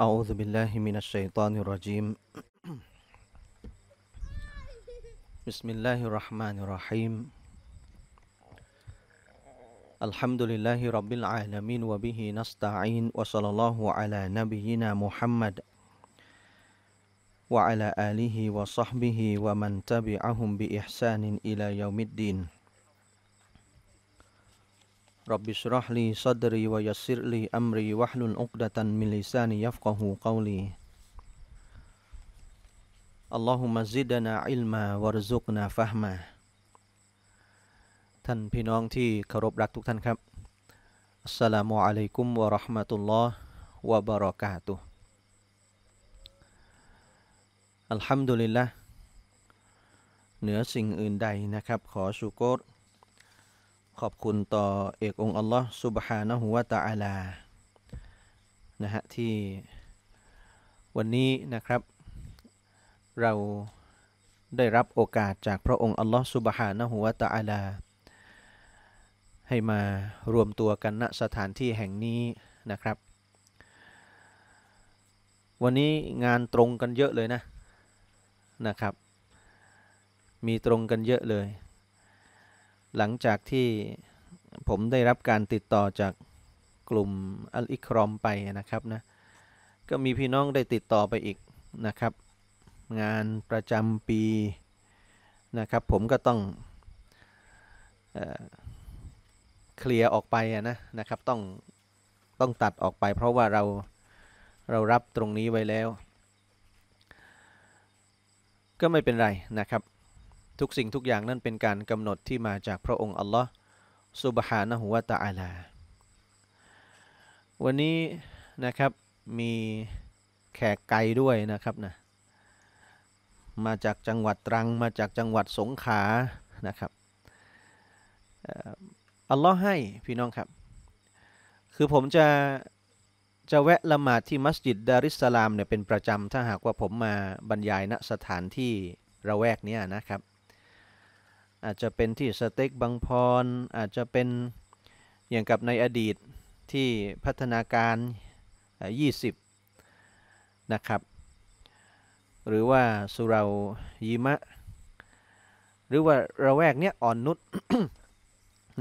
أعوذ بالله من الشيطان الرجيم بسم الله الرحمن الرحيم الحمد لله رب العالمين وبه نستعين وصلى الله على نبينا محمد وعلى آله وصحبه ومن تبعهم بإحسان إلى يوم الدين رب اشرح لي صدري ويسر لي أمري واحلل عقدة من لساني يفقه قولي اللهم زدنا علما وارزقنا فهما ท่านพี่น้องที่เคารพรักทุกท่านครับอัสสลามุอะลัยกุมวะราะห์มะตุลลอฮ์วะบะเราะกาตุอัลฮัมดุลิลละเหนือสิ่งอื่นใดนะครับขอชูกรขอบคุณต่อเอกองค์อัลลอฮ์สุบฮานะฮุวาตาอาลานะฮะที่วันนี้นะครับ เราได้รับโอกาสจากพระองค์อัลลอฮ์สุบฮานะฮุวาตาอาลาให้มารวมตัวกันณสถานที่แห่งนี้นะครับ วันนี้งานตรงกันเยอะเลยนะนะครับ มีตรงกันเยอะเลยหลังจากที่ผมได้รับการติดต่อจากกลุ่มอัลอิครอมไปนะครับนะก็มีพี่น้องได้ติดต่อไปอีกนะครับ งานประจำปีนะครับ ผมก็ต้องเคลียร์ออกไปนะนะครับต้องต้องตัดออกไป เพราะว่าเราเรารับตรงนี้ไว้แล้ว ก็ไม่เป็นไรนะครับทุกสิ่งทุกอย่างนั่นเป็นการกำหนดที่มาจากพระองค์อัลลอฮ์สุบฮานะฮุวาตาอัลา วันนี้นะครับมีแขกไกลด้วยนะครับนะ มาจากจังหวัดตรัง มาจากจังหวัดสงขลานะครับอัลลอฮ์ให้พี่น้องครับ คือผมจะ จะแวะละหมาดที่มัสยิดดาริสสลามเนี่ยเป็นประจำถ้าหากว่าผมมาบรรยายณสถานที่ระแวกนี้นะครับอาจจะเป็นที่สเต็กบางพร อาจจะเป็นอย่างกับในอดีตที่พัฒนาการ 20 นะครับ หรือว่าสุรายิมะ หรือว่าระแวกเนี้ยอ่อนนุช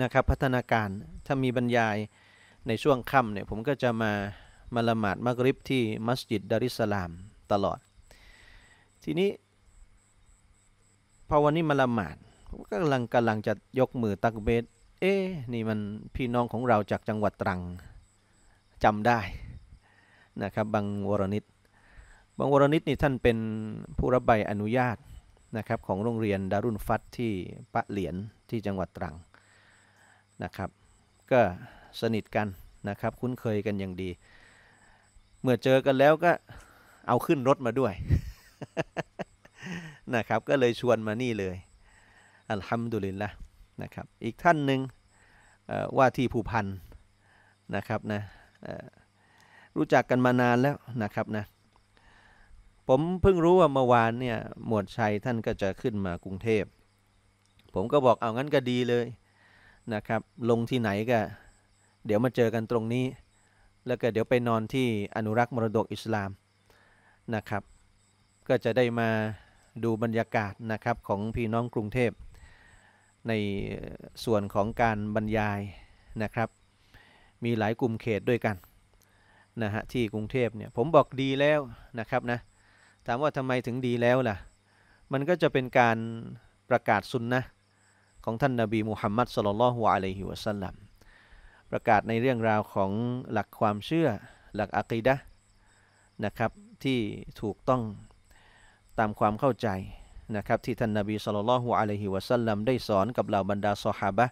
นะครับพัฒนาการถ้ามีบรรยายในช่วงค่ำเนี่ยผมก็จะมามาละหมาดมักริบที่มัสยิด ดาริสลามตลอด ทีนี้พอวันนี้มาละหมาดกำลังกำลังจะยกมือตักเบสเอ๊นี่มันพี่น้องของเราจากจังหวัดตรังจำได้นะครับบางวรนิตบางวรนิตนี่ท่านเป็นผู้รับใบอนุญาต นะครับ ของโรงเรียนดารุนฟัตที่ปะเหลียนที่จังหวัดตรังนะครับ ก็สนิทกันนะครับคุ้นเคยกันอย่างดี เมื่อเจอกันแล้วก็เอาขึ้นรถมาด้วย นะครับก็เลยชวนมานี่เลยอัลฮัมดุลิลละนะครับอีกท่านหนึ่งว่าที่ผู้พันนะครับนะรู้จักกันมานานแล้วนะครับนะผมเพิ่งรู้ว่าเมื่อวานเนี่ยหมวดชัยท่านก็จะขึ้นมากรุงเทพ ผมก็บอกเอางั้นก็ดีเลยนะครับลงที่ไหนก็ เดี๋ยวมาเจอกันตรงนี้ แล้วก็เดี๋ยวไปนอนที่อนุรักษ์มรดกอิสลามนะครับก็จะได้มาดูบรรยากาศนะครับของพี่น้องกรุงเทพในส่วนของการบรรยายนะครับ มีหลายกลุ่มเขตด้วยกันนะฮะที่กรุงเทพเนี่ย ผมบอกดีแล้วนะครับนะ ถามว่าทำไมถึงดีแล้วล่ะ มันก็จะเป็นการประกาศสุนนะของท่านนาบีมุฮัมมัดสลลัลฮุอะลัยฮิวะสัลลัมประกาศในเรื่องราวของหลักความเชื่อหลักอะกีดะนะครับที่ถูกต้องตามความเข้าใจนะครับที่ท่านนาบีสุลต่านลฮุอะลัยฮิวะสัลลัมได้สอนกับเหล่าบรรดาสหาบะ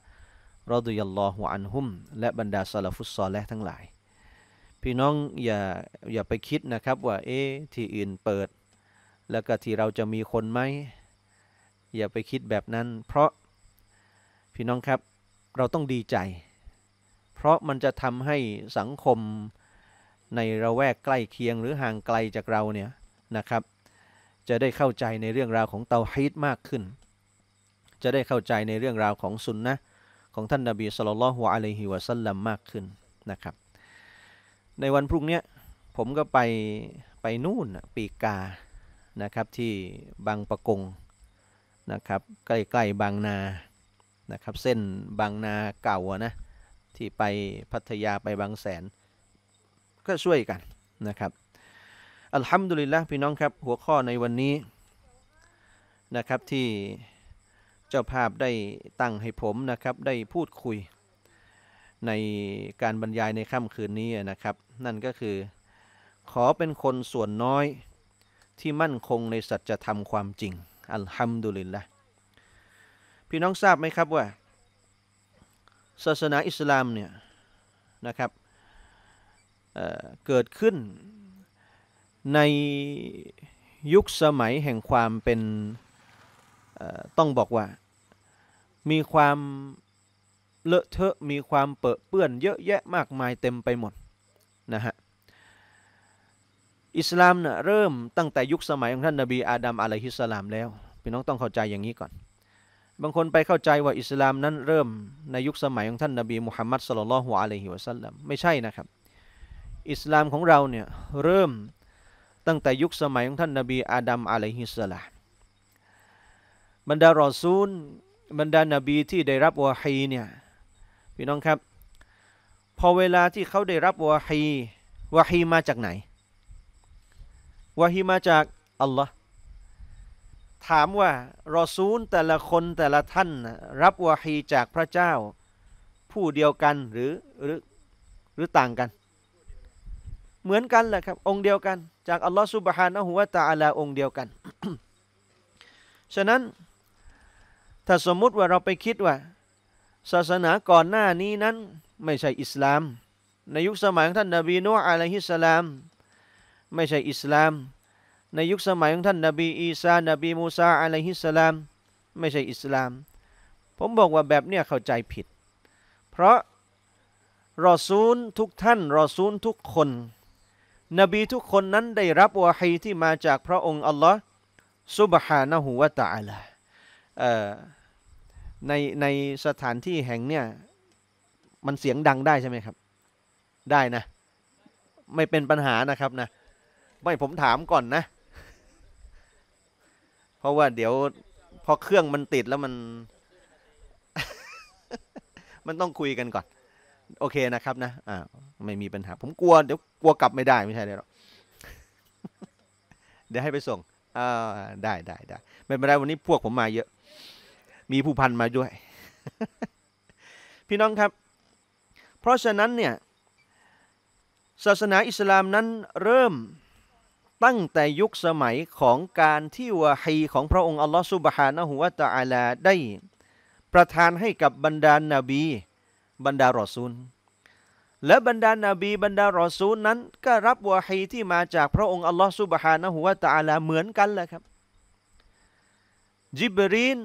รอดุยัลลอฮุอันฮุมและบรรดาซาลฟุตซอและทั้งหลาย พี่น้องอย่าอย่าไปคิดนะครับ ว่าเอ๊ที่อื่นเปิด แล้วก็ที่เราจะมีคนไหม อย่าไปคิดแบบนั้นเพราะพี่น้องครับเราต้องดีใจ เพราะมันจะทำให้สังคมในระแวกใกล้เคียงหรือห่างไกลจากเราเนี่ยนะครับจะได้เข้าใจในเรื่องราวของเตาฮีตมากขึ้น จะได้เข้าใจในเรื่องราวของสุนนะของท่านนาบีสุลต่านละฮ์อะลัยฮิวะสัลลัมมากขึ้นนะครับ ในวันพรุ่งนี้ผมก็ไปไปนู่นปีกานะครับที่บางปะกงนะครับใกล้ๆบางนานะครับ เส้นบางนาเก่านะที่ไปพัทยาไปบางแสนก็ช่วยกันนะครับอัลฮัมดุลิลละพี่น้องครับ หัวข้อในวันนี้ นะครับที่เจ้าภาพได้ตั้งให้ผมนะครับ ได้พูดคุยในการบรรยายในค่ำคืนนี้นะครับ นั่นก็คือขอเป็นคนส่วนน้อยที่มั่นคงในสัจธรรมความจริงอัลฮัมดุลิลละพี่น้องทราบไหมครับว่า ศาสนาอิสลามเนี่ย นะครับเเกิดขึ้นในยุคสมัยแห่งความเป็นต้องบอกว่ามีความ เลอะเทอะมีความเปื้อเปื้อนเยอะแยะมากมายเต็มไปหมด นะฮะ อิสลามเนะ่ะเริ่มตั้งแต่ยุคสมัยของท่านนาบีอาดัมอะลัยฮิสสลามแล้วพี่น้องต้องเข้าใจอย่างนี้ก่อน บางคนไปเข้าใจว่าอิสลามนั้นเริ่ม ในยุคสมัยของท่านนาบีมุฮัมมัดสลลัลฮุอะลัยฮิวะสัลลัมไม่ใช่นะครับอิสลามของเราเนี่ยเริ่มตั้งแต่ยุคสมัยของท่านนบีอาดัมอะลัยฮิสลามบรรดารอซูลบรรดานบีที่ได้รับวาฮีเนี่ยพี่น้องครับ พอเวลาที่เขาได้รับวาฮีวาฮีมาจากไหนวาฮีมาจากอัลลอฮ์ถามว่ารอซูลแต่ละคนแต่ละท่านรับวาฮีจากพระเจ้า ผู้เดียวกันหรือหรือหรือต่างกันเหมือนกันแหละครับองค์เดียวกันจากอัลลอฮฺสุบฮานะฮุวาตาอัลาองค์เดียวกัน ฉะนั้นถ้าสมมุติว่าเราไปคิดว่า ศาสนาก่อนหน้านี้นั้นไม่ใช่อิสลาม ในยุคสมัยของท่านนบีนูอะลัยฮิสลาม ไม่ใช่อิสลาม ในยุคสมัยของท่านนบีอีซานบีมูซาอะลัยฮิสลาม ไม่ใช่อิสลาม ผมบอกว่าแบบเนี้ยเข้าใจผิด เพราะรอซูลทุกท่าน รอซูลทุกคนนบีทุกคนนั้นได้รับวาฮีที่มาจากพระองค์ อัลลอฮ์ซุบฮานะฮูวะตะอาลาในในสถานที่แห่งเนี่ย มันเสียงดังได้ใช่ไหมครับ ได้นะ ไม่เป็นปัญหานะครับนะ ไม่ผมถามก่อนนะ เพราะว่าเดี๋ยวพอเครื่องมันติดแล้วมัน มันต้องคุยกันก่อนโอเคนะครับนะ อ่า ไม่มีปัญหา ผมกลัว เดี๋ยวกลัวกลับไม่ได้ ไม่ใช่เลยหรอกเดี๋ยวให้ไปส่ง อ่า ได้ได้ได้ ไม่เป็นไรวันนี้พวกผมมาเยอะ มีผู้พันมาด้วย พี่น้องครับ เพราะฉะนั้นเนี่ย ศาสนาอิสลามนั้นเริ่มตั้งแต่ยุคสมัยของการที่วะฮีของพระองค์อัลลอฮฺสุบฮานะฮุวาตะอัลาได้ประทานให้กับบรรดานนาบีบรรดา รอซูลและบรรดานาบีบรรดารอซูลนั้น ก็รับวาฮีที่มาจากพระองค์อัลลอฮฺสุบฮานะฮุวาตาลาเหมือนกันแหละครับจิบรีน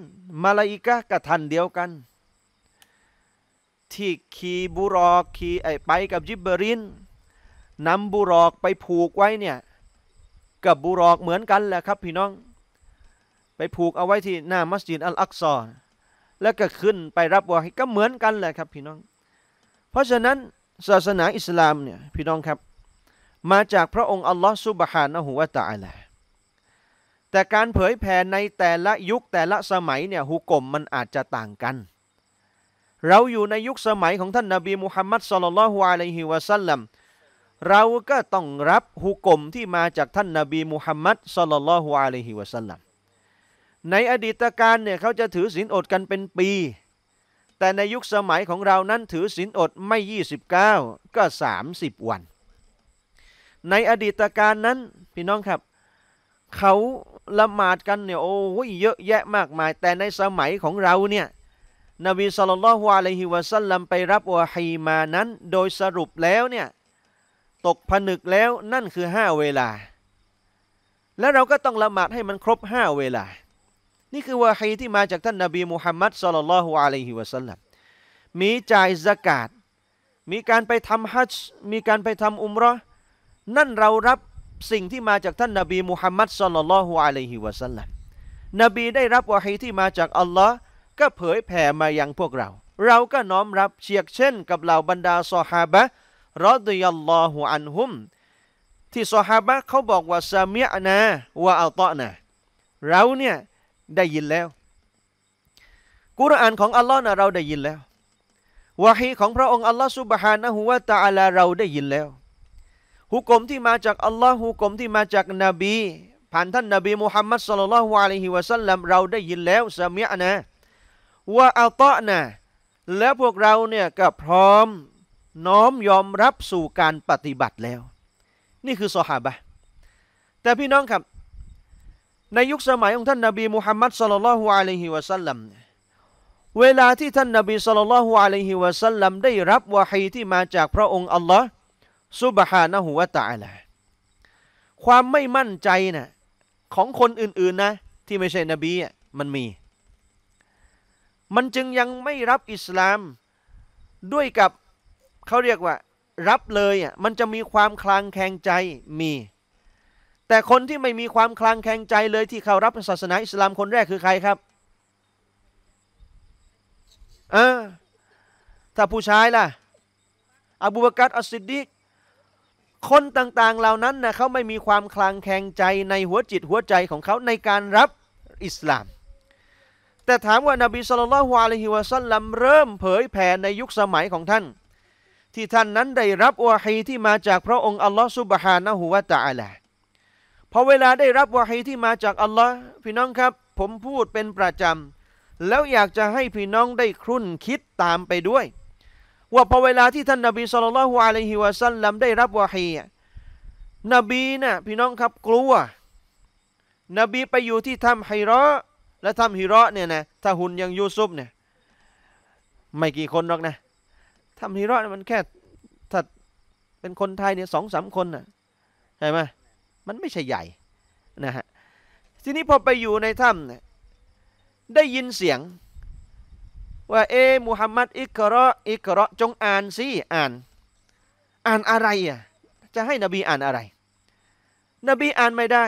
มาลาอิกะกะทันเดียวกัน ที่ขี่บุรอกขี่ไอไปกับจิบรีนนำบุรอกไปผูกไว้เนี่ยกับบุรอกเหมือนกันแหละครับ พี่น้อง ไปผูกเอาไว้ที่หน้ามัสยิดอัลอักซอแล้วก็ขึ้นไปรับวาฮีก็เหมือนกันแหละครับพี่น้อง เพราะฉะนั้นศาสนาอิสลามเนี่ยพี่น้องครับมาจากพระองค์อัลลอฮฺซุบฮานะฮูวะตะอาลาแต่การเผยแผ่ในแต่ละยุคแต่ละสมัยเนี่ยฮุกกลมมันอาจจะต่างกัน เราอยู่ในยุคสมัยของท่านนาบีมุฮัมมัดสุลลัลฮุอะลัยฮิวะสัลลัมเราก็ต้องรับ ฮุกกลมที่มาจากท่านนาบีมุฮัมมัดสุลลัลฮุอะลัยฮิวะสัลลัมในอดีตการเนี่ยเขาจะถือศีลอดกันเป็นปี แต่ในยุคสมัยของเรานั้นถือศีลอดไม่ 29 ก็ 30 วัน ในอดีตการนั้นพี่น้องครับ เขาละหมาดกันเนี่ยโอ้ยเยอะแยะมากมาย แต่ในสมัยของเราเนี่ยนบีสุลต่านละฮ์อะลัฮิวะซัลลัม ไปรับัลฮี มานั้นโดยสรุปแล้วเนี่ยตกผนึกแล้วนั่นคือ 5 เวลา และเราก็ต้องละหมาดให้มันครบ 5 เวลานี่คือวาฮีที่มาจากท่านนบีมุฮัมมัดสุลลัลฮุอะลัยฮิวะสัลลัม มีจ่ายสกาดมีการไปทำฮัจจ์มีการไปทำอุมรอนั่นเรารับสิ่งที่มาจากท่านนบีมุฮัมมัดสุลลัลฮุอะลัยฮิวะสัลลัม นบีได้รับวาฮีที่มาจากอัลลอฮ์ก็เผยแผ่มายังพวกเรา เราก็น้อมรับเชียกเช่นกับเหล่าบรรดาซอฮาบะรอดยัลลอฮุอันฮุมที่ซอฮาบะเขาบอกว่าซามียนะว่าอัลตอนะ เราเนี่ยได้ยินแล้ว กุรอานของอัลลอฮ์นะเราได้ยินแล้ววาฮีของพระองค์อัลลอฮ์สุบฮานะฮูวะตะอาลาเราได้ยินแล้วหุกลมที่มาจากอัลลอฮ์หุกลมที่มาจากนบีผ่านท่านนบีมุฮัมมัดสลลัลลอฮุอะลัยฮิวะสัลลัมเราได้ยินแล้วสมียนะว่าอัลตะนะแล้วพวกเราเนี่ย ก็พร้อมน้อมยอมรับสู่การปฏิบัติแล้ว นี่คือสหาบะแต่พี่น้องครับในยุคสมัยของท่านนบีมุฮัมมัดสุลลัลฮุอะลัยฮิวะสัลลัมเวลาที่ท่านนบีสุลลัลฮุอะลัยฮิวะสัลลัมได้รับวาฮีที่มาจากพระองค์อัลลอฮ์ซุบฮานะฮุวะตะอาลาความไม่มั่นใจนะ่ะของคนอื่นๆนะที่ไม่ใช่นบีมันมี มันจึงยังไม่รับอิสลาม ด้วยกับเขาเรียกว่ารับเลยอ่ะมันจะมีความคลางแคลงใจมีแต่คนที่ไม่มีความคลางแคลงใจเลยที่เขารับศาสนาอิสลามคนแรกคือใครครับเออถ้าผู้ชายล่ะ อบูบากัดอัสซิดดิกคนต่าง ๆเหล่านั้นนะเขาไม่มีความคลางแคลงใจในหัวจิตหัวใจของเขาในการรับอิสลาม แต่ถามว่านบีสุลต่านฮวาลฮิวซัลลัมเริ่มเผยแผ่ในยุคสมัยของท่าน ที่ท่านนั้นได้รับอวะฮีที่มาจากพระองค์อัลลอฮฺซุบฮานะฮูวะตะอาลาพอเวลาได้รับวาฮีที่มาจากอัลลอฮ์พี่น้องครับ ผมพูดเป็นประจำแล้วอยากจะให้พี่น้องได้ครุ่นคิดตามไปด้วย ว่าพอเวลาที่ท่านนบีสุลต่านฮุอะลัยฮิวะซัลลัมได้รับวาฮีนบีนะ่ะพี่น้องครับกลัว นบีไปอยู่ที่ทำไฮระและทำฮิระเนี่ยนะถ้าหุ่นยังยูซุปเนี่ยไม่กี่คนหรอกนะทำฮิระมันแค่ถ้าเป็นคนไทยเนี่ยสองสามคนนะ่ะใช่ไหมมันไม่ใช่ใหญ่นะฮะทีนี้พอไปอยู่ในถ้ำได้ยินเสียง ว่าเอมุฮัมมัดอิกระอิกระจงอ่านสิอ่าน อ่านอะไรอ่ะจะให้นบีอ่านอะไร นบีอ่านไม่ได้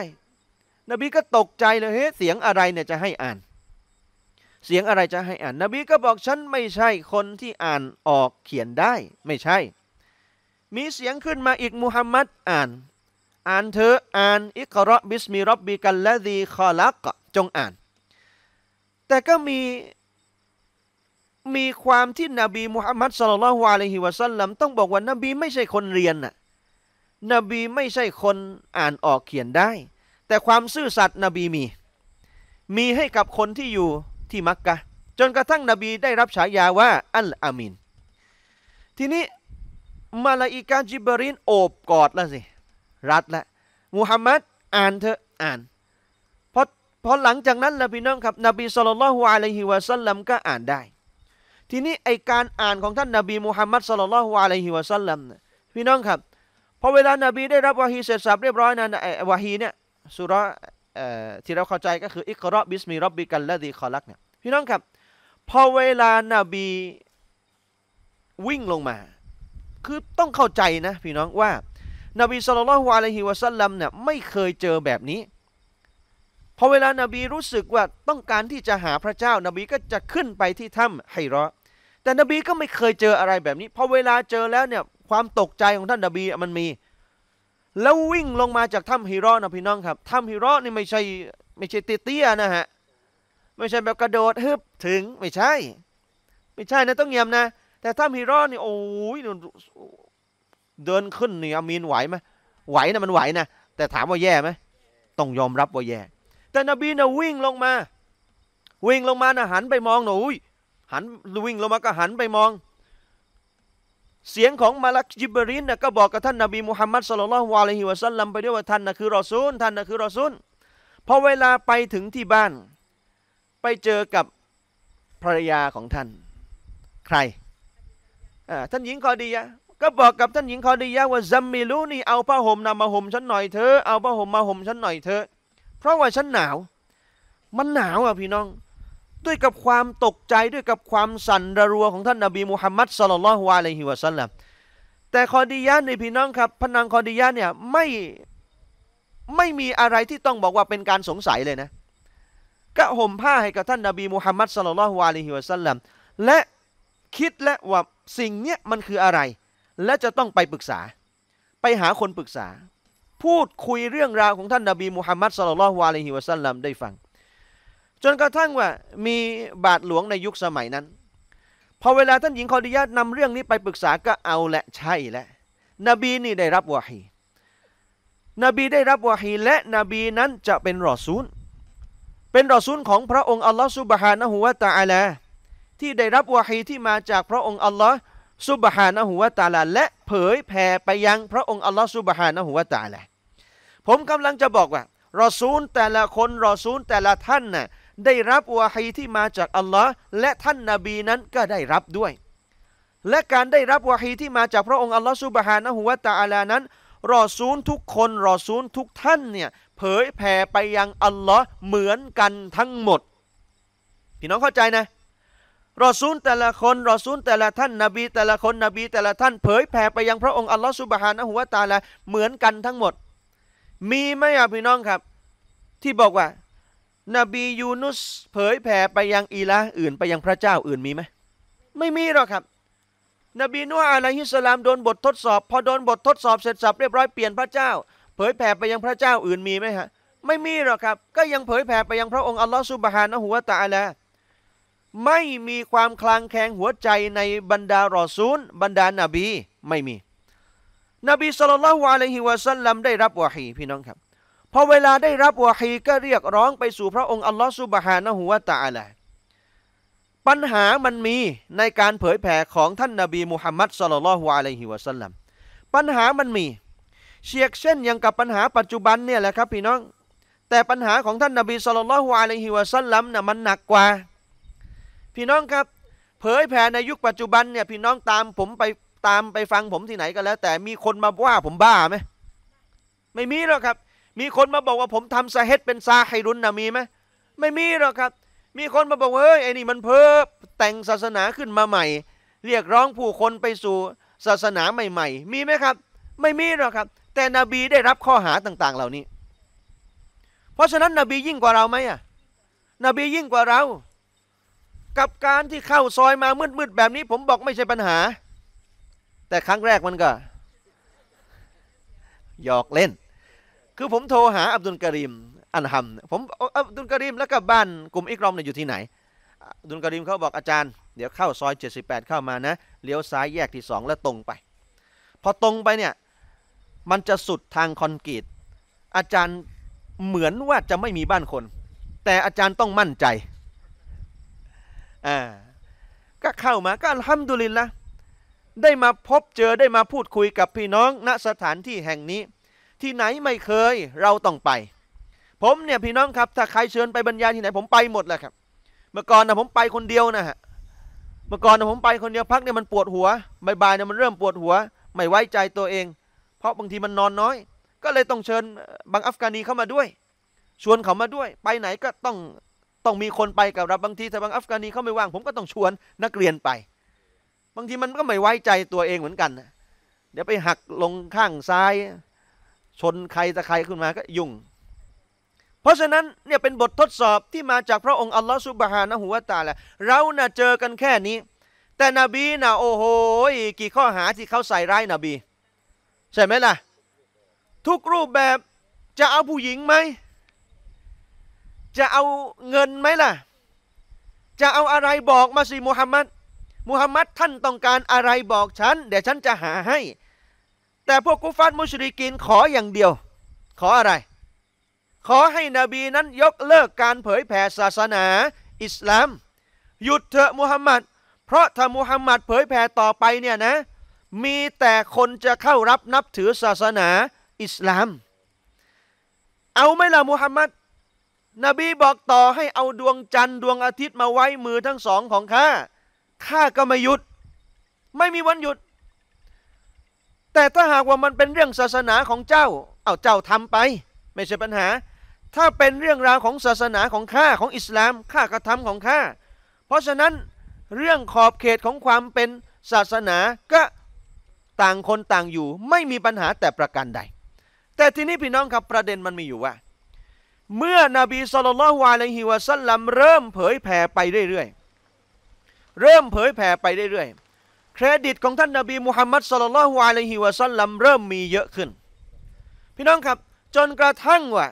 นบีก็ตกใจเลยเฮ้ เสียงอะไรเนี่ยจะให้อ่าน เสียงอะไรจะให้อ่าน นบีก็บอกฉันไม่ใช่คนที่อ่านออกเขียนได้ไม่ใช่ มีเสียงขึ้นมาอีกมุฮัมมัดอ่านอ่านเธออ่านอิกรอบิสมิรบบีกันและดีคอลักจงอ่าน แต่ก็มีมีความที่นบีมุฮัมมัดสลลัลฮวาลัยฮิวะซัลลัมต้องบอกว่านบีไม่ใช่คนเรียนน่ะนบีไม่ใช่คนอ่านออกเขียนได้ แต่ความซื่อสัตย์นบีมี มีให้กับคนที่อยู่ที่มักกะจนกระทั่งนบีได้รับฉายาว่า อัลอามินทีนี้มาลาอิกาจิบรินโอบกอดละสิรัดและมูฮัมมัดอ่านเถอะอ่านพอพอหลังจากนั้นละพี่น้องครับ นบีสุลต่านลฮุอะลัยฮิวะสัลลัมก็อ่านได้ ทีนี้ไอการอ่านของท่านนบีมูฮัมมัดสุลต่านลฮุอะลัยฮิวะสัลลัมพี่น้องครับพอเวลานบีได้รับวาฮีเสร็จสับเรียบร้อยนะไอวาฮีเนี่ยสุรที่เราเข้าใจก็คืออิกราบิสมิรับบิกันละดีคอลักเนี่ยพี่น้องครับพอเวลานาบีวิ่งลงมา คือต้องเข้าใจนะพี่น้องว่านบีสุลต่านวะลัยฮิวะสัลลัมเนี่ยไม่เคยเจอแบบนี้ พอเวลานบีรู้สึกว่าต้องการที่จะหาพระเจ้านบีก็จะขึ้นไปที่ถ้ำไฮรอแต่นบีก็ไม่เคยเจออะไรแบบนี้พอเวลาเจอแล้วเนี่ยความตกใจของท่านนบีมันมีแล้ววิ่งลงมาจากถ้ำฮิรอนะพี่น้องครับถ้ำฮิรอนี่ไม่ใช่ไม่ใช่เตี้ยนะฮะไม่ใช่แบบกระโดดฮึบถึงไม่ใช่ ไม่ใช่นะต้องเงียบนะ แต่ถ้ำฮิรอนี่โอ้ยเดินขึ้นเนี่อามีนไหวไหมไหวนะมันไหวนะแต่ถามว่าแย่ไหมต้องยอมรับว่าแย่แต่นบีนะวิ่งลงมา วิ่งลงมานะหันไปมองหนูหันวิ่งลงมาก็หันไปมอง เสียงของมาลักจิบรินนะก็บอกกับท่านนบีมุฮัมมัดสลลัลวะลฮิวะซัลลัมไปด้วยว่าท่านนะคือรอซูลท่านนะคือรอซูลพอเวลาไปถึงที่บ้าน ไปเจอกับภรรยาของท่านใครท่านหญิงกอดียะก็บอกกับท่านหญิงคอดียะว่าจำมมิลูนี่เอาผ้าห่มนำมาห่มฉันหน่อยเถอะเอาผ้าห่มมาห่มฉันหน่อยเถอะเพราะว่าฉันหนาวมันหนาวอ่ะพี่น้อง ด้วยกับความตกใจด้วยกับความสั่นระรัวของท่านนบีมุฮัมมัดสลลัลฮุอะลัยฮิวะสัลลัมแต่คอดียะในพี่น้องครับพนางคอดียะเนี่ยไม่ไม่มีอะไรที่ต้องบอกว่าเป็นการสงสัยเลยนะ ก็ห่มผ้าให้กับท่านนบีมุฮัมมัดสลลัลฮุอะลัยฮิวะสัลลัมและคิดและว่าสิ่งเนี้ยมันคืออะไรและจะต้องไปปรึกษาไปหาคนปรึกษาพูดคุยเรื่องราวของท่านนาบีมุฮัมมัดสลลัลวาลฮิวะซัลลัมได้ฟัง จนกระทั่งว่ามีบาทหลวงในยุคสมัยนั้นพอเวลาท่านหญิงคอดิยะนำเรื่องนี้ไปปรึกษาก็เอาและใช่และ นบีนี่ได้รับวาฮีนบีได้รับวาฮีและนบีนั้นจะเป็นรอซูลเป็นรอซูลของพระองค์อัลลอฮฺซุบฮานะฮุวะตาอัลาที่ได้รับวาฮีที่มาจากพระองค์อัลลอฮ์ซุบฮานะหูวาตาลาและเผยแผ่ไปยังพระองค์อัลลอฮ์ซุบฮานะหูวาตาลาผมกำลังจะบอกว่า รอซูลแต่ละคนรอซูลแต่ละท่านน่ะได้รับอวาฮีที่มาจากอัลลอฮ์และท่านนาบีนั้นก็ได้รับด้วย และการได้รับวาฮีที่มาจากพระองค์อัลลอฮ์ซุบฮานะหูวาตาลานั้น รอซูลทุกคน รอซูลทุกท่านเนี่ยเผยแผ่ไปยังอัลลอฮ์เหมือนกันทั้งหมดพี่น้องเข้าใจนะรอซูลแต่ละคนรอซูลแต่ละท่านนบีแต่ละคนนบีแต่ละท่าน เผยแผ่ไปยังพระองค์อัลลอฮฺสุบฮานะฮุวาตาละเหมือนกันทั้งหมด มีไหมรับพี่น้องครับ ที่บอกว่า นบียูนุส เผยแผ่ไปยังอีละอื่นไปยังพระเจ้าอื่นมีไหมไม่มีหรอกครับ นบีนัวอะลัยฮิสลามโดนบททดสอบพอโดนบททดสอบ เสร็จสับเรียบร้อยเปลี่ยนพระเจ้าเผยแผ่ไปยังพระเจ้าอื่นมีไหมฮะไม่มีหรอกครับ ก็ยังเผยแผ่ไปยังพระองค์อัลลอฮฺสุบฮานะฮุวาตาละไม่มีความคลางแคลงหัวใจในบรรดารอซูล บรรดานาบีไม่มี นบีสุลต่านวะลัยฮิวะสัลลัมได้รับวะฮีพี่น้องครับพอเวลาได้รับวะฮีก็เรียกร้องไปสู่พระองค์อัลลอฮฺสุบฮานะฮุวาตาลรปัญหามันมีในการเผยแผ่ของท่านนาบีมุฮัมมัดสุลต่านวะลัยฮิวะสัลลัมปัญหามันมีเชียกเช่นอย่างกับปัญหาปัจจุบันเนี่ยแหละครับ พี่น้อง แต่ปัญหาของท่านนาบีสุลต่านวะลัยฮิวะสัลลัมน่ะมันหนักกว่าพี่น้องครับเผยแผ่ในยุคปัจจุบันเนี่ยพี่น้องตามผมไปตามไปฟังผมที่ไหนก็แล้ว แต่มีคนมาว่าผมบ้าไหมไม่มีหรอกครับ มีคนมาบอกว่าผมทำซาเฮตเป็นซาไฮรุนนะมีไหมไม่มีหรอกครับ มีคนมาบอกเฮ้ยไอ้นี่มันเพ้อแต่งศาสนาขึ้นมาใหม่ เรียกร้องผู้คนไปสู่ศาสนาใหม่ๆ มีไหมครับ ไม่มีหรอกครับ แต่นบีได้รับข้อหาต่าง ๆเหล่านี้ เพราะฉะนั้นนบียิ่งกว่าเราไหมอ่ะนบียิ่งกว่าเรากับการที่เข้าซอยมามืดๆแบบนี้ผมบอกไม่ใช่ปัญหา แต่ครั้งแรกมันก็หยอกเล่น คือผมโทรหาอับดุลกริม อันฮัม ผมอับดุลกริมแล้วก็บ้านกลุ่มอิกรอมเนี่ยอยู่ที่ไหนอับดุลกริมเขาบอกอาจารย์เดี๋ยวเข้าซอย78 เข้ามานะเลี้ยวซ้ายแยกที่ 2 แล้วตรงไป พอตรงไปเนี่ย มันจะสุดทางคอนกรีต อาจารย์เหมือนว่าจะไม่มีบ้านคน แต่อาจารย์ต้องมั่นใจก็เข้ามาก็อัลฮัมดุลิลละได้มาพบเจอได้มาพูดคุยกับพี่น้องณสถานที่แห่งนี้ ที่ไหนไม่เคยเราต้องไป ผมเนี่ยพี่น้องครับถ้าใครเชิญไปบรรยายที่ไหนผมไปหมดแหละครับ เมื่อก่อนนะผมไปคนเดียวนะฮะเมื่อก่อนนะผมไปคนเดียวพักเนี่ยมันปวดหัวบ่ายๆเนี่ยมันเริ่มปวดหัว ไม่ไว้ใจตัวเอง เพราะบางทีมันนอนน้อย ก็เลยต้องเชิญ บางอัฟกานีเข้ามาด้วยชวนเขามาด้วย ไปไหนก็ต้องต้องมีคนไปกับเราบางทีถ้าบางอัฟกานีเขาไม่ว่าง ผมก็ต้องชวนนักเรียนไป บางทีมันก็ไม่ไว้ใจตัวเองเหมือนกัน เดี๋ยวไปหักลงข้างซ้าย ชนใครตะใครขึ้นมาก็ยุ่ง เพราะฉะนั้นเนี่ยเป็นบททดสอบที่มาจากพระองค์ อัลลอฮฺสุบฮานะหูวาตาแหละเราน่ะเจอกันแค่นี้ แต่นบีน่ะโอ้โหกี่ข้อหาที่เขาใส่ร้ายนบีใช่ไหมล่ะ ทุกรูปแบบจะเอาผู้หญิงไหมจะเอาเงินไหมล่ะ จะเอาอะไรบอกมาสิมูฮัมมัดมูฮัมมัดท่านต้องการอะไรบอกฉัน เดี๋ยวฉันจะหาให้ แต่พวกกุฟัตมุชริกินขออย่างเดียว ขออะไร ขอให้นบีนั้นยกเลิกการเผยแผ่ศาสนาอิสลาม หยุดเถอะมูฮัมมัด เพราะถ้ามูฮัมมัดเผยแผ่ต่อไปเนี่ยนะ มีแต่คนจะเข้ารับนับถือศาสนาอิสลาม เอาไหมล่ะมูฮัมมัดนบีบอกต่อให้เอาดวงจันทร์ดวงอาทิตย์มาไว้มือทั้งสองของข้าข้าก็ไม่หยุด ไม่มีวันหยุด แต่ถ้าหากว่ามันเป็นเรื่องศาสนาของเจ้าเอาเจ้าทำไป ไม่ใช่ปัญหาถ้าเป็นเรื่องราวของศาสนาของข้าของอิสลามข้าก็ทำของข้าเพราะฉะนั้นเรื่องขอบเขตของความเป็นศาสนาก็ต่างคนต่างอยู่ไม่มีปัญหาแต่ประการใด แต่ทีนี้พี่น้องครับประเด็นมันมีอยู่ว่าเมื่อนบีสุลต่านฮุยไลฮิวะสัลลัมเริ่มเผยแผ่ ไปเรื่อยๆ เริ่มเผยแผ่ ไปเรื่อยๆเครดิตของท่านนบีมุฮัมมัดสุลต่านฮุยไลฮิวะสัลลัมเริ่มมีเยอะขึ้น พี่น้องครับจนกระทั่งว่า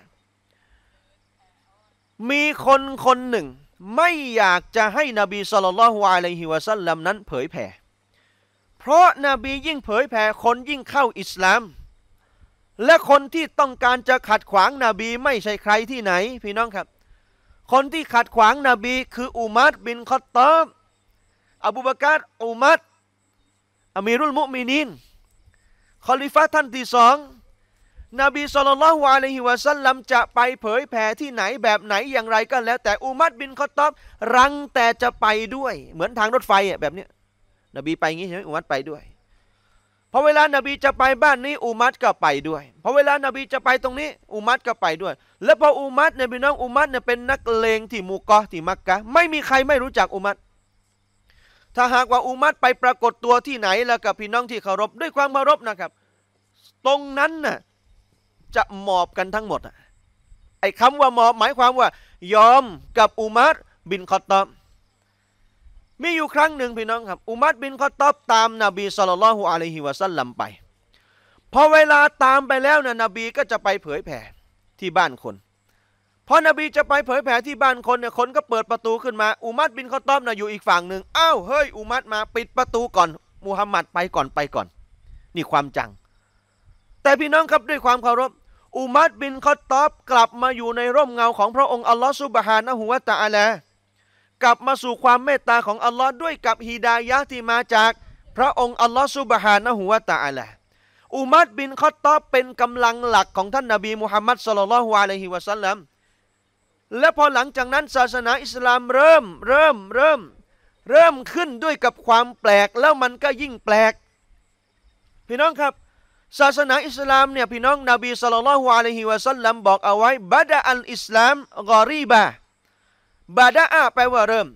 มีคนคนหนึ่ง ไม่อยากจะให้นบีสุลต่านฮุยไลฮิวะสัลลัมนั้นเผยแผ่เพราะนบียิ่งเผยแผ่คนยิ่งเข้าอิสลามและคนที่ต้องการจะขัดขวางนาบีไม่ใช่ใครที่ไหนพี่น้องครับ คนที่ขัดขวางนาบี คืออุมัดบินคอตอบอบูบากาดอุมัดอามีรุลมุมินินคอลิฟะท่านที่สองนบีสุลต่านละฮลหิวะซัลลัมจะไปเผยแผ่ที่ไหนแบบไหนอย่างไรก็แล้วแต่อุมัดบินคอตอบรังแต่จะไปด้วย เหมือนทางรถไฟ แบบนี้นบีไปงี้ใช่ไหมอุมัดไปด้วยพอเวลานบีจะไปบ้านนี้อุมัดก็ไปด้วยพอเวลานบีจะไปตรงนี้ อุมัดก็ไปด้วย แล้วพออุมัดเนี่ยพี่น้องอุมัดเนี่ยเป็นนักเลงที่มูกอที่มักกะ ไม่มีใครไม่รู้จักอุมัดถ้าหากว่าอุมัดไปปรากฏตัวที่ไหนแล้วกับพี่น้องที่เคารพด้วยความเคารพนะครับ ตรงนั้นน่ะจะหมอบกันทั้งหมดไอ้คำว่าหมอบหมายความว่ายอมกับอุมัดบินคอตตอมมีอยู่ครั้งหนึ่งพี่น้องครับอุมัดบินคอตอบตามนบีสุลต่านอะลัยฮิวะซัลลัมไป พอเวลาตามไปแล้วนะนบีก็จะไปเผยแผ่ที่บ้านคนพอนบีจะไปเผยแผ่ ที่บ้านคนเนี่ยคนก็เปิดประตูขึ้นมา อุมัดบินคอตอบนะอยู่อีกฝั่งหนึ่งอ้าว เฮ้ยอุมัดมาปิดประตูก่อนมูฮัมหมัดไปก่อนไปก่อนนี่ความจัง แต่พี่น้องครับด้วยความเคารพอุมัดบินคอตอบกลับมาอยู่ในร่มเงาของพระองค์อัลลอฮฺซุบฮานะฮุวะตะอาลากลับมาสู่ความเมตตาของอัลลอฮ์ด้วยกับฮีดายะที่มาจากพระองค์อัลลอฮ์ซุบฮานะฮุวาตาอัลละอุมัดบินคอตตอบเป็นกำลังหลักของท่านนาบีมุฮัมมัดสลลัลฮุอะลัยฮิวะสัลลัม และพอหลังจากนั้น ศาสนาอิสลามเริ่มเริ่มเริ่ม เริ่มขึ้นด้วยกับความแปลกแล้วมันก็ยิ่งแปลก พี่น้องครับ ศาสนาอิสลามเนี่ยพี่น้องนบีสุลต่านลฮุอะลัยฮิวะสัลลัมบอกเอาไว้บัดาอัลอิสลามกอรีบะบาดาอาแปลว่าเริ่ม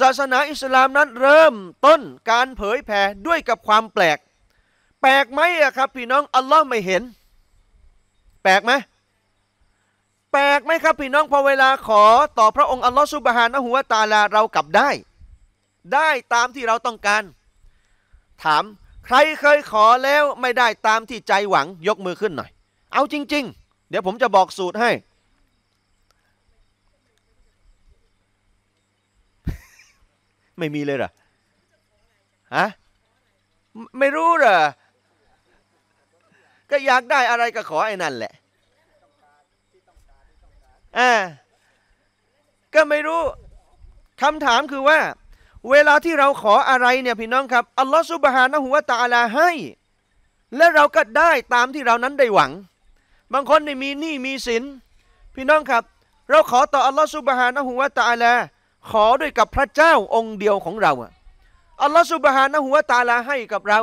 ศาสนาอิสลามนั้นเริ่มต้นการเผยแผ่ด้วยกับความแปลก แปลกไหมครับ พี่น้องอัลลอฮ์ไม่เห็น แปลกไหม แปลกไหมครับพี่น้องพอเวลาขอต่อพระองค์อัลลอฮ์สุบฮานะหัวตาลา เรากลับได้ ได้ตามที่เราต้องการ ถามใครเคยขอแล้วไม่ได้ตามที่ใจหวังยกมือขึ้นหน่อย เอาจริง ๆ เดี๋ยวผมจะบอกสูตรให้ไม่มีเลยเหรอฮะ ไม่รู้เหรอ ก็อยากได้อะไรก็ขอไอ้นั่นแหละอ่าก็ไม่รู้ คำถามคือว่า เวลาที่เราขออะไรเนี่ยพี่น้องครับ อัลลอฮฺสุบฮานะหัวตาลาให้ และเราก็ได้ตามที่เรานั้นได้หวัง บางคนนม่มีหนี้มีสิน พี่น้องครับ เราขอต่ออัลลอฮฺสุบฮานะหัวตาลาขอด้วยกับพระเจ้าองค์เดียวของเราอัลลอฮฺสุบฮานะหัวตาลาให้กับเรา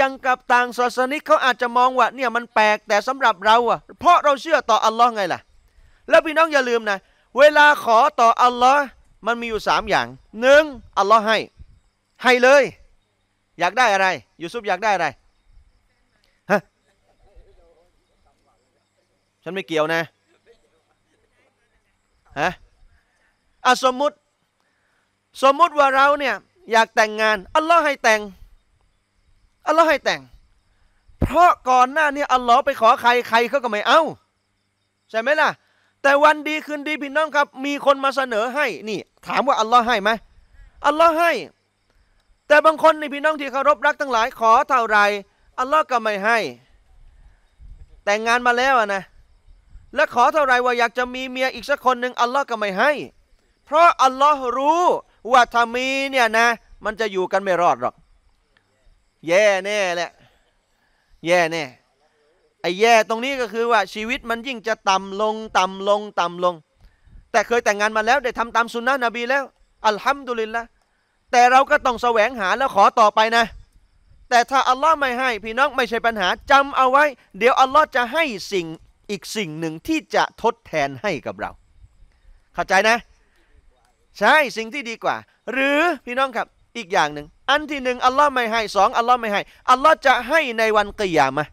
ยังกับต่างศาสนิกเขาอาจจะมองว่าเนี่ยมันแปลกแต่สำหรับเราอ่ะเพราะเราเชื่อต่ออัลลอฮ์ไงล่ะ แล้วพี่น้องอย่าลืมนะ เวลาขอต่ออัลลอฮ์มันมีอยู่สามอย่างหนึ่งอัลลอฮ์ให้ ให้เลย อยากได้อะไรยูซุปอยากได้อะไรฮะฉันไม่เกี่ยวนะฮะอาสมมติ สมมุติว่าเราเนี่ยอยากแต่งงานอัลลอฮ์ให้แต่ง อัลลอฮ์ให้แต่ง เพราะก่อนหน้านี้ อัลลอฮ์ไปขอใคร ใครเขาก็ไม่เอาใช่ไหมล่ะ แต่วันดีคืนดีพี่น้องครับ มีคนมาเสนอให้นี่ ถามว่าอัลลอฮ์ให้ไหมอัลลอฮ์ให้ แต่บางคนในพี่น้องที่เคารพรักทั้งหลาย ขอเท่าไรอัลลอฮ์ก็ไม่ให้ แต่งงานมาแล้วนะ และขอเท่าไรว่าอยากจะมีเมียอีกสักคนหนึ่งอัลลอฮ์ก็ไม่ให้เพราะอัลลอฮ์รู้ ว่าถ้ามีเนี่ยนะ มันจะอยู่กันไม่รอด หรอก แย่ แน่ แหละ แย่ แน่ไอ้แย่ตรงนี้ก็คือว่าชีวิตมันยิ่งจะต่ำลง ต่ำลง ต่ำลง แต่เคยแต่งงานมาแล้วได้ทำตามสุนนะนบีแล้วอัลฮัมดุลิลละแต่เราก็ต้องแสวงหาแล้วขอต่อไปนะ แต่ถ้าอัลลอฮ์ไม่ให้พี่น้องไม่ใช่ปัญหาจำเอาไว้ เดี๋ยวอัลลอฮ์จะให้สิ่งอีกสิ่งหนึ่งที่จะทดแทนให้กับเราเข้าใจนะใช่สิ่งที่ดีกว่า หรือพี่น้องครับ อีกอย่างหนึ่งอันที่หนึ่งอัลลอฮ์ไม่ให้สองอัลลอฮ์ไม่ให้ อัลลอฮ์จะให้ในวันกิยามะ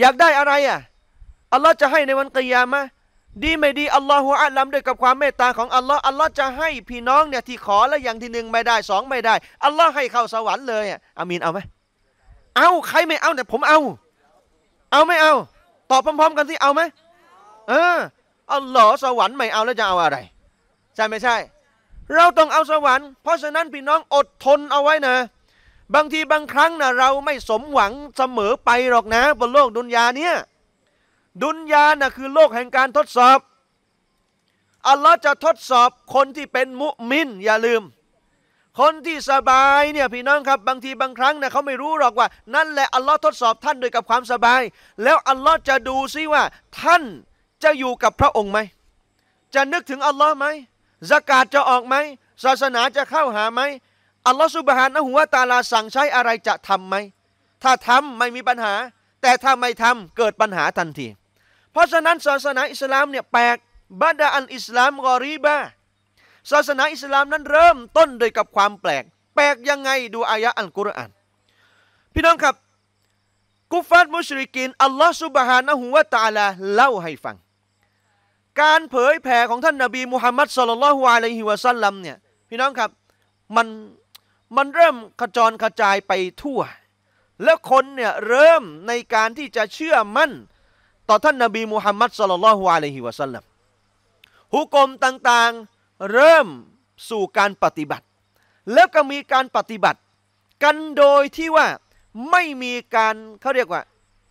อยากได้อะไรอ่ะอัลลอฮ์จะให้ในวันกิยามะ ดีไม่ดีอัลลอฮฺอัลลัมด้วยกับความเมตตาของอัลลอฮ์อัลลอฮ์จะ ให้พี่น้องเนี่ย ที่ขอและอย่างที่หนึ่งไม่ได้สองไม่ได้อัลลอฮ์ให้เข้าสวรรค์เลยอ่ะอามีนเอาไหมเอาใครไม่เอาแต่ผมเอา เอาไม่เอาตอบพร้อมๆกันสิเอาไหมเอออัลลอฮ์สวรรค์ไม่เอาแล้วจะเอาอะไรใช่ไม่ใช่ เราต้องเอาสวรรค์เพราะฉะนั้นพี่น้องอดทนเอาไว้นะ บางทีบางครั้งนะเราไม่สมหวังเสมอไปหรอกนะ บนโลกดุนยาเนี่ยดุนยานะคือโลกแห่งการทดสอบอัลลอฮ์จะทดสอบคนที่เป็นมุมินอย่าลืม คนที่สบายเนี่ยพี่น้องครับบางทีบางครั้งนะเขาไม่รู้หรอกว่านั่นแหละอัลลอฮ์ทดสอบท่านโดยกับความสบาย แล้วอัลลอฮ์จะดูซิว่า ท่านจะอยู่กับพระองค์ไหมจะนึกถึงอัลลอฮ์ไหมสกาศจะออกไหมศาสนาจะเข้าหาไหมอัลลอฮฺสุบฮานะหัวตาลาสั่งใช้อะไรจะทํำไหมถ้าทำไม่มีปัญหา แต่ถ้าไม่ทำเกิดปัญหาทันที เพราะฉะนั้น ศาสนาอิสลามเนี่ยแปลกบาดาอันอิสลามกอรีบาศาสนาอิสลามนั้นเริ่มต้นโดยกับความแปลก แปลกยังไงดูอายะอันกุรอานพี่น้องครับกุฟัตมุชริกินอัลลอฮฺสุบฮานะหัวตาลาเล่าให้ฟังการเผยแผ่ของท่านนาบีมุฮัมมัดสุลลัลฮุอะลัยฮิวะซัลลัมเนี่ยพี่น้องครับมันมันเริ่มกระจรกระจายไปทั่ว แล้วคนเนี่ยเริ่มในการที่จะเชื่อมั่นต่อท่านนาบีมุฮัมมัดสุลลัลฮุอะลัยฮิวะซัลลัมฮุกกลมต่างๆเริ่มสู่การปฏิบัติ แล้วก็มีการปฏิบัติกันโดยที่ว่าไม่มีการเขาเรียกว่า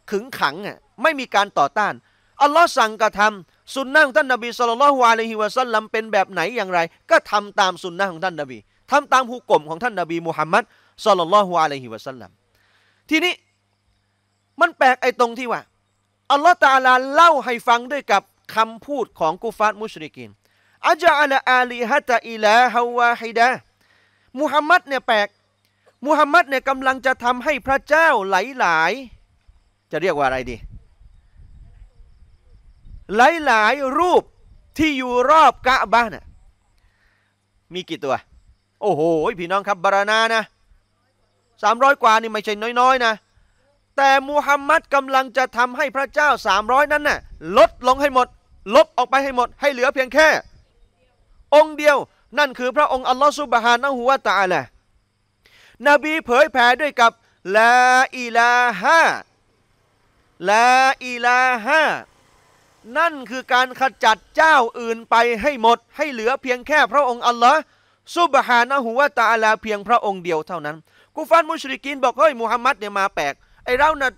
ขึงขังอ่ะไม่มีการต่อต้านอัลลอฮ์สั่งกระทำสุนนะของท่านนบีสุลต่านละฮอะลฮิวะซัลลัมเป็นแบบไหนอย่างไร ก็ทำตามสุนนะของท่านนบี ทำตามหุกกลมของท่านนบีมุฮัมมัดสุลลัลลฮุอะลฮิวะซัลลัมทีนี้มันแปลก ไอ้ตรงที่ว่า อัลลอฮฺตาลาเล่าให้ฟังด้วยกับคำพูดของกุฟาตมุชริกินอาจาลอาลีฮะตะอีลาฮาวาฮิดะมุฮัมมัดเนี่ยแปลก มุฮัมมัดเนี่ยกำลังจะทำให้พระเจ้าหลาย ๆจะเรียกว่าอะไรดีหลายๆรูปที่อยู่รอบกะบะน่ะมีกี่ตัว โอ้โห พี่น้องครับบารานานะสามร้อยกว่านี่ไม่ใช่น้อย ๆนะ แต่มูฮัมหมัดกำลังจะทำให้พระเจ้าสามร้อยนั้นนะ่ะลดลงให้หมด ลบออกไปให้หมด ให้เหลือเพียงแค่ องค์เดียวนั่นคือพระองค์ อัลลอฮฺสุบฮานะฮูวาตาละนบีเผยแผ่ด้วยกับลาอิลาฮะลาอิลาฮะนั่นคือการขจัดเจ้าอื่นไปให้หมด ให้เหลือเพียงแค่พระองค์อัลลอฮ์ซุบฮานะฮูวาตาลาเพียงพระองค์เดียวเท่านั้นกูฟานมุชริกินบอกเฮ้ยมูฮัมมัดเนี่ยมาแปลกไอเรานะ่ะ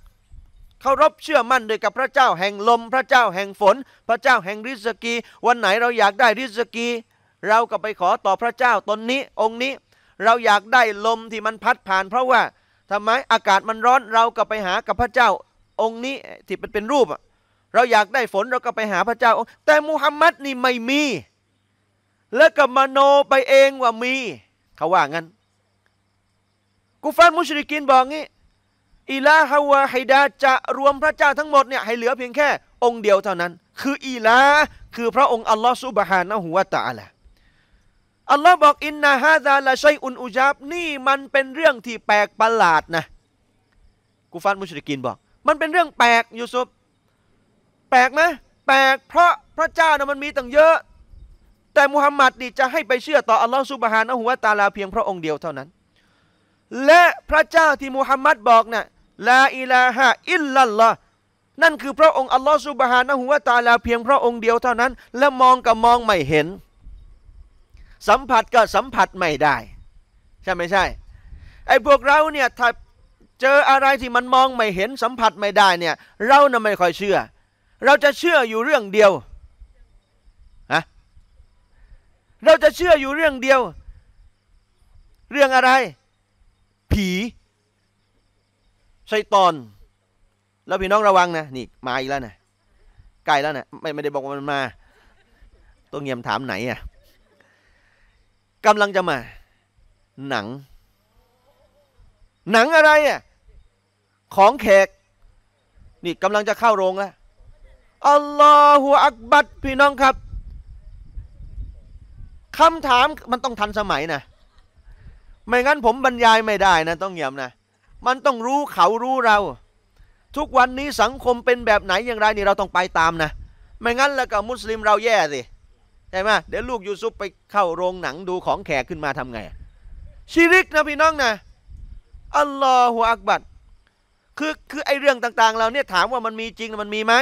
เคารพเชื่อมั่นโดยกับพระเจ้าแห่งลม พระเจ้าแห่งฝน พระเจ้าแห่งริสกี วันไหนเราอยากได้ริสกี เราก็ไปขอต่อพระเจ้าตนนี้ องค์นี้ เราอยากได้ลมที่มันพัดผ่านเพราะว่าทำไมอากาศมันร้อนเราก็ไปหากับพระเจ้าองค์นี้ที่เป็นเป็นรูปอะเราอยากได้ฝนเราก็ไปหาพระเจ้า แต่มูฮัมมัดนี่ไม่มี แล้วก็มโนไปเองว่ามี เขาว่างั้นกูฟานมุชริกินบอกงี้ อิลาฮาวาไฮดาจะรวมพระเจ้าทั้งหมดเนี่ยให้เหลือเพียงแค่ องค์เดียวเท่านั้น คืออีลา คือพระองค์ อัลลอฮ์ซุบฮานะฮุวาตาละอัลลอฮ์บอก อินนาฮาซาลาชัยอุนอุจับนี่มันเป็นเรื่องที่แปลกประหลาดนะกูฟานมุชริกินบอก มันเป็นเรื่องแปลกยูซุฟแปลกไหมแปลกเพราะพระเจ้านะมันมีตั้งเยอะ แต่มุฮัมมัดนี่จะให้ไปเชื่อ ต่ออัลลอฮฺสุบฮานะฮุวาตาลาเพียงพระองค์เดียวเท่านั้น และพระเจ้าที่มุฮัมมัดบอกนะ่ะลาอิลาฮะอิลลัลลอฮนั่นคือพระองค์อัลลอฮฺสุบฮานะฮุวาตาลา เพียงพระองค์เดียวเท่านั้นและมองกับมองไม่เห็น สัมผัสก็สัมผัสไม่ได้ใช่ไม่ใช่ไอ้พวกเราเนี่ยถ้าเจออะไรที่มันมองไม่เห็นสัมผัสไม่ได้เนี่ย เราน่ะไม่ค่อยเชื่อเราจะเชื่ออยู่เรื่องเดียว ฮะ เราจะเชื่ออยู่เรื่องเดียว เรื่องอะไร ผีไซตอน แล้วพี่น้องระวังนะ นี่มาอีกแล้วนะใกล้แล้วนะไม่ไม่ได้บอกว่ามันมา ตัวเงียมถามไหนอ่ะกำลังจะมา หนัง หนังอะไรอ่ะ ของแขก นี่กำลังจะเข้าโรงแล้วอัลลอฮฺอักบัดพี่น้องครับคำถามมันต้องทันสมัยนะ ไม่งั้นผมบรรยายไม่ได้นะ ต้องเยียมนะ มันต้องรู้เขารู้เรา ทุกวันนี้สังคมเป็นแบบไหนอย่างไรนี่ เราต้องไปตามนะ ไม่งั้นแล้วก็มุสลิมเราแย่สิใช่ไหมเดี๋ยวลูกยูซุปไปเข้าโรงหนังดูของแขกขึ้นมาทำไง ชิริกนะพี่น้องนะอัลลอฮฺอักบัดคือ คือไอเรื่องต่าง ๆ เราเนี่ยถามว่ามันมีจริงมันมีไหม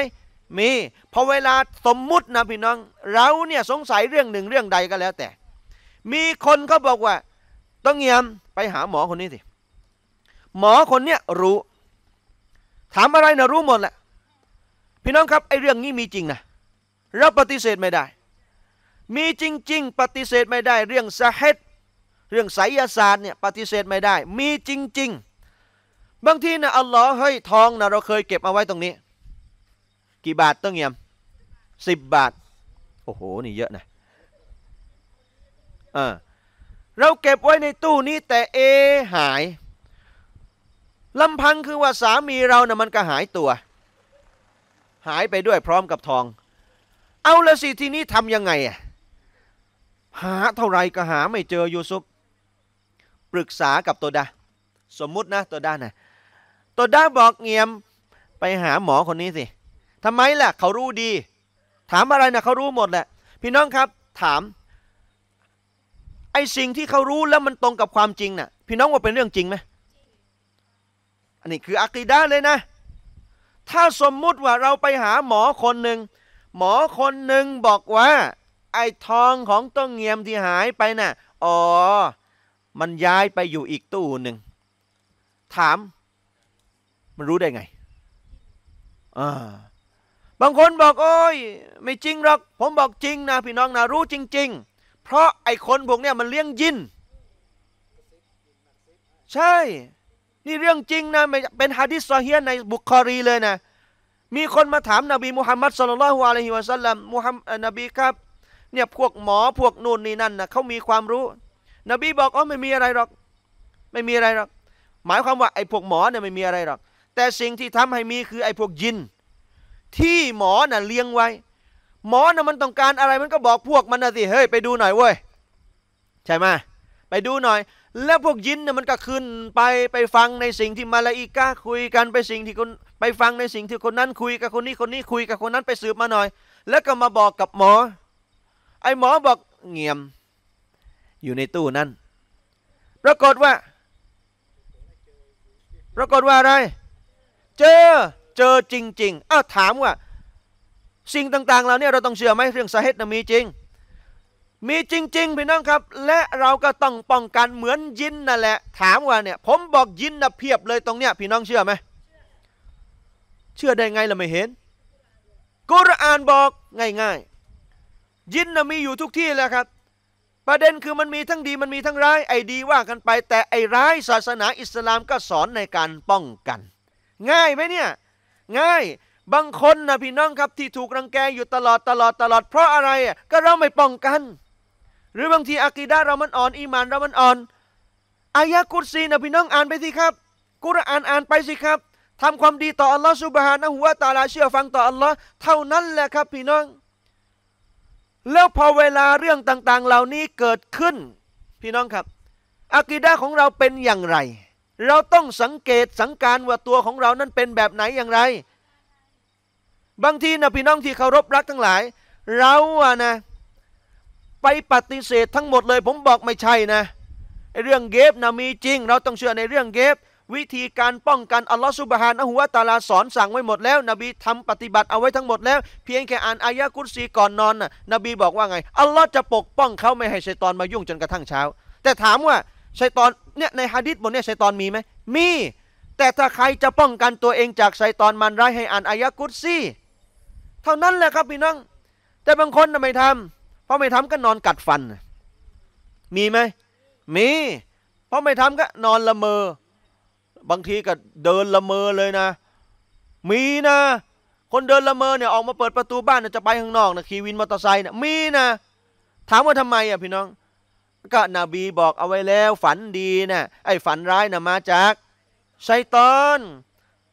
มีพอเวลาสมมุตินะพี่น้อง เราเนี่ยสงสัยเรื่องหนึ่งเรื่องใดก็แล้วแต่ มีคนเขาบอกว่า ต้องเงียมไปหาหมอคนนี้สิหมอคนเนี้ยรู้ ถามอะไรนะรู้หมดแหละพี่น้องครับไอเรื่องนี้มีจริงนะเราปฏิเสธไม่ได้ มีจริง ๆ ปฏิเสธไม่ได้ เรื่องสาเหตุเรื่องไสยศาสตร์เนี่ยปฏิเสธไม่ได้ มีจริง ๆ บางทีนะอัลลอฮ์เฮ้ยทองนะเราเคยเก็บมาไว้ตรงนี้กี่บาทต้องเงียมสิบบาท โอ้โห นี่เยอะนะเออเราเก็บไว้ในตู้นี้แต่เอหายลำพังคือว่าสามีเรานะ่ะมันก็หายตัว หายไปด้วยพร้อมกับทอง เอาละสิทีนี้ทำยังไงอ่ะหาเท่าไรก็หาไม่เจอยูซุปปรึกษากับตัวดาสมมุตินะ ตัวดานะตัวดาบอกเงียมไปหาหมอคนนี้สิทำไมล่ะเขารู้ดี ถามอะไรนะเขารู้หมดแหละพี่น้องครับ ถามไอสิ่งที่เขารู้แล้วมันตรงกับความจริงนะ่ะ พี่น้องว่าเป็นเรื่องจริงไหมอันนี้คืออักีดาเลยนะ ถ้าสมมุติว่าเราไปหาหมอคนหนึ่ง หมอคนหนึ่ง บอกว่า ไอทองของต้องเงียมที่หายไปนะ่ะอ๋อมันย้ายไปอยู่อีกตู้หนึ่งถาม มันรู้ได้ไงอ่าบางคนบอก โอ้ย ไม่จริงหรอกผมบอกจริงนะพี่น้องนะ รู้จริง ๆ เพราะไอ้คนพวกเนี้ยมันเลี้ยงยินใช่นี่เรื่องจริงนะเป็นฮะดิษซอฮีในบุคอรีเลยนะ มีคนมาถามนบีมุฮัมมัดสุลลัลฮุอะลัยฮิวะสัลลัมมุฮัมนบีครับเนี่ยพวกหมอพวกนู่นนี่นั่นนะเขามีความรู้นบีบอกอ๋อไม่มีอะไรหรอกไม่มีอะไรหรอกหมายความว่าไอ้พวกหมอเนี่ยไม่มีอะไรหรอกแต่สิ่งที่ทำให้มีคือไอ้พวกยินที่หมอน่ะเลี้ยงไว้ หมอน่ะมันต้องการอะไรมันก็บอกพวกมันนะสิ เฮ้ยไปดูหน่อยเว้ย ใช่ไหมไปดูหน่อย แล้วพวกยินน่ะมันก็ขึ้นไปไปฟังในสิ่งที่มาลาอิกาคุยกันไปสิ่งที่คนไปฟังในสิ่งที่คนนั้น คุยกับคนนี้คนนี้ คุยกับคนนั้นไปสืบมาหน่อย แล้วก็มาบอกกับหมอ ไอ้หมอบอกเงียมอยู่ในตู้นั้นปรากฏว่า ปรากฏว่าอะไร เจเจอจริง ๆอ้าวถามว่าสิ่งต่างๆเราเนี่ยเราต้องเชื่อไหมเรื่องสาเหตุนะมีจริง มีจริง ๆ พี่น้องครับ และเราก็ต้องป้องกันเหมือนยินนั่นแหละถามว่าเนี่ยผมบอกยินนะเพียบเลยตรงเนี้ยพี่น้องเชื่อไหมเชื่อได้ไงล่ะไม่เห็น กุรอานบอกง่ายๆ ยินนะมีอยู่ทุกที่แล้วครับ ประเด็นคือมันมีทั้งดีมันมีทั้งร้ายไอ้ดีว่ากันไป แต่ไอ้ร้ายศาสนาอิสลามก็สอนในการป้องกัน ง่ายไหมเนี่ยง่าย บางคนนะพี่น้องครับ ที่ถูกรังแกอยู่ตลอดตลอดตลอดเพราะอะไรก็เราไม่ป้องกัน หรือบางทีอากีดาเรามันอ่อน อีมานเรามันอ่อนอายะกุศีนะพี่น้องอ่านไปสิครับ กุรอานอ่านไปสิครับทำความดีต่ออัลลอฮ์สุบฮานะหัวตาลาเชื่อฟังต่ออัลลอฮ์เท่านั้นแหละครับพี่น้อง แล้วพอเวลาเรื่องต่าง ๆ เหล่านี้เกิดขึ้น พี่น้องครับอากีดาของเราเป็นอย่างไรเราต้องสังเกตสังการว่าตัวของเรานั้นเป็นแบบไหนอย่างไร บางทีนะพี่น้องที่เคารพรักทั้งหลาย เราอะนะ ไปปฏิเสธทั้งหมดเลย ผมบอกไม่ใช่นะ เรื่องเก็บนะมีจริง เราต้องเชื่อในเรื่องเก็บวิธีการป้องกัน อัลลอฮฺสุบฮานหัฮุวาตาลาสอนสั่งไว้หมดแล้วนบีทำปฏิบัติเอาไว้ทั้งหมดแล้ว เพียงแค่อ่านอายะกุรซีก่อนนอนนะนบีบอกว่าไงอัลลอฮ์จะปกป้องเขาไม่ให้ชัยตอนมายุ่งจนกระทั่งเช้า แต่ถามว่าชัยตอนเนี่ยในฮะดิษบนเนี่ยชัยตอนมีไหมมี แต่ถ้าใครจะป้องกันตัวเองจากชัยตอนมันร้ายให้อ่านอายะกุดซี่ เท่านั้นแหละครับ พี่น้องแต่บางคนไม่ทำพราะไม่ทำก็นอนกัดฟัน มีไหมมีเพราะไม่ทำก็ นอนละเมอ บางทีก็เดินละเมอเลยนะ มีนะคนเดินละเมอเนี่ยออกมาเปิดประตูบ้านจะไปข้างนอกนะขี่วินมอเตอร์ไซค์เนี่ยมีนะ ถามว่าทำไมอ่ะพี่น้องก็นบีบอกเอาไว้แล้วฝันดีนะ่ะไอ้ฝันร้ายนะ่ะมาจากชัยตอน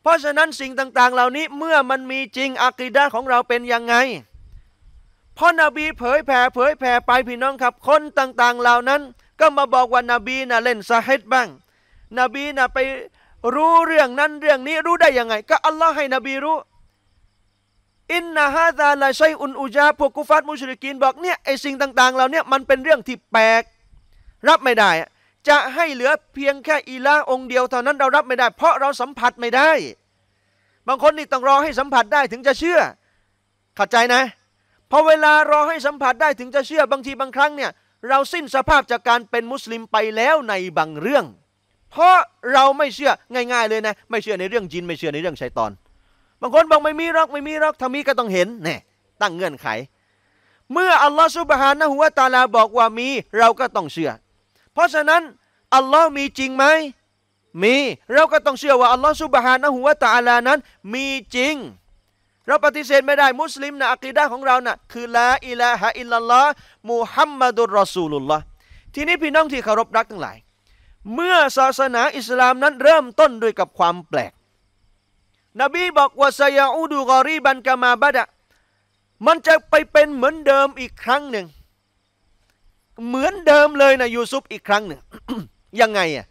เพราะฉะนั้นสิ่งต่าง ๆ เหล่านี้เมื่อมันมีจริงอะกีดาของเราเป็นยังไงพราะนบีเผยแผ่เผยแผ่ไปพี่น้องครับคนต่าง ๆ เหล่านั้น ก็มาบอกว่านาบีนะเล่นซาฮิดบ้างนบีน่ะไปรู้เรื่องนั้นเรื่องนี้รู้ได้ยังไง ก็อัลลอฮ์ให้นบีรู้อินนาฮาซาลาชัยอุนอุจาพวกกุฟัตมุชริกินบอกเนี่ยไอสิ่งต่างๆเราเนี่ยมันเป็นเรื่องที่แปลกรับไม่ได้จะให้เหลือเพียงแค่อีลาองค์เดียวเท่านั้นเรารับไม่ได้ เพราะเราสัมผัสไม่ได้ บางคนนี่ต้องรอให้สัมผัสได้ถึงจะเชื่อเข้าใจนะพอเวลารอให้สัมผัสได้ถึงจะเชื่อบางทีบางครั้งเนี่ยเราสิ้นสภาพจากการเป็นมุสลิมไปแล้วในบางเรื่อง เพราะเราไม่เชื่อง่าย ๆเลยนะไม่เชื่อในเรื่องจินไม่เชื่อในเรื่องชัยตอน บางคนบอกไม่มีรอกไม่มีรอกทามีก็ต้องเห็นแน่ตั้งเงื่อนไข เมื่ออัลลอฮฺสุบฮานะฮุวตาลาบอกว่ามีเราก็ต้องเชื่อเพราะฉะนั้น อัลลอฮ์มีจริงไหม มี เราก็ต้องเชื่อว่า อัลลอฮ์สุบฮานะหัวตาอัลานั้นมีจริง เราปฏิเสธไม่ได้มุสลิมนะอักีดะของเรานะ่ะคือลาอิลาฮะอิลลัลลอฮ์มูฮัมมัดุลรอซูลุลลอฮ์ทีนี้พี่น้องที่เคารพรักทั้งหลาย เมื่อศาสนาอิสลามนั้นเริ่มต้นด้วยกับความแปลก นบีบอกว่าซยาอูดูกอรีบันกามาบะดะมันจะไปเป็นเหมือนเดิมอีกครั้งหนึ่งเหมือนเดิมเลยนะยูซุปอีกครั้งหนึ่งยังไงอ่ะ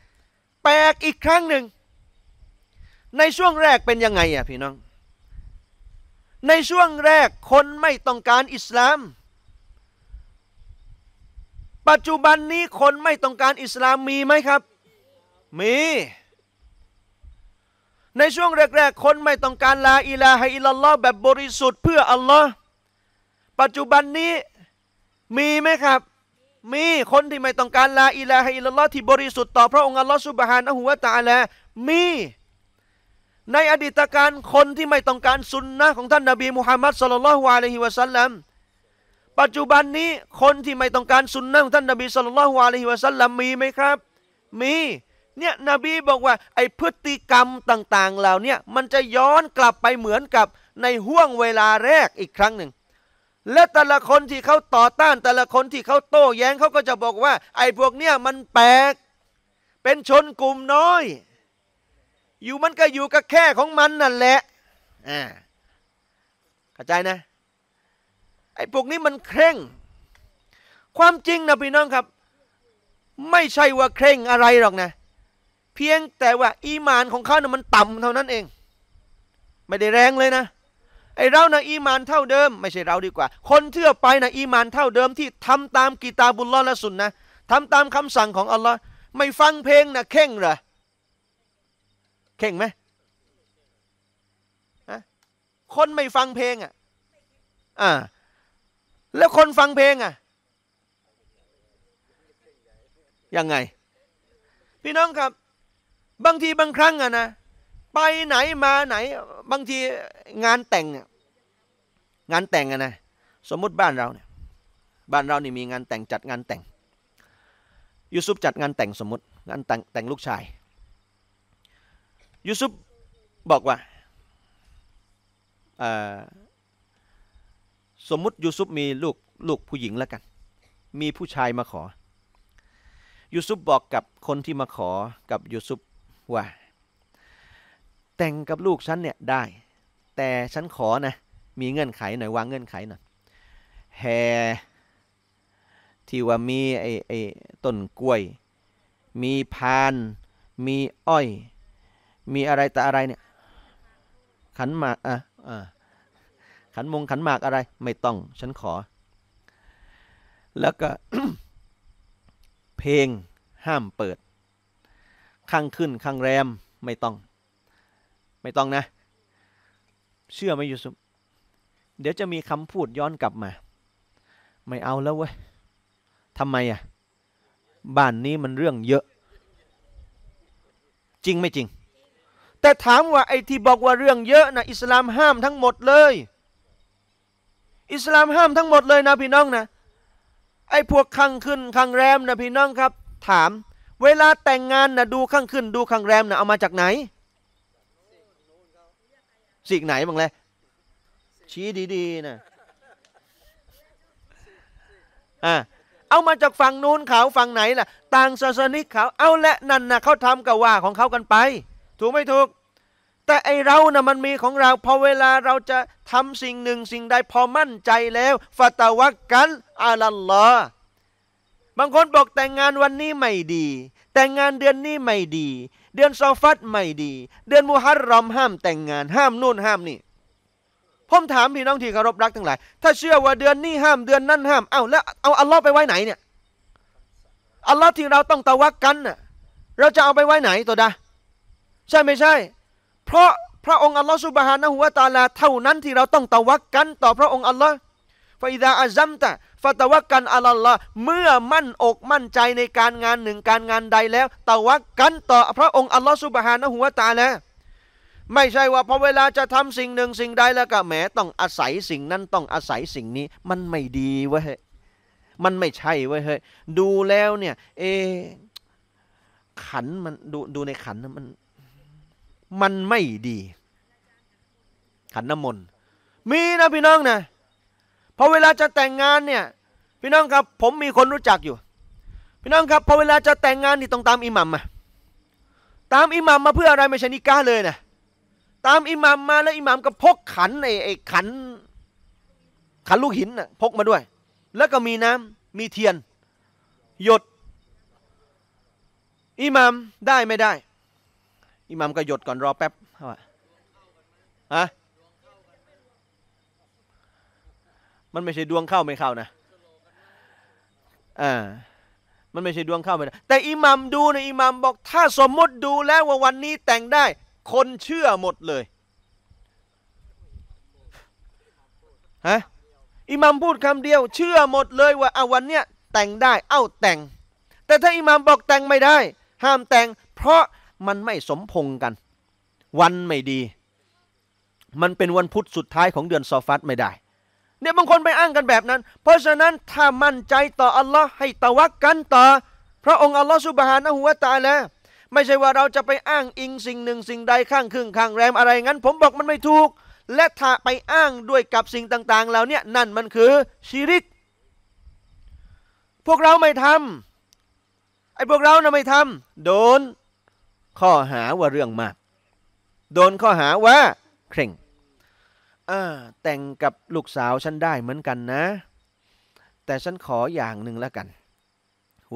แปลกอีกครั้งหนึ่งในช่วงแรกเป็นยังไงอ่ะพี่น้อง ในช่วงแรกคนไม่ต้องการอิสลาม ปัจจุบันนี้คนไม่ต้องการอิสลามมีไหมครับ มี ในช่วงแรกๆคนไม่ต้องการลาอิลาฮิอิลลอฮ์แบบบริสุทธิ์เพื่ออัลลอฮ์ปัจจุบันนี้มีไหมครับมีคนที่ไม่ต้องการลาอิลาฮอิลลอฮ์ที่บริสุทธิ์ต่อพระองค์อัลลอฮ์สุบฮานะฮูวะตาละมีในอดีตการคนที่ไม่ต้องการสุนนะของท่านนบีมุฮัมมัดสุลลัลฮวะลัยฮิวะสัลลัมปัจจุบันนี้คนที่ไม่ต้องการสุนนะของท่านนบีสุลลัลฮวะลัยฮิวะสัลลัมมีไหมครับ มี เนี่ยนบีบอกว่าไอพฤติกรรมต่างๆเหล่านี้มันจะย้อนกลับไปเหมือนกับในห่วงเวลาแรกอีกครั้งหนึ่งและแต่ละคนที่เขาต่อต้าน แต่ละคนที่เขาโต้แย้งเขาก็จะบอกว่า ไอ้พวกเนี้ยมันแปลก เป็นชนกลุ่มน้อย อยู่มันก็อยู่กับแค่ของมันนั่นแหละอ่าเข้าใจนะ ไอ้พวกนี้มันเคร่ง ความจริงนะพี่น้องครับ ไม่ใช่ว่าเคร่งอะไรหรอกนะ เพียงแต่ว่า อีมานของเขาเนี่ยมันต่ำเท่านั้นเอง ไม่ได้แรงเลยนะไอเรานะอีมานเท่าเดิม ไม่ใช่เราดีกว่า คนเชื่อไปนะอีมานเท่าเดิม ที่ทำตามกีตาบุลลอและสุนนะทำตามคำสั่งของอัลลอฮ์ไม่ฟังเพลงนะเข่งเหรอเข่งไหมคนไม่ฟังเพลงอ่ะอ่าแล้วคนฟังเพลงอ่ะยังไง พี่น้องครับ บางทีบางครั้งอ่ะนะไปไหนมาไหน บางทีงานแต่งเนี่ยงานแต่งอะนะ สมมติบ้านเราเนี่ยบ้านเรานี่มีงานแต่งจัดงานแต่งยูซุปจัดงานแต่งสมมติงานแต่ง แต่งลูกชายยูซุปบอกว่าสมมุติยูซุปมีลูก ลูกผู้หญิงแล้วกัน มีผู้ชายมาขอยูซุปบอกกับคนที่มาขอกับยูซุปว่าแต่งกับลูกฉันเนี่ยได้ แต่ฉันขอนะ มีเงื่อนไขหน่อยวางเงื่อนไขหน่อยแฮ ที่ว่ามีไอ้ไอ้ต้นกล้วย มีพานมีอ้อย มีอะไรแต่อะไรเนี่ย ขันหมากอ่ะอ่ะขันมงขันหมากอะไร ไม่ต้อง ฉันขอ แล้วก็ เพลงห้ามเปิด ข้างขึ้น ข้างแรมไม่ต้องไม่ต้องนะเชื่อไหมยูซุปเดี๋ยวจะมีคำพูดย้อนกลับมา ไม่เอาแล้วเว้ยทำไมอ่ะ บ้านนี้มันเรื่องเยอะ จริงไม่จริง แต่ถามว่า ไอ้ที่บอกว่าเรื่องเยอะนะ อิสลามห้ามทั้งหมดเลย อิสลามห้ามทั้งหมดเลยนะพี่น้องนะไอ้พวกข้างขึ้นข้างแรมนะพี่น้องครับ ถามเวลาแต่งงานนะดูข้างขึ้น ดูข้างแรมนะเอามาจากไหนสิ่งไหนบ้างเลยชี้ดี ๆนะอ่าเอามาจากฝั่งนู้นเขาฝั่งไหนล่ะ ต่างศาสนิกเขา เอาและนั่นนะเขาทำกับว่าของเขากันไป ถูกไม่ถูกแต่ไอเรานะ่ะมันมีของเรา พอเวลาเราจะทำสิ่งหนึ่งสิ่งใดพอมั่นใจแล้วฟาตาวักกันอาลัลลอฮ์บางคนบอกแต่งงานวันนี้ไม่ดี แต่งงานเดือนนี้ไม่ดีเดือนซอฟัตไม่ดี เดือนมูฮัตรอมห้ามแต่งงานห้ามนู่นห้ามนี่ผมถามพี่น้องที่เคารพรักทั้งหลายถ้าเชื่อว่าเดือนนี้ห้ามเดือนนั้นห้ามเอาแล้วเอาอัลลอฮ์ไปไว้ไหนเนี่ยอัลลอฮ์ที่เราต้องตะวักกันน่ะเราจะเอาไปไว้ไหนตัวดาใช่ไม่ใช่ เพราะพระองค์อัลลอฮ์สุบฮานะฮุวาตาลาเท่านั้นที่เราต้องตะวักกันต่อพระองค์อัลลอฮ์ฟิดาอาซัมตะฟาตวักกันอัลลอฮ์เมื่อมั่นอกมั่นใจในการงานหนึ่งการงานใดแล้วตะวักกันต่อ พระองค์อัลลอฮ์สุบฮานะหัวตาแล้วไม่ใช่ว่าพอเวลาจะทำสิ่งหนึ่งสิ่งใดแล้วก็แหมต้องอาศัยสิ่งนั้นต้องอาศัยสิ่งนี้ มันไม่ดีเว้ยมันไม่ใช่เว้ยเฮ้ยดูแล้วเนี่ยเอ ขันมันดูดูในขันมัน มันไม่ดี ขันน้ำมนต์มีนะพี่น้องนะพอเวลาจะแต่งงานเนี่ย พี่น้องครับ ผมมีคนรู้จักอยู่ พี่น้องครับพอเวลาจะแต่งงานนี่ต้องตามอิหมัมมาตามอิหมัมมาเพื่ออะไรไม่ใช่นิก้าเลยนะตามอิหมัมมาแล้วอิหมัมก็พกขันไอ้ไอ้ขัน ขันลูกหินน่ะพกมาด้วย แล้วก็มีน้ำ มีเทียน หยด อิหมัมได้ไม่ได้ อิหมัมก็หยดก่อนรอแป๊บเ่าฮะมันไม่ใช่ดวงเข้าไม่เข้านะ อ่า มันไม่ใช่ดวงเข้าไม่ได้แต่อิหมัมดูนะอิหมัมบอก ถ้าสมมติดูแล้วว่าวันนี้แต่งได้ คนเชื่อหมดเลยฮะอิหมัมพูดคำเดียว เชื่อหมดเลยว่าเอาวันเนี้ยแต่งได้ เอ้าแต่ง แต่ถ้าอิหมัมบอกแต่งไม่ได้ ห้ามแต่ง เพราะมันไม่สมพงกัน วันไม่ดี มันเป็นวันพุธสุดท้ายของเดือนซอฟัตไม่ได้เนี่ยบางคนไปอ้างกันแบบนั้น เพราะฉะนั้นถ้ามั่นใจต่ออัลลอฮ์ให้ตะวักกันต่อ พระองค์อัลลอฮ์สุบฮานะฮุวาตาแล้วไม่ใช่ว่าเราจะไปอ้างอิงสิ่งหนึ่งสิ่งใดข้างครึ่ง ข้างแรมอะไรงั้น ผมบอกมันไม่ถูก และถ้าไปอ้างด้วยกับสิ่งต่างๆเหล่านี้นั่นมันคือชีริก พวกเราไม่ทำไอ้พวกเรานะไม่ทำโดนข้อหาว่าเรื่องมาก โดนข้อหาว่าเคร่งออแต่งกับลูกสาว ฉันได้เหมือนกันนะ แต่ฉันขออย่างหนึ่งแล้วกัน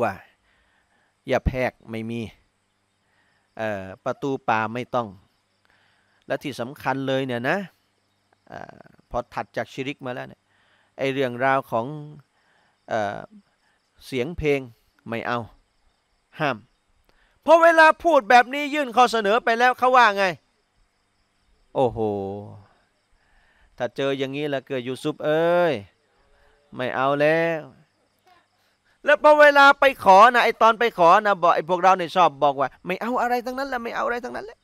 ว่า อย่าแพกไม่มี เออประตูป่าไม่ต้อง และที่สำคัญเลยเนี่ยนะอพอถัดจากชิริกมาแล้วเนี่ยไอเรื่องราวของเอเสียงเพลงไม่เอาห้ามพอเวลาพูดแบบนี้ยื่นข้อเสนอไปแล้วเขาว่าไง โอ้โหถ้าเจออย่างนี้ละเกิดยูซุปเอ้ยไม่เอาแล้ว แล้วพอเวลาไปขอนะไอตอนไปขอนะบอกไอพวกเราเนี่ยชอบบอกว่า ไม่เอาอะไรทั้งนั้นแหละไม่เอาอะไรทั้งนั้นแหละ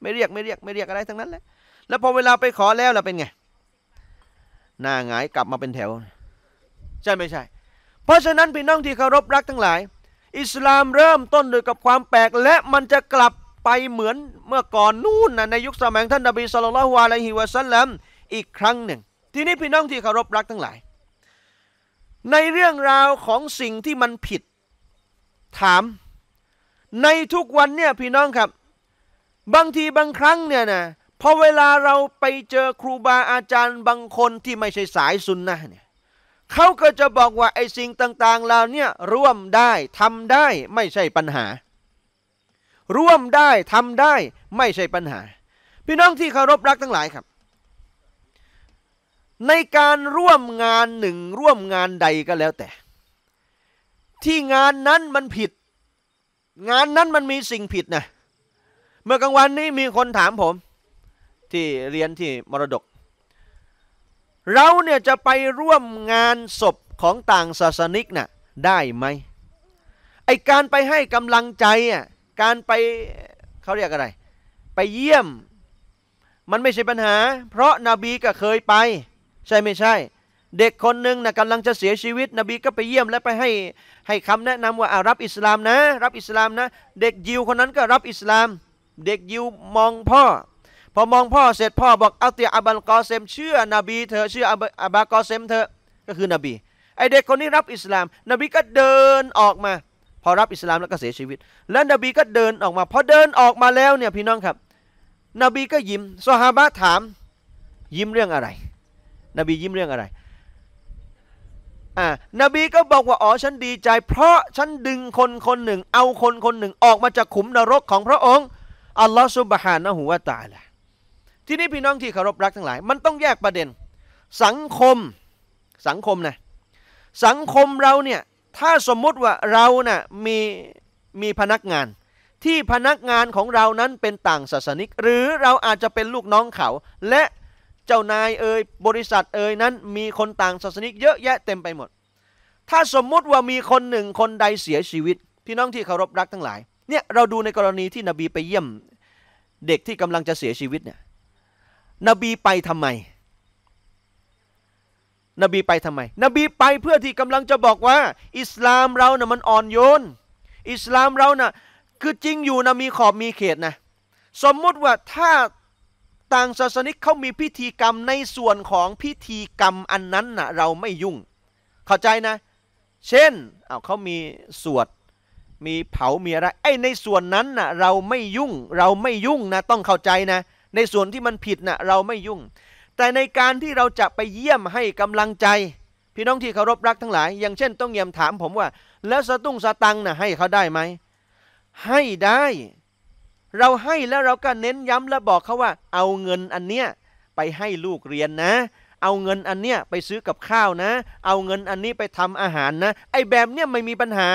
ไม่เรียกไม่เรียกไม่เรียกอะไรทั้งนั้นแหละแล้วพอเวลาไปขอแล้วล่ะเป็นไงหน้าหงายกลับมาเป็นแถว ใช่ไม่ใช่ เพราะฉะนั้นพี่น้องที่เคารพรักทั้งหลาย อิสลามเริ่มต้นโดยกับความแปลกและมันจะกลับไปเหมือนเมื่อก่อนนู่นนะในยุคสมัยท่านนบีสุลต่านลฮุวะลัยฮิวะซัลลัมอีกครั้งหนึ่งทีนี้พี่น้องที่เคารพรักทั้งหลาย ในเรื่องราวของสิ่งที่มันผิดถามในทุกวันเนี่ยพี่น้องครับ บางทีบางครั้งเนี่ยนะพอเวลาเราไปเจอครูบาอาจารย์ บางคนที่ไม่ใช่สายสุนนะเนี่ยเขาก็จะบอกว่าไอ้สิ่งต่าง ๆเราเนี่ยร่วมได้ทำได้ไม่ใช่ปัญหา ร่วมได้ทำได้ไม่ใช่ปัญหา พี่น้องที่เคารพรักทั้งหลายครับในการร่วมงานหนึ่งร่วมงานใดก็แล้วแต่ ที่งานนั้นมันผิด งานนั้นมันมีสิ่งผิดนะเมื่อกลางวันนี้มีคนถามผม ที่เรียนที่มรดก เราเนี่ยจะไปร่วมงานศพของต่างศาสนิกนะ่ะได้ไหมไอการไปให้กำลังใจอ่ะการไปเขาเรียกอะไร ไปเยี่ยมมันไม่ใช่ปัญหา เพราะนาบีก็เคยไปใช่ไม่ใช่ เด็กคนหนึ่งนะกำลังจะเสียชีวิต นบีก็ไปเยี่ยมและไปให้ให้คำแนะนำว่าอารับอิสลามนะ รับอิสลามนะเด็กยิวคนนั้นก็รับอิสลาม เด็กยิวมองพ่อพอมองพ่อเสร็จพ่อบอกเอาเตยอับัลกอเซมเชื่อนบีเธอเชื่ออับากอเซมเธอก็คือนบี ไอเด็กคนนี้รับอิสลาม นบีก็เดินออกมา พอรับอิสลามแล้วก็เสียชีวิต แล้วนบีก็เดินออกมาพอเดินออกมาแล้วเนี่ยพี่น้องครับนบีก็ยิ้มสฮาบะถาม ยิ้มเรื่องอะไรนบียิ้มเรื่องอะไร อ่า นบีก็บอกว่า อ๋อฉันดีใจเพราะฉันดึงคนคนหนึ่ง เอาคนคนหนึ่งออกมาจากขุมนรกของพระองค์ อัลลอฮฺสุบฮานะหูวาตาละทีนี้พี่น้องที่เคารพรักทั้งหลาย มันต้องแยกประเด็น สังคมสังคมนะสังคมเราเนี่ย ถ้าสมมุติว่าเรานะ่ะมี มีพนักงานที่พนักงานของเรานั้นเป็นต่างศาสนิก หรือเราอาจจะเป็นลูกน้องเขาและเจ้านายเอ่ยบริษัทเอ่ยนั้นมีคนต่างศาสนิกเยอะแยะเต็มไปหมด ถ้าสมมุติว่ามีคนหนึ่งคนใดเสียชีวิต พี่น้องที่เคารพรักทั้งหลายเนี่ยเราดูในกรณีที่นบีไปเยี่ยม เด็กที่กำลังจะเสียชีวิตเนี่ยนบีไปทำไม นบีไปทำไม นบีไปเพื่อที่กำลังจะบอกว่า อิสลามเรานะ่ยมันอ่อนโยนอิสลามเรานะ่ะคือจริงอยู่นะมีขอบมีเขตนะสมมุติว่าถ้าต่างศาสนิกเขามีพิธีกรรม ในส่วนของพิธีกรรมอันนั้นนะเราไม่ยุ่ง เข้าใจนะ เช่นเอาเขา มีสวด มีเผา มีอะไรไอ้ในส่วนนั้นนะเราไม่ยุ่ง เราไม่ยุ่งนะ ต้องเข้าใจนะ ในส่วนที่มันผิดนะเราไม่ยุ่ง แต่ในการที่เราจะไปเยี่ยมให้กำลังใจ พี่น้องที่เคารพรักทั้งหลาย อย่างเช่น ต้องเยี่ยมถามผมว่า แล้วสตุ้งสตังนะให้เขาได้ไหม ให้ได้เราให้แล้วเราก็เน้นย้ำและบอกเขาว่าเอาเงินอันเนี้ยไปให้ลูกเรียนนะ เอาเงินอันเนี้ยไปซื้อกับข้าวนะ เอาเงินอันนี้ไปทำอาหารนะ ไอ้แบบเนี้ยไม่มีปัญหา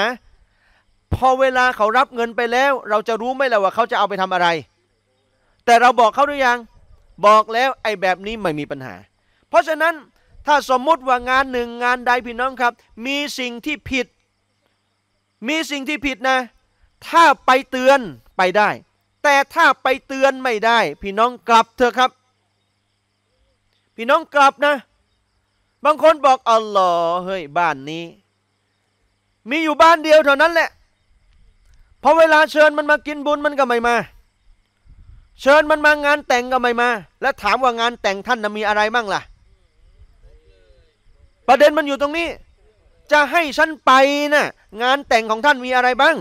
พอเวลาเขารับเงินไปแล้ว เราจะรู้ไหมล่ะว่าเขาจะเอาไปทำอะไร แต่เราบอกเขาหรือยัง บอกแล้วไอ้แบบนี้ไม่มีปัญหา เพราะฉะนั้นถ้าสมมุติว่างานหนึ่งงานใดพี่น้องครับ มีสิ่งที่ผิด มีสิ่งที่ผิดนะ ถ้าไปเตือนไปได้แต่ถ้าไปเตือนไม่ได้พี่น้องกลับเถอะครับพี่น้องกลับนะ บางคนบอกอัลลอฮ์เฮ้ยบ้านนี้ มีอยู่บ้านเดียวเท่านั้นแหละพอเวลาเชิญมันมากินบุญมันก็ไม่มา เชิญมันมางานแต่งก็ไม่มา แล้วถามว่างานแต่งท่านนะมีอะไรบ้างล่ะ ประเด็นมันอยู่ตรงนี้ จะให้ฉันไปนะ่ะงานแต่งของท่านมีอะไรบ้าง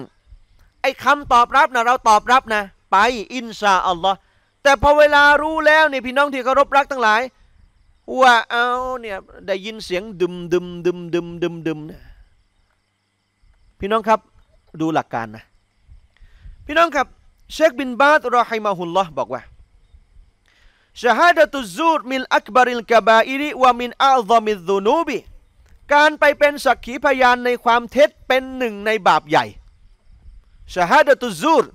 ไอ้คำตอบรับนะเราตอบรับนะไปอินชาอัลลอฮ์แต่พอเวลารู้แล้วเนี่ยพี่น้องที่เคารพรักทั้งหลาย ว่าเอาเนี่ยได้ยินเสียงดึมดึมดึมดึมดึมดึมเนี่ยพี่น้องครับดูหลักการนะพี่น้องครับ เชคบินบาตรอฮิมาฮุลลอฮ์บอกว่าชาฮัดตุซูดมิลอักบาริลกบาอิริวามินอัลซามิซูนูบีการไปเป็นสักขีพยานในความเท็จเป็นหนึ่งในบาปใหญ่ชาฮัดตุซูด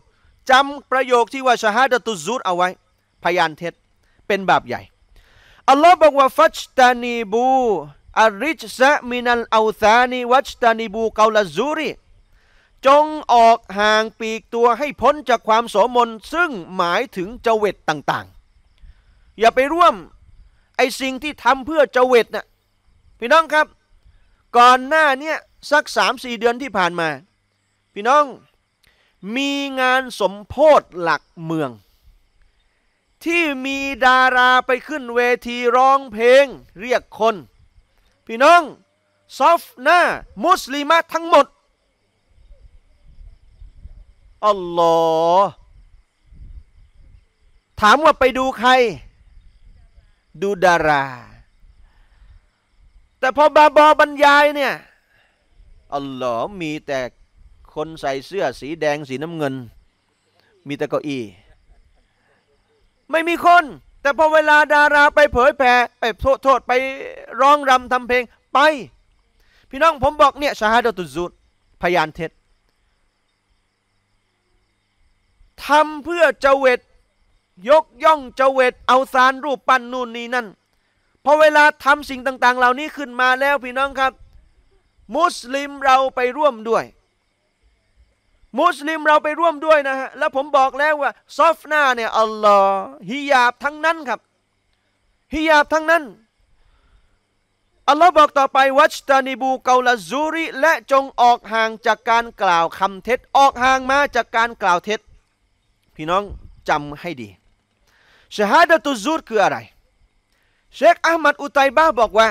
จำประโยคที่ว่าชาฮาดตุซูดเอาไว้ พยานเท็จเป็นบาปใหญ่อัลลอฮ์บอกว่า ฟัชตานีบูอาริจซะมินันอาซานี วัชตานีบูเกาลาซูรีจงออกห่างปีกตัวให้พ้นจากความโสมนซึ่งหมายถึงเจวิตต่าง ๆ อย่าไปร่วมไอสิ่งที่ทำเพื่อเจวิตนะ่ะพี่น้องครับ ก่อนหน้าเนี้ยสักสามสี่เดือนที่ผ่านมา พี่น้องมีงานสมโพธหลักเมือง ที่มีดาราไปขึ้นเวทีร้องเพลงเรียกคน พี่น้อง ซอฟหน้า มุสลิมะทั้งหมด อัลลอฮ์ถามว่าไปดูใคร ดูดารา แต่พอบาบอบรรยายเนี่ย อัลลอฮ์มีแต่คนใส่เสื้อสีแดงสีน้ำเงิน มีแต่เก้าอี้ไม่มีคน แต่พอเวลาดาราไปเผยแผ่ไปโทษโทษไปร้องรำทำเพลงไป พี่น้องผมบอกเนี่ยชาฮาดตุจุดพยานเท็จทำเพื่อเจวิตยกย่องเจวิตเอาสารรูปปั้นนู่นนี่นั่นพอเวลาทำสิ่งต่าง ๆ เหล่านี้ขึ้นมาแล้วพี่น้องครับ มุสลิมเราไปร่วมด้วยมุสลิมเราไปร่วมด้วยนะฮะ แล้วผมบอกแล้วว่า ซอฟนาเนี่ยอัลลอฮ์ฮิยาบทั้งนั้นครับฮิยาบทั้งนั้นอัลลอฮ์บอกต่อไปวัชตานิบูเกาลาซูริ และจงออกห่างจากการกล่าวคำเท็จออกห่างมาจากการกล่าวเท็จ พี่น้องจำให้ดีชฮาดะตุซูรคืออะไร เชคอามัดอุตัยบ้าบอกว่า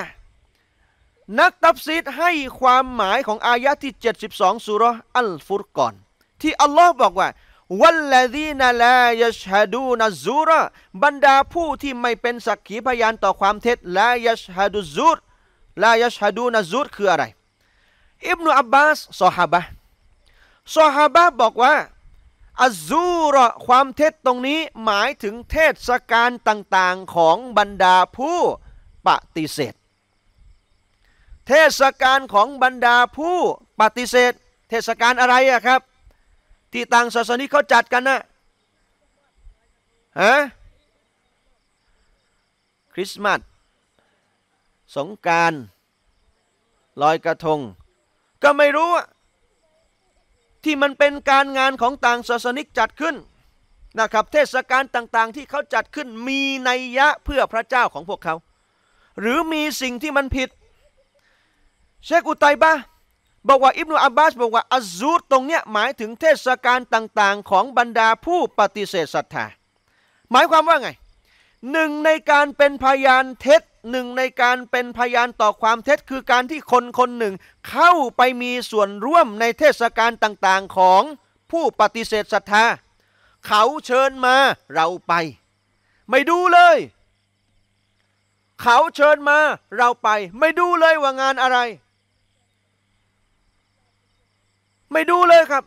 นักตับซีดให้ความหมายของอายะที่72สุรอัลฟุรกอนที่อัลลอฮ์บอกว่า วัลลดีนาลายชาดูนซูรบรรดาผู้ที่ไม่เป็นสักขีพยานต่อความเท็จลายชาดูซูรลายชาดูนซูร คืออะไร อิบนุอับบาสซอฮาบะซอฮาบะบอกว่า อัซูรความเท็จตรงนี้หมายถึงเทศกาลต่างๆของบรรดาผู้ปฏิเสธ เทศกาลของบรรดาผู้ปฏิเสธ เทศกาลอะไรอะครับที่ต่างศาสนาเขาจัดกันนะฮะคริสต์มาสสงการลอยกระทง ก็ไม่รู้ที่มันเป็นการงานของต่างศาสนิกจัดขึ้นนะครับ เทศกาลต่างๆ ที่เขาจัดขึ้น มีนัยยะเพื่อพระเจ้าของพวกเขา หรือมีสิ่งที่มันผิด เชคอุตัยบะบอกว่าอิบนุอับบาสบอกว่าอัซูดตรงเนี้ยหมายถึงเทศกาลต่างๆ ของบรรดาผู้ปฏิเสธศรัทธา หมายความว่าไงหนึ่งในการเป็นพยานเท็จหนึ่งในการเป็นพยานต่อความเท็จคือการที่คนคนหนึ่ง เข้าไปมีส่วนร่วมในเทศกาลต่างๆ ของผู้ปฏิเสธศรัทธาเขาเชิญมาเราไป ไม่ดูเลย เขาเชิญมาเราไป ไม่ดูเลยว่างานอะไรไม่ดูเลยครับ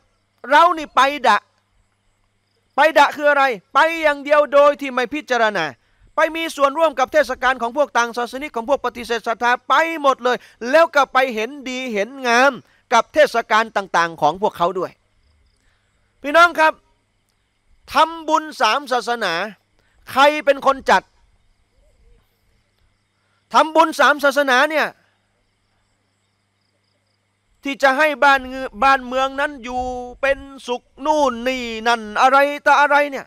เรานี่ไปดะ ไปดะคืออะไร ไปอย่างเดียวโดยที่ไม่พิจารณา ไปมีส่วนร่วมกับเทศกาลของพวกต่าง ศาสนิกของพวกปฏิเสธศรัทธาไปหมดเลย แล้วก็ไปเห็นดีเห็นงามกับเทศกาลต่าง ๆ ของพวกเขาด้วย พี่น้องครับทำบุญสามศาสนา ใครเป็นคนจัดทำบุญสามศาสนาเนี่ยที่จะให้บ้านเงือบ้านเมืองนั้นอยู่เป็นสุขนู่นนี่นั่น อะไรต่ออะไรเนี่ย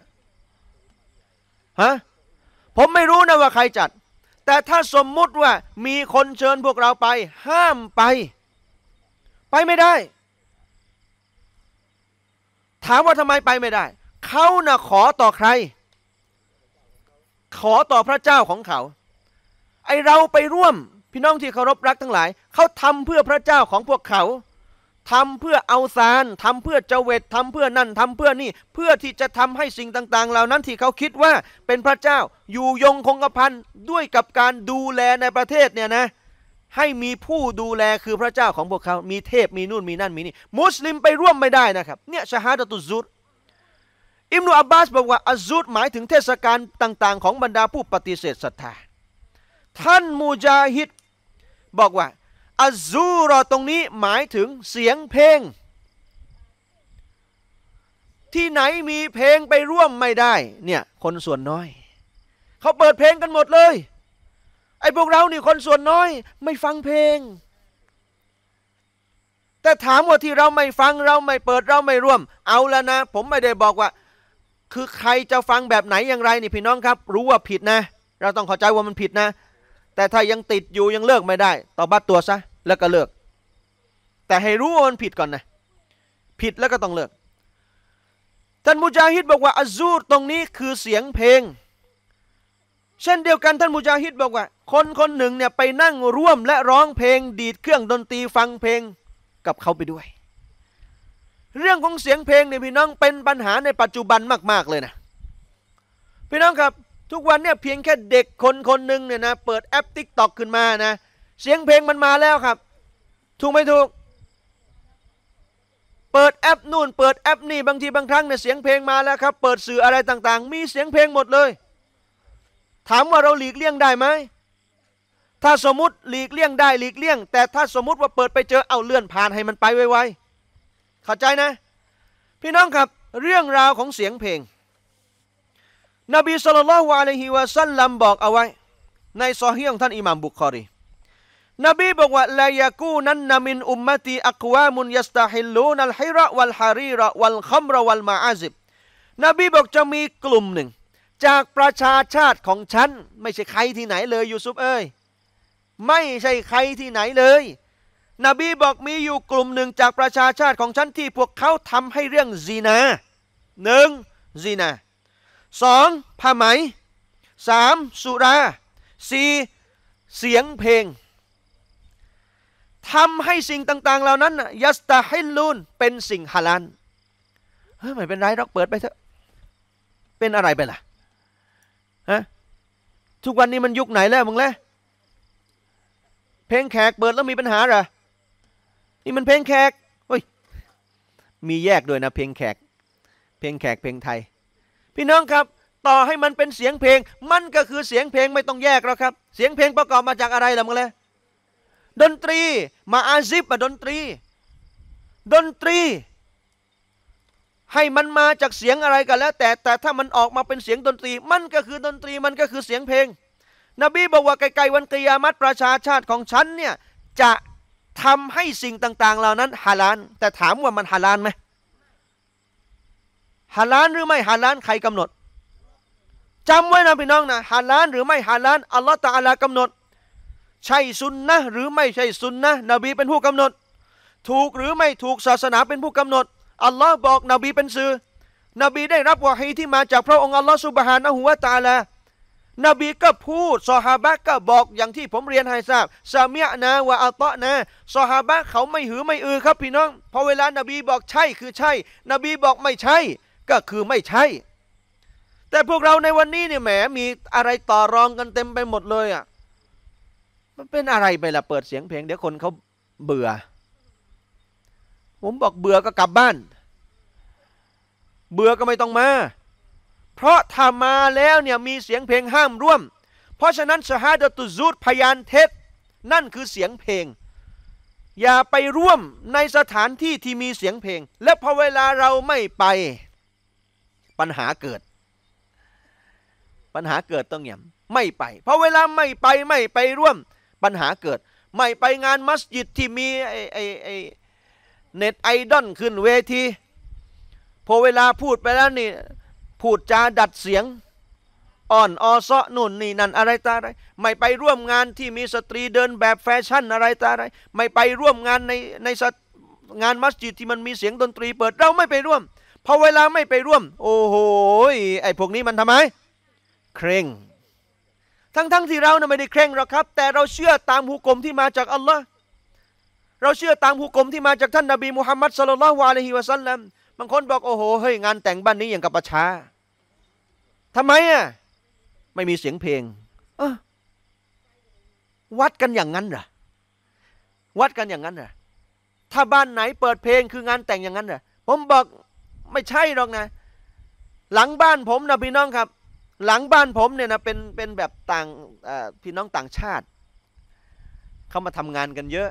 ฮะ ผมไม่รู้นะว่าใครจัด แต่ถ้าสมมุติว่ามีคนเชิญพวกเราไป ห้ามไป ไปไม่ได้ ถามว่าทำไมไปไม่ได้ เขาน่ะขอต่อใคร ขอต่อพระเจ้าของเขา ไอเราไปร่วมพี่น้องที่เคารพรักทั้งหลาย เขาทำเพื่อพระเจ้าของพวกเขาทำเพื่อเอาซานทำเพื่อเจเวตทำเพื่อนั่นทำเพื่อนี่เพื่อที่จะทำให้สิ่งต่าง ๆ เหล่านั้นที่เขาคิดว่าเป็นพระเจ้าอยู่ยงคงกระพันด้วยกับการดูแลในประเทศเนี่ยนะให้มีผู้ดูแลคือพระเจ้าของพวกเขา มีเทพมีนู่นมีนั่นมีนี่มุสลิมไปร่วมไม่ได้นะครับเนี่ยชาฮัดตุซุด อิมนุอับบาสบอกว่าอัซุดหมายถึงเทศกาลต่าง ๆของบรรดาผู้ปฏิเสธศรัทธาท่านมูจาฮิดบอกว่าอาซูรอตรงนี้หมายถึงเสียงเพลง ที่ไหนมีเพลงไปร่วมไม่ได้เนี่ยคนส่วนน้อยเขาเปิดเพลงกันหมดเลย ไอ้พวกเรานี่คนส่วนน้อย ไม่ฟังเพลง แต่ถามว่าที่เราไม่ฟังเราไม่เปิดเราไม่ร่วม เอาแล้วนะ ผมไม่ได้บอกว่า คือใครจะฟังแบบไหนอย่างไร นี่พี่น้องครับ รู้ว่าผิดนะ เราต้องเข้าใจว่ามันผิดนะแต่ถ้ายังติดอยู่ยังเลิกไม่ได้ต่อบัตรตัวซะแล้วก็เลิกแต่ให้รู้ว่ามันผิดก่อนนะผิดแล้วก็ต้องเลิกท่านมุจาฮิดบอกว่าอัซูรตรงนี้คือเสียงเพลง เช่นเดียวกันท่านมุจาฮิดบอกว่า คนคนหนึ่งเนี่ยไปนั่งร่วม และร้องเพลง ดีดเครื่องดนตรีฟังเพลง กับเขาไปด้วย เรื่องของเสียงเพลงเนี่ยพี่น้องเป็นปัญหาในปัจจุบันมาก ๆ เลยนะพี่น้องครับทุกวันเนี่ยเพียงแค่เด็กคนคนหนึ่งเนี่ยนะเปิดแอปติ๊กต็อกขึ้นมานะเสียงเพลงมันมาแล้วครับถูกไม่ถูก เปิดแอปนู่นเปิดแอปนี่ บางที บางครั้งเนี่ย เสียงเพลงมาแล้วครับ เปิดสื่ออะไรต่างๆ มีเสียงเพลงหมดเลยถามว่าเราหลีกเลี่ยงได้ไหม ถ้าสมมติหลีกเลี่ยงได้หลีกเลี่ยง แต่ถ้าสมมติว่าเปิดไปเจอเอาเลื่อนผ่านให้มันไปไวๆเข้าใจนะ พี่น้องครับ เรื่องราวของเสียงเพลงนบีสุลต่านวะลัยฮิวะสัลลัมบอกเอาไว้ ในซอฮีของท่านอิหม่ามบุคอรี นบีบอกว่าลายกูนั้นนมินอุมมตีอักวามุนยัสตาฮิลูนัลฮิระวัลฮารีระวัลคัมระวัลมาอาซิบ นบีบอกจะมีกลุ่มหนึ่ง จากประชาชาติของฉันไม่ใช่ใครที่ไหนเลยยูซุฟเอ้ยไม่ใช่ใครที่ไหนเลย นบีบอกมีอยู่กลุ่มหนึ่งจากประชาชาติของฉันที่พวกเขาทำให้เรื่องซีนาหนึ่งซีนา 2. ผ้าไหม 3. สุรา 4. เสียงเพลงทำให้สิ่งต่าง ๆ เหล่านั้นยัสตาฮิลูน เป็นสิ่งฮาลันเฮ้ยไม่เป็นไรเราเปิดไปเถอะ เป็นอะไรไปล่ะฮะทุกวันนี้มันยุคไหนแล้ว มึงเล่เพลงแขกเปิดแล้วมีปัญหาเหรอนี่มันเพลงแขกเฮ้ยมีแยกด้วยนะเพลงแขกเพลงแขกเพลงไทยพี่น้องครับต่อให้มันเป็นเสียงเพลง มันก็คือเสียงเพลงไม่ต้องแยกแล้วครับ เสียงเพลงประกอบมาจากอะไรล่ะมึงเลย ดนตรีมาอาซิบมาดนตรี ดนตรี ให้มันมาจากเสียงอะไรกันแล้ว แต่แต่ถ้ามันออกมาเป็นเสียงดนตรี มันก็คือดนตรีมันก็คือเสียงเพลง นบีบอกว่าไกลๆวันกิยามัตประชาชาติของฉันเนี่ยจะทำให้สิ่งต่าง ๆ เหล่านั้นฮาลานแต่ถามว่ามันฮาลานไหมฮาลานหรือไม่ฮาลานใครกำหนดจำไว้นะพี่น้องนะฮาลานหรือไม่ฮาลานอัลลอฮฺตาอัลากำหนด ใช่ซุนนะหรือไม่ใช่ซุนนะนบีเป็นผู้กำหนด ถูกหรือไม่ถูกศาสนาเป็นผู้กำหนดอัลลอฮ์บอกนบีเป็นสื่อนบีได้รับวะฮีที่มาจากพระองค์อัลลอฮ์สุบฮานะฮุวาตาลานบีก็พูดซอฮาบะก็บอกอย่างที่ผมเรียนให้ทราบซาเมียนาวะอัลตะนะซอฮาบะเขาไม่หือไม่อือครับพี่น้องพอเวลานบีบอกใช่คือใช่ นบีบอกไม่ใช่ก็คือไม่ใช่ แต่พวกเราในวันนี้เนี่ยแหม มีอะไรต่อรองกันเต็มไปหมดเลยอะ่ะ มันเป็นอะไรไปล่ะเปิดเสียงเพลง เดี๋ยวคนเขาเบื่อ ผมบอกเบื่อก็กลับบ้าน เบื่อก็ไม่ต้องมา เพราะถ้ามาแล้วเนี่ยมีเสียงเพลงห้ามร่วม เพราะฉะนั้นชาาดตุซูดพยานเท็จนั่นคือเสียงเพลง อย่าไปร่วมในสถานที่ที่มีเสียงเพลง และพอเวลาเราไม่ไปปัญหาเกิด ปัญหาเกิดต้องเงียบไม่ไปเพราะเวลาไม่ไปไม่ไปร่วมปัญหาเกิด ไม่ไปงานมัสยิดที่มีไอไอไอเน็ตไอดอลขึ้นเวทีพอเวลาพูดไปแล้วนี่พูดจาดัดเสียง อ่อนอซาะนุ่นนี่นั่นอะไรตาอะไร ไม่ไปร่วมงานที่มีสตรีเดินแบบแฟชั่นอะไรตาอะไรไม่ไปร่วมงานในในงานมัสยิด ที่มันมีเสียงดนตรีเปิดเราไม่ไปร่วมพอเวลาไม่ไปร่วม โอ้โหไอ้พวกนี้มันทำไมเคร่ง ทั้งๆทที่เรานะไม่ได้เคร่งหรอกครับ แต่เราเชื่อตามหุกมที่มาจากอัลลอฮ์เราเชื่อตามหุกมที่มาจากท่านนบีมุฮัมมัดสลลัลวะลัยฮิวะซัลลัมบางคน บอก โอ้โหเฮ้ย งานแต่งบ้านนี้อย่างกับประชาทำไมอ่ะไม่มีเสียงเพลงวัดกันอย่างนั้นเหรอวัดกันอย่างนั้นเหรอถ้าบ้านไหนเปิดเพลงคืองานแต่งอย่างนั้นเหรอผมบอกไม่ใช่หรอกนะหลังบ้านผมนะพี่น้องครับ หลังบ้านผมเนี่ยนะเป็นเป็นแบบต่างพี่น้องต่างชาติ เขามาทำงานกันเยอะ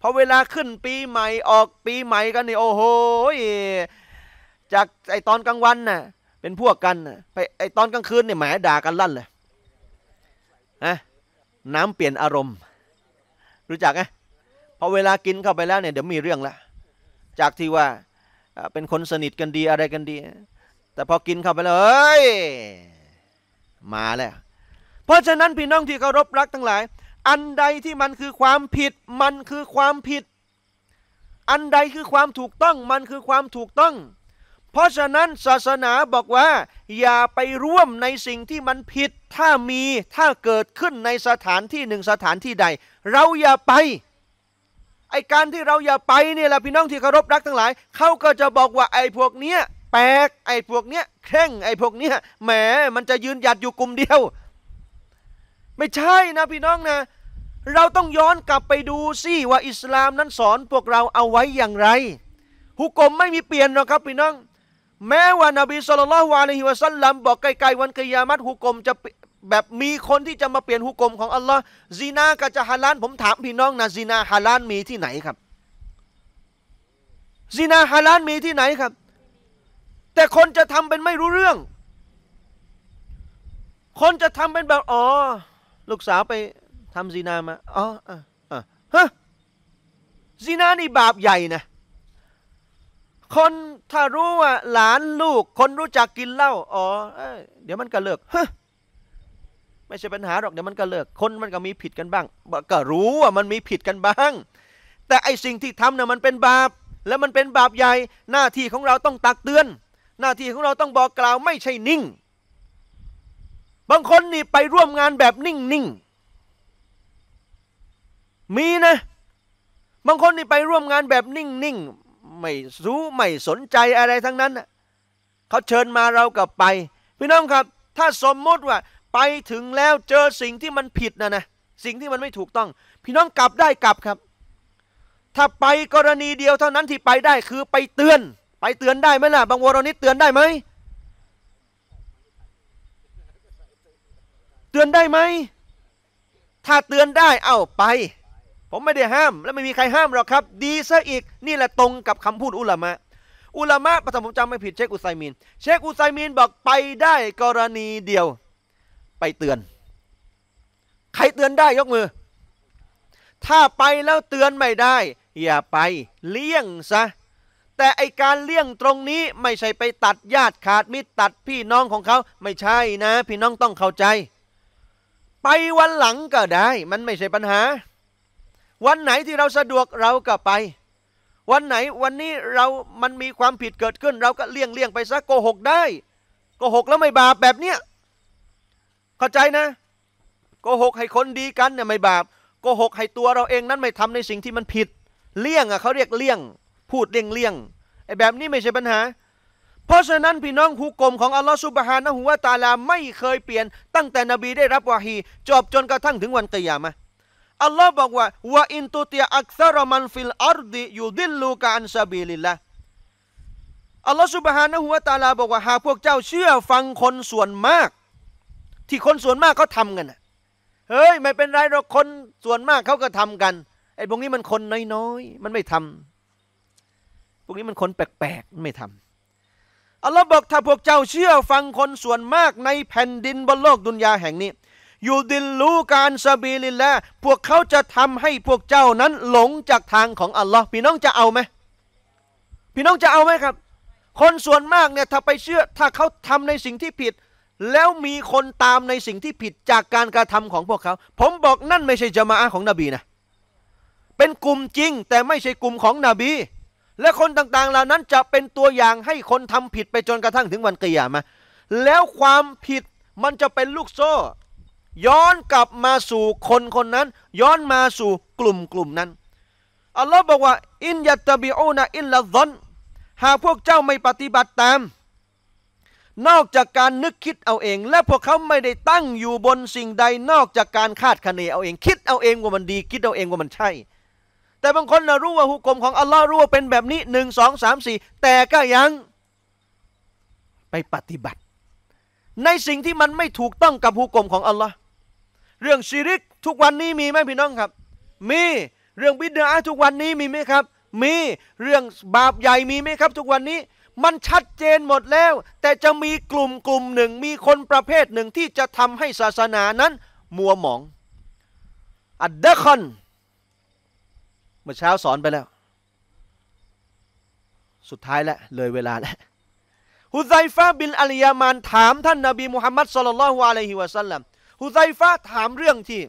พอเวลาขึ้นปีใหม่ออกปีใหม่กันนี่โอ้โหจากไอตอนกลางวันน่ะเป็นพวกกันน่ะไปไอตอนกลางคืนเนี่ยแหมด่ากันลั่นเลยนะน้ำเปลี่ยนอารมณ์ รู้จักไหมพอเวลากินเข้าไปแล้วเนี่ยเดี๋ยวมีเรื่องละ จากที่ว่าเป็นคนสนิทกันดีอะไรกันดี แต่พอกินเข้าไปแล้วเอ้ยมาแล้ว เพราะฉะนั้นพี่น้องที่เคารพรักทั้งหลาย อันใดที่มันคือความผิด มันคือความผิด อันใดคือความถูกต้องมันคือความถูกต้อง เพราะฉะนั้นศาสนาบอกว่า อย่าไปร่วมในสิ่งที่มันผิด ถ้ามีถ้าเกิดขึ้นในสถานที่หนึ่งสถานที่ใด เราอย่าไปไอการที่เราอย่าไปเนี่ยแหละพี่น้องที่เคารพรักทั้งหลาย เขาก็จะบอกว่าไอพวกเนี้ยแปลกไอพวกเนี้ยแข่งไอพวกเนี้ยแหมมันจะยืนหยัดอยู่กลุ่มเดียว ไม่ใช่นะพี่น้องนะเราต้องย้อนกลับไปดูซิว่าอิสลามนั้นสอนพวกเราเอาไว้อย่างไรหุกกลมไม่มีเปลี่ยนหรอกครับ พี่น้อง แม้ว่านบีสุลต่านลฮวะลัยฮิวะซัลลัมบอกไกลๆวันกิยามัตหุกกลมจะแบบมีคนที่จะมาเปลี่ยนฮุกกลมของอัลลอฮ์ซีนากับจะฮาลาน ผมถามพี่น้องนะซีนาฮาลานมีที่ไหนครับซีนาฮาลานมีที่ไหนครับ แต่คนจะทำเป็นไม่รู้เรื่อง คนจะทำเป็นแบบ อ๋อ ลูกสาวไปทำซีนามา อ๋ออ่ะอฮะซีนานี่บาปใหญ่นะ คนถ้ารู้ว่าหลานลูก คนรู้จักกินเหล้า อ๋อเเดี๋ยวมันก็เลิกฮะไม่ใช่ปัญหาหรอกเดี๋ยวมันก็เลิก คนมันก็มีผิดกันบ้าง ก็รู้ว่ามันมีผิดกันบ้าง แต่ไอสิ่งที่ทำนะ่ยมันเป็นบาป และมันเป็นบาปใหญ่หน้าที่ของเราต้องตักเตือน หน้าที่ของเราต้องบอกกล่าวไม่ใช่นิ่ง บางคนนี่ไปร่วมงานแบบนิ่งนิ่งมีนะ บางคนนี่ไปร่วมงานแบบนิ่งนิ่งไม่รู้ไม่สนใจอะไรทั้งนั้นเขาเชิญมาเราก็ไปพี่น้องครับ ถ้าสมมติว่าไปถึงแล้วเจอสิ่งที่มันผิดนะนะสิ่งที่มันไม่ถูกต้อง พี่น้องกลับได้กลับครับ ถ้าไปกรณีเดียวเท่านั้นที่ไปได้คือไปเตือน ไปเตือนได้ไหมล่ะ บางวรนิดเตือนได้ไหมเตือนได้ไหม ถ้าเตือนได้เอ้าไป ผมไม่ได้ห้าม และไม่มีใครห้ามหรอกครับ ดีซะอีก นี่แหละตรงกับคำพูดอุลามะอุลามะประถมผมจำไม่ผิดเชคอุไซมิน เชคอุไซมิน บอกไปได้กรณีเดียวไปเตือนใครเตือนได้ยกมือ ถ้าไปแล้วเตือนไม่ได้อย่าไป เลี่ยงซะแต่ไอการเลี่ยงตรงนี้ไม่ใช่ไปตัดญาติขาดมิตรตัดพี่น้องของเขาไม่ใช่นะ พี่น้องต้องเข้าใจ ไปวันหลังก็ได้ มันไม่ใช่ปัญหา วันไหนที่เราสะดวกเราก็ไป วันไหนวันนี้เรามันมีความผิดเกิดขึ้น เราก็เลี่ยงเลี่ยงไปซะโกหกได้โกหกแล้วไม่บาปแบบเนี้ยเข้าใจนะโกหกให้คนดีกันเนี่ยไม่บาปโกหกให้ตัวเราเองนั้นไม่ทำในสิ่งที่มันผิด เลี่ยงอ่ะเขาเรียกเลี่ยง พูดเลี่ยงเลี่ยงไอ้แบบนี้ไม่ใช่ปัญหา เพราะฉะนั้น พี่น้องผู้กลมของอัลลอฮฺสุบฮานะฮัวาตาลา ไม่เคยเปลี่ยน ตั้งแต่นบีได้รับวาฮีจบจนกระทั่งถึงวันกิยามะอัลลอฮ์บอกว่าวะาอินตุติอักซารมันฟิลอารดิยูดิลลูกาอันซาบิลิลละอัลลอฮฺสุบฮานะฮัวาตาลาบอกว่าหากพวกเจ้าเชื่อฟังคนส่วนมากที่คนส่วนมากเขาทากันเฮ้ยไม่เป็นไรเราคนส่วนมากเขาก็ทำกันไอ้พวกนี้มันคนน้อยๆมันไม่ทำพวกนี้มันคนแปลกๆไม่ทำอัลลอฮ์บอกถ้าพวกเจ้าเชื่อฟังคนส่วนมากในแผ่นดินบนโลกดุนยาแห่งนี้อยู่ดินรู้การสบีลินแล้วพวกเขาจะทำให้พวกเจ้านั้นหลงจากทางของอัลลอฮ์พี่น้องจะเอาไหมพี่น้องจะเอาไหมครับ คนส่วนมากเนี่ยถ้าไปเชื่อ ถ้าเขาทำในสิ่งที่ผิดแล้วมีคนตามในสิ่งที่ผิดจากการกระทำของพวกเขา ผมบอกนั่นไม่ใช่จมาอของนบีนะ เป็นกลุ่มจริง แต่ไม่ใช่กลุ่มของนบี และคนต่างๆเหล่านั้น จะเป็นตัวอย่างให้คนทำผิดไปจนกระทั่งถึงวันกิยามาแล้วความผิดมันจะเป็นลูกโซ่ ย้อนกลับมาสู่คนคนนั้น ย้อนมาสู่กลุ่มกลุ่มนั้น อัลลอฮ์บอกว่าอินยัตบิอูนะอินละซอนหากพวกเจ้าไม่ปฏิบัติตามนอกจากการนึกคิดเอาเอง และพวกเขาไม่ได้ตั้งอยู่บนสิ่งใดนอกจากการคาดคะเน เอาเอง คิดเอาเองว่ามันดี คิดเอาเองว่ามันใช่ แต่บางคนนะรู้ว่าหุกกลมของอัลลอฮ์รู้ว่าเป็นแบบนี้หนึ่งสองสามสี่แต่ก็ยัง ไปปฏิบัติ ในสิ่งที่มันไม่ถูกต้องกับหุกกลมของอัลลอฮ์เรื่องชิริก ทุกวันนี้มีไหมพี่น้องครับมีเรื่องบิดาทุกวันนี้มีไหมครับมีเรื่องบาปใหญ่มีไหมครับ ทุกวันนี้มันชัดเจนหมดแล้ว แต่จะมีกลุ่มกลุ่มหนึ่ง มีคนประเภทหนึ่งที่จะทำให้ศาสนานั้นมัวหมองอัดเดคอนเมื่อเช้าสอนไปแล้ว สุดท้ายแล้วเลยเวลาแล้วฮุไซฟาบินอัลยามานถามท่านนบีมุฮัมมัดสุลลัลฮุอะลัยฮิวะสัลลัมฮุไซฟาถามเรื่องที่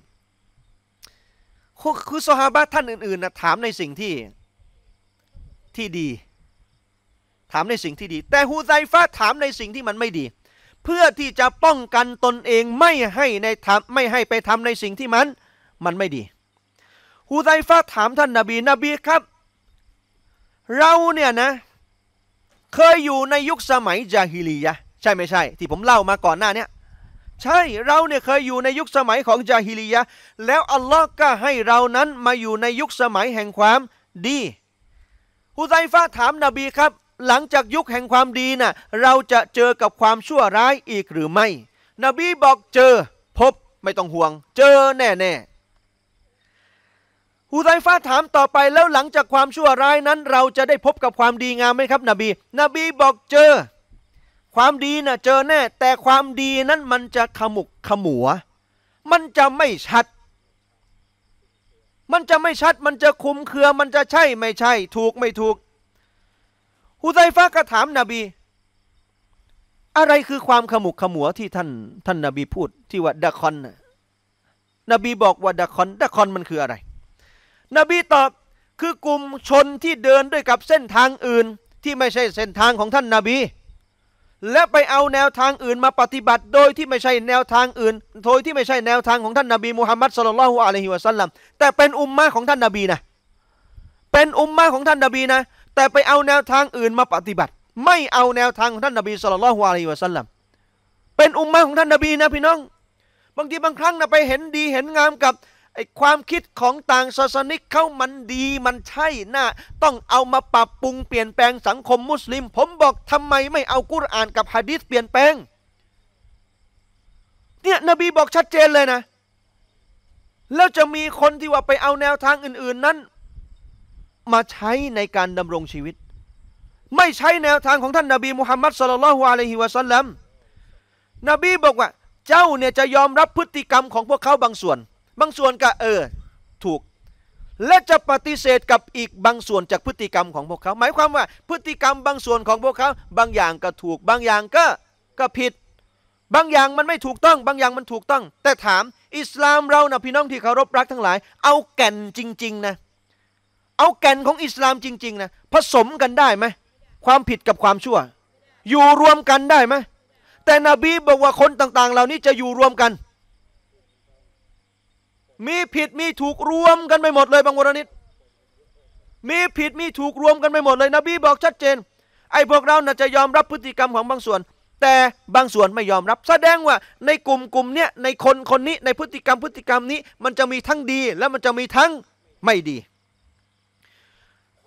คือสฮาบะท่านอื่นๆนะถามในสิ่งที่ที่ดีถามในสิ่งที่ดี แต่ฮูไซฟะถามในสิ่งที่มันไม่ดี เพื่อที่จะป้องกันตนเองไม่ให้ในทำไม่ให้ไปทำในสิ่งที่มันมันไม่ดีฮูไซฟะถามท่านนาบีนบีครับ เราเนี่ยนะเคยอยู่ในยุคสมัยจาฮิลียะ ใช่ไม่ใช่ ที่ผมเล่ามาก่อนหน้าเนี้ยใช่เราเนี่ยเคยอยู่ในยุคสมัยของจาฮิลียะ แล้วอัลลอฮ์ก็ให้เรานั้นมาอยู่ในยุคสมัยแห่งความดีฮูไซฟาถามนบีครับหลังจากยุคแห่งความดีนะ่ะเราจะเจอกับความชั่วร้ายอีกหรือไม่ นบีบอกเจอพบไม่ต้องห่วงเจอแน่แน่ฮูไซฟ้าถามต่อไปแล้วหลังจากความชั่วร้ายนั้น เราจะได้พบกับความดีงามไหมครับนบี นบีบอกเจอ ความดีนะ่ะเจอแน่ แต่ความดีนั้นมันจะขมุกขมัว มันจะไม่ชัด มันจะไม่ชัดมันจะคุมเครือมันจะใช่ไม่ใช่ ถูกไม่ถูกฮุไยฟะก็ถามนบีอะไรคือความขมุกขมัวที่ท่านท่านนบีพูดที่ว่าดะคอนนบีบอกว่าดะคอนดะคอนมันคืออะไรนบีตอบคือกลุ่มชนที่เดินด้วยกับเส้นทางอื่นที่ไม่ใช่เส้นทางของท่านนาบีและไปเอาแนวทางอื่นมาปฏิบัติโดยที่ไม่ใช่แนวทางอื่นโดยที่ไม่ใช่แนวทางของท่านนาบีมูฮัมมัดสุลลัลฮุอะลัยฮิวะซัลลัมแต่เป็นอุมมะของท่านนาบีนะเป็นอุมมะของท่านนาบีนะแต่ไปเอาแนวทางอื่นมาปฏิบัติ ไม่เอาแนวทางของท่านนบีสุลต่านละฮุวาลีวะสัลลัมเป็นอุมมะของท่านนบีนะพี่น้อง บางทีบางครั้งนะไปเห็นดีเห็นงามกับไอความคิดของต่างศาสนิกเขามันดีมันใช่นะต้องเอามาปรับปรุงเปลี่ยนแปลงสังคมมุสลิม ผมบอกทำไมไม่เอากุรอานกับฮะดีษเปลี่ยนแปลงเนี่ยนบีบอกชัดเจนเลยนะแล้วจะมีคนที่ว่าไปเอาแนวทางอื่น ๆนั้นมาใช้ในการดำรงชีวิต ไม่ใช้แนวทางของท่านนาบีมุฮัมมัดสุลลัลฮุอะลัยฮิวะซัลลัมนบีบอกว่าเจ้าเนี่ยจะยอมรับพฤติกรรมของพวกเขาบางส่วน บางส่วนก็เออถูก และจะปฏิเสธกับอีกบางส่วนจากพฤติกรรมของพวกเขา หมายความว่าพฤติกรรมบางส่วนของพวกเขา บางอย่างก็ถูกบางอย่างก็ก็ผิด บางอย่างมันไม่ถูกต้องบางอย่างมันถูกต้อง แต่ถามอิสลามเรานะพี่น้องที่เคารพรักทั้งหลาย เอาแก่นจริง ๆ นะเอาแก่นของ อิสลามจริง ๆนะผสมกันได้ไหมความผิดกับความชั่ว อยู่รวมกันได้ไหมแต่นบีบอกว่าคนต่าง ๆ เหล่านี้จะอยู่รวมกัน มีผิดมีถูกรวมกันไปหมดเลย บางวรนิดมีผิดมีถูกรวมกันไปหมดเลย นบีบอกชัดเจนไอ้พวกเราน่ะจะยอมรับพฤติกรรมของบางส่วน แต่บางส่วนไม่ยอมรับ แสดงว่าในกลุ่มกลุ่มเนี้ยในคนคนนี้ในพฤติกรรมพฤติกรรมนี้มันจะมีทั้งดี และมันจะมีทั้งไม่ดี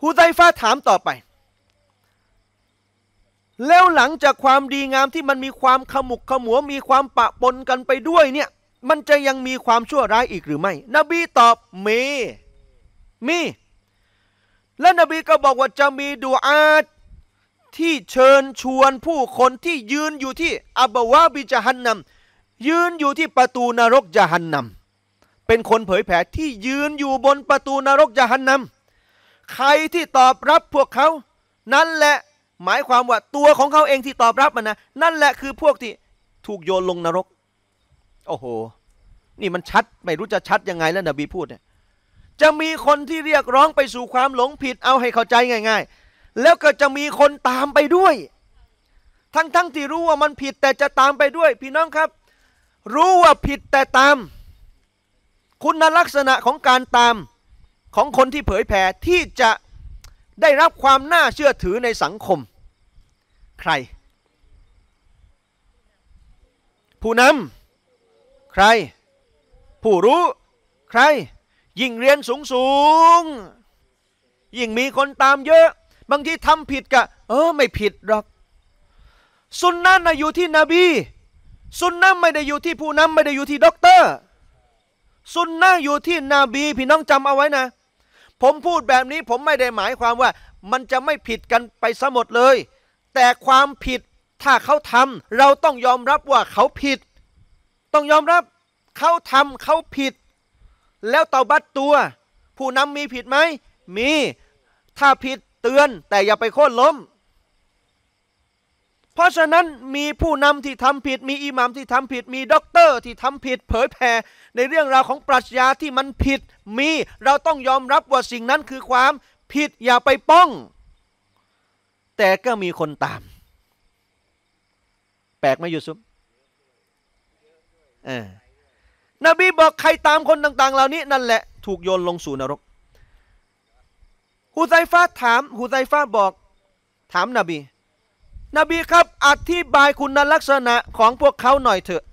ฮูไซฟาถามต่อไป แล้วหลังจากความดีงามที่มันมีความขมุกขมัวมีความปะปนกันไปด้วยเนี่ยมันจะยังมีความชั่วร้ายอีกหรือไม่ นบีตอบมีมี และนบีก็บอกว่าจะมีดูอาที่เชิญชวนผู้คนที่ยืนอยู่ที่อับวาบิจฮันนัม ยืนอยู่ที่ประตูนรกจหันนำเป็นคนเผยแผ่ที่ยืนอยู่บนประตูนรกจหันนำใครที่ตอบรับพวกเขา นั่นแหละหมายความว่าตัวของเขาเองที่ตอบรับมันนะนั่นแหละคือพวกที่ถูกโยนลงนรก โอ้โห นี่มันชัดไม่รู้จะชัดยังไง แล้วนบีพูดเนี่ย จะมีคนที่เรียกร้องไปสู่ความหลงผิดเอาให้เข้าใจง่าย ๆ แล้วก็จะมีคนตามไปด้วย ทั้งๆทที่รู้ว่ามันผิดแต่จะตามไปด้วย พี่น้องครับ รู้ว่าผิดแต่ตาม คุณลักษณะของการตามของคนที่เผยแผ่ที่จะได้รับความน่าเชื่อถือในสังคม ใคร ผู้นำใคร ผู้รู้ ใคร ยิ่งเรียนสูงสูง ยิ่งมีคนตามเยอะ บางทีทำผิดกะ เออไม่ผิดหรอกสุนนะนะอยู่ที่นบีสุนนะไม่ได้อยู่ที่ผู้นำไม่ได้อยู่ที่ด็อกเตอร์สุนนะอยู่ที่นบี พี่น้องจำเอาไว้นะผมพูดแบบนี้ผมไม่ได้หมายความว่า มันจะไม่ผิดกันไปซะหมดเลย แต่ความผิดถ้าเขาทำเราต้องยอมรับว่าเขาผิด ต้องยอมรับเขาทำเขาผิด แล้วเตาบัตตัว ผู้นำมีผิดไหมมี ถ้าผิดเตือน แต่อย่าไปโค่นล้มเพราะฉะนั้นมีผู้นำที่ทำผิด มีอิหมัมที่ทำผิด มีด็อกเตอร์ที่ทำผิด เผยแผ่ในเรื่องราวของปรัชญาที่มันผิดมีเราต้องยอมรับว่าสิ่งนั้นคือความผิดอย่าไปป้อง แต่ก็มีคนตาม แปลกไหมยูซุปนบีบอกใครตามคนต่าง ๆ เหล่านี้นั่นแหละถูกโยนลงสู่นรกฮุไซฟ้าถามฮุไซฟ้าบอกถามนบีนบีครับ อธิบายคุณลักษณะของพวกเขาหน่อยเถอะ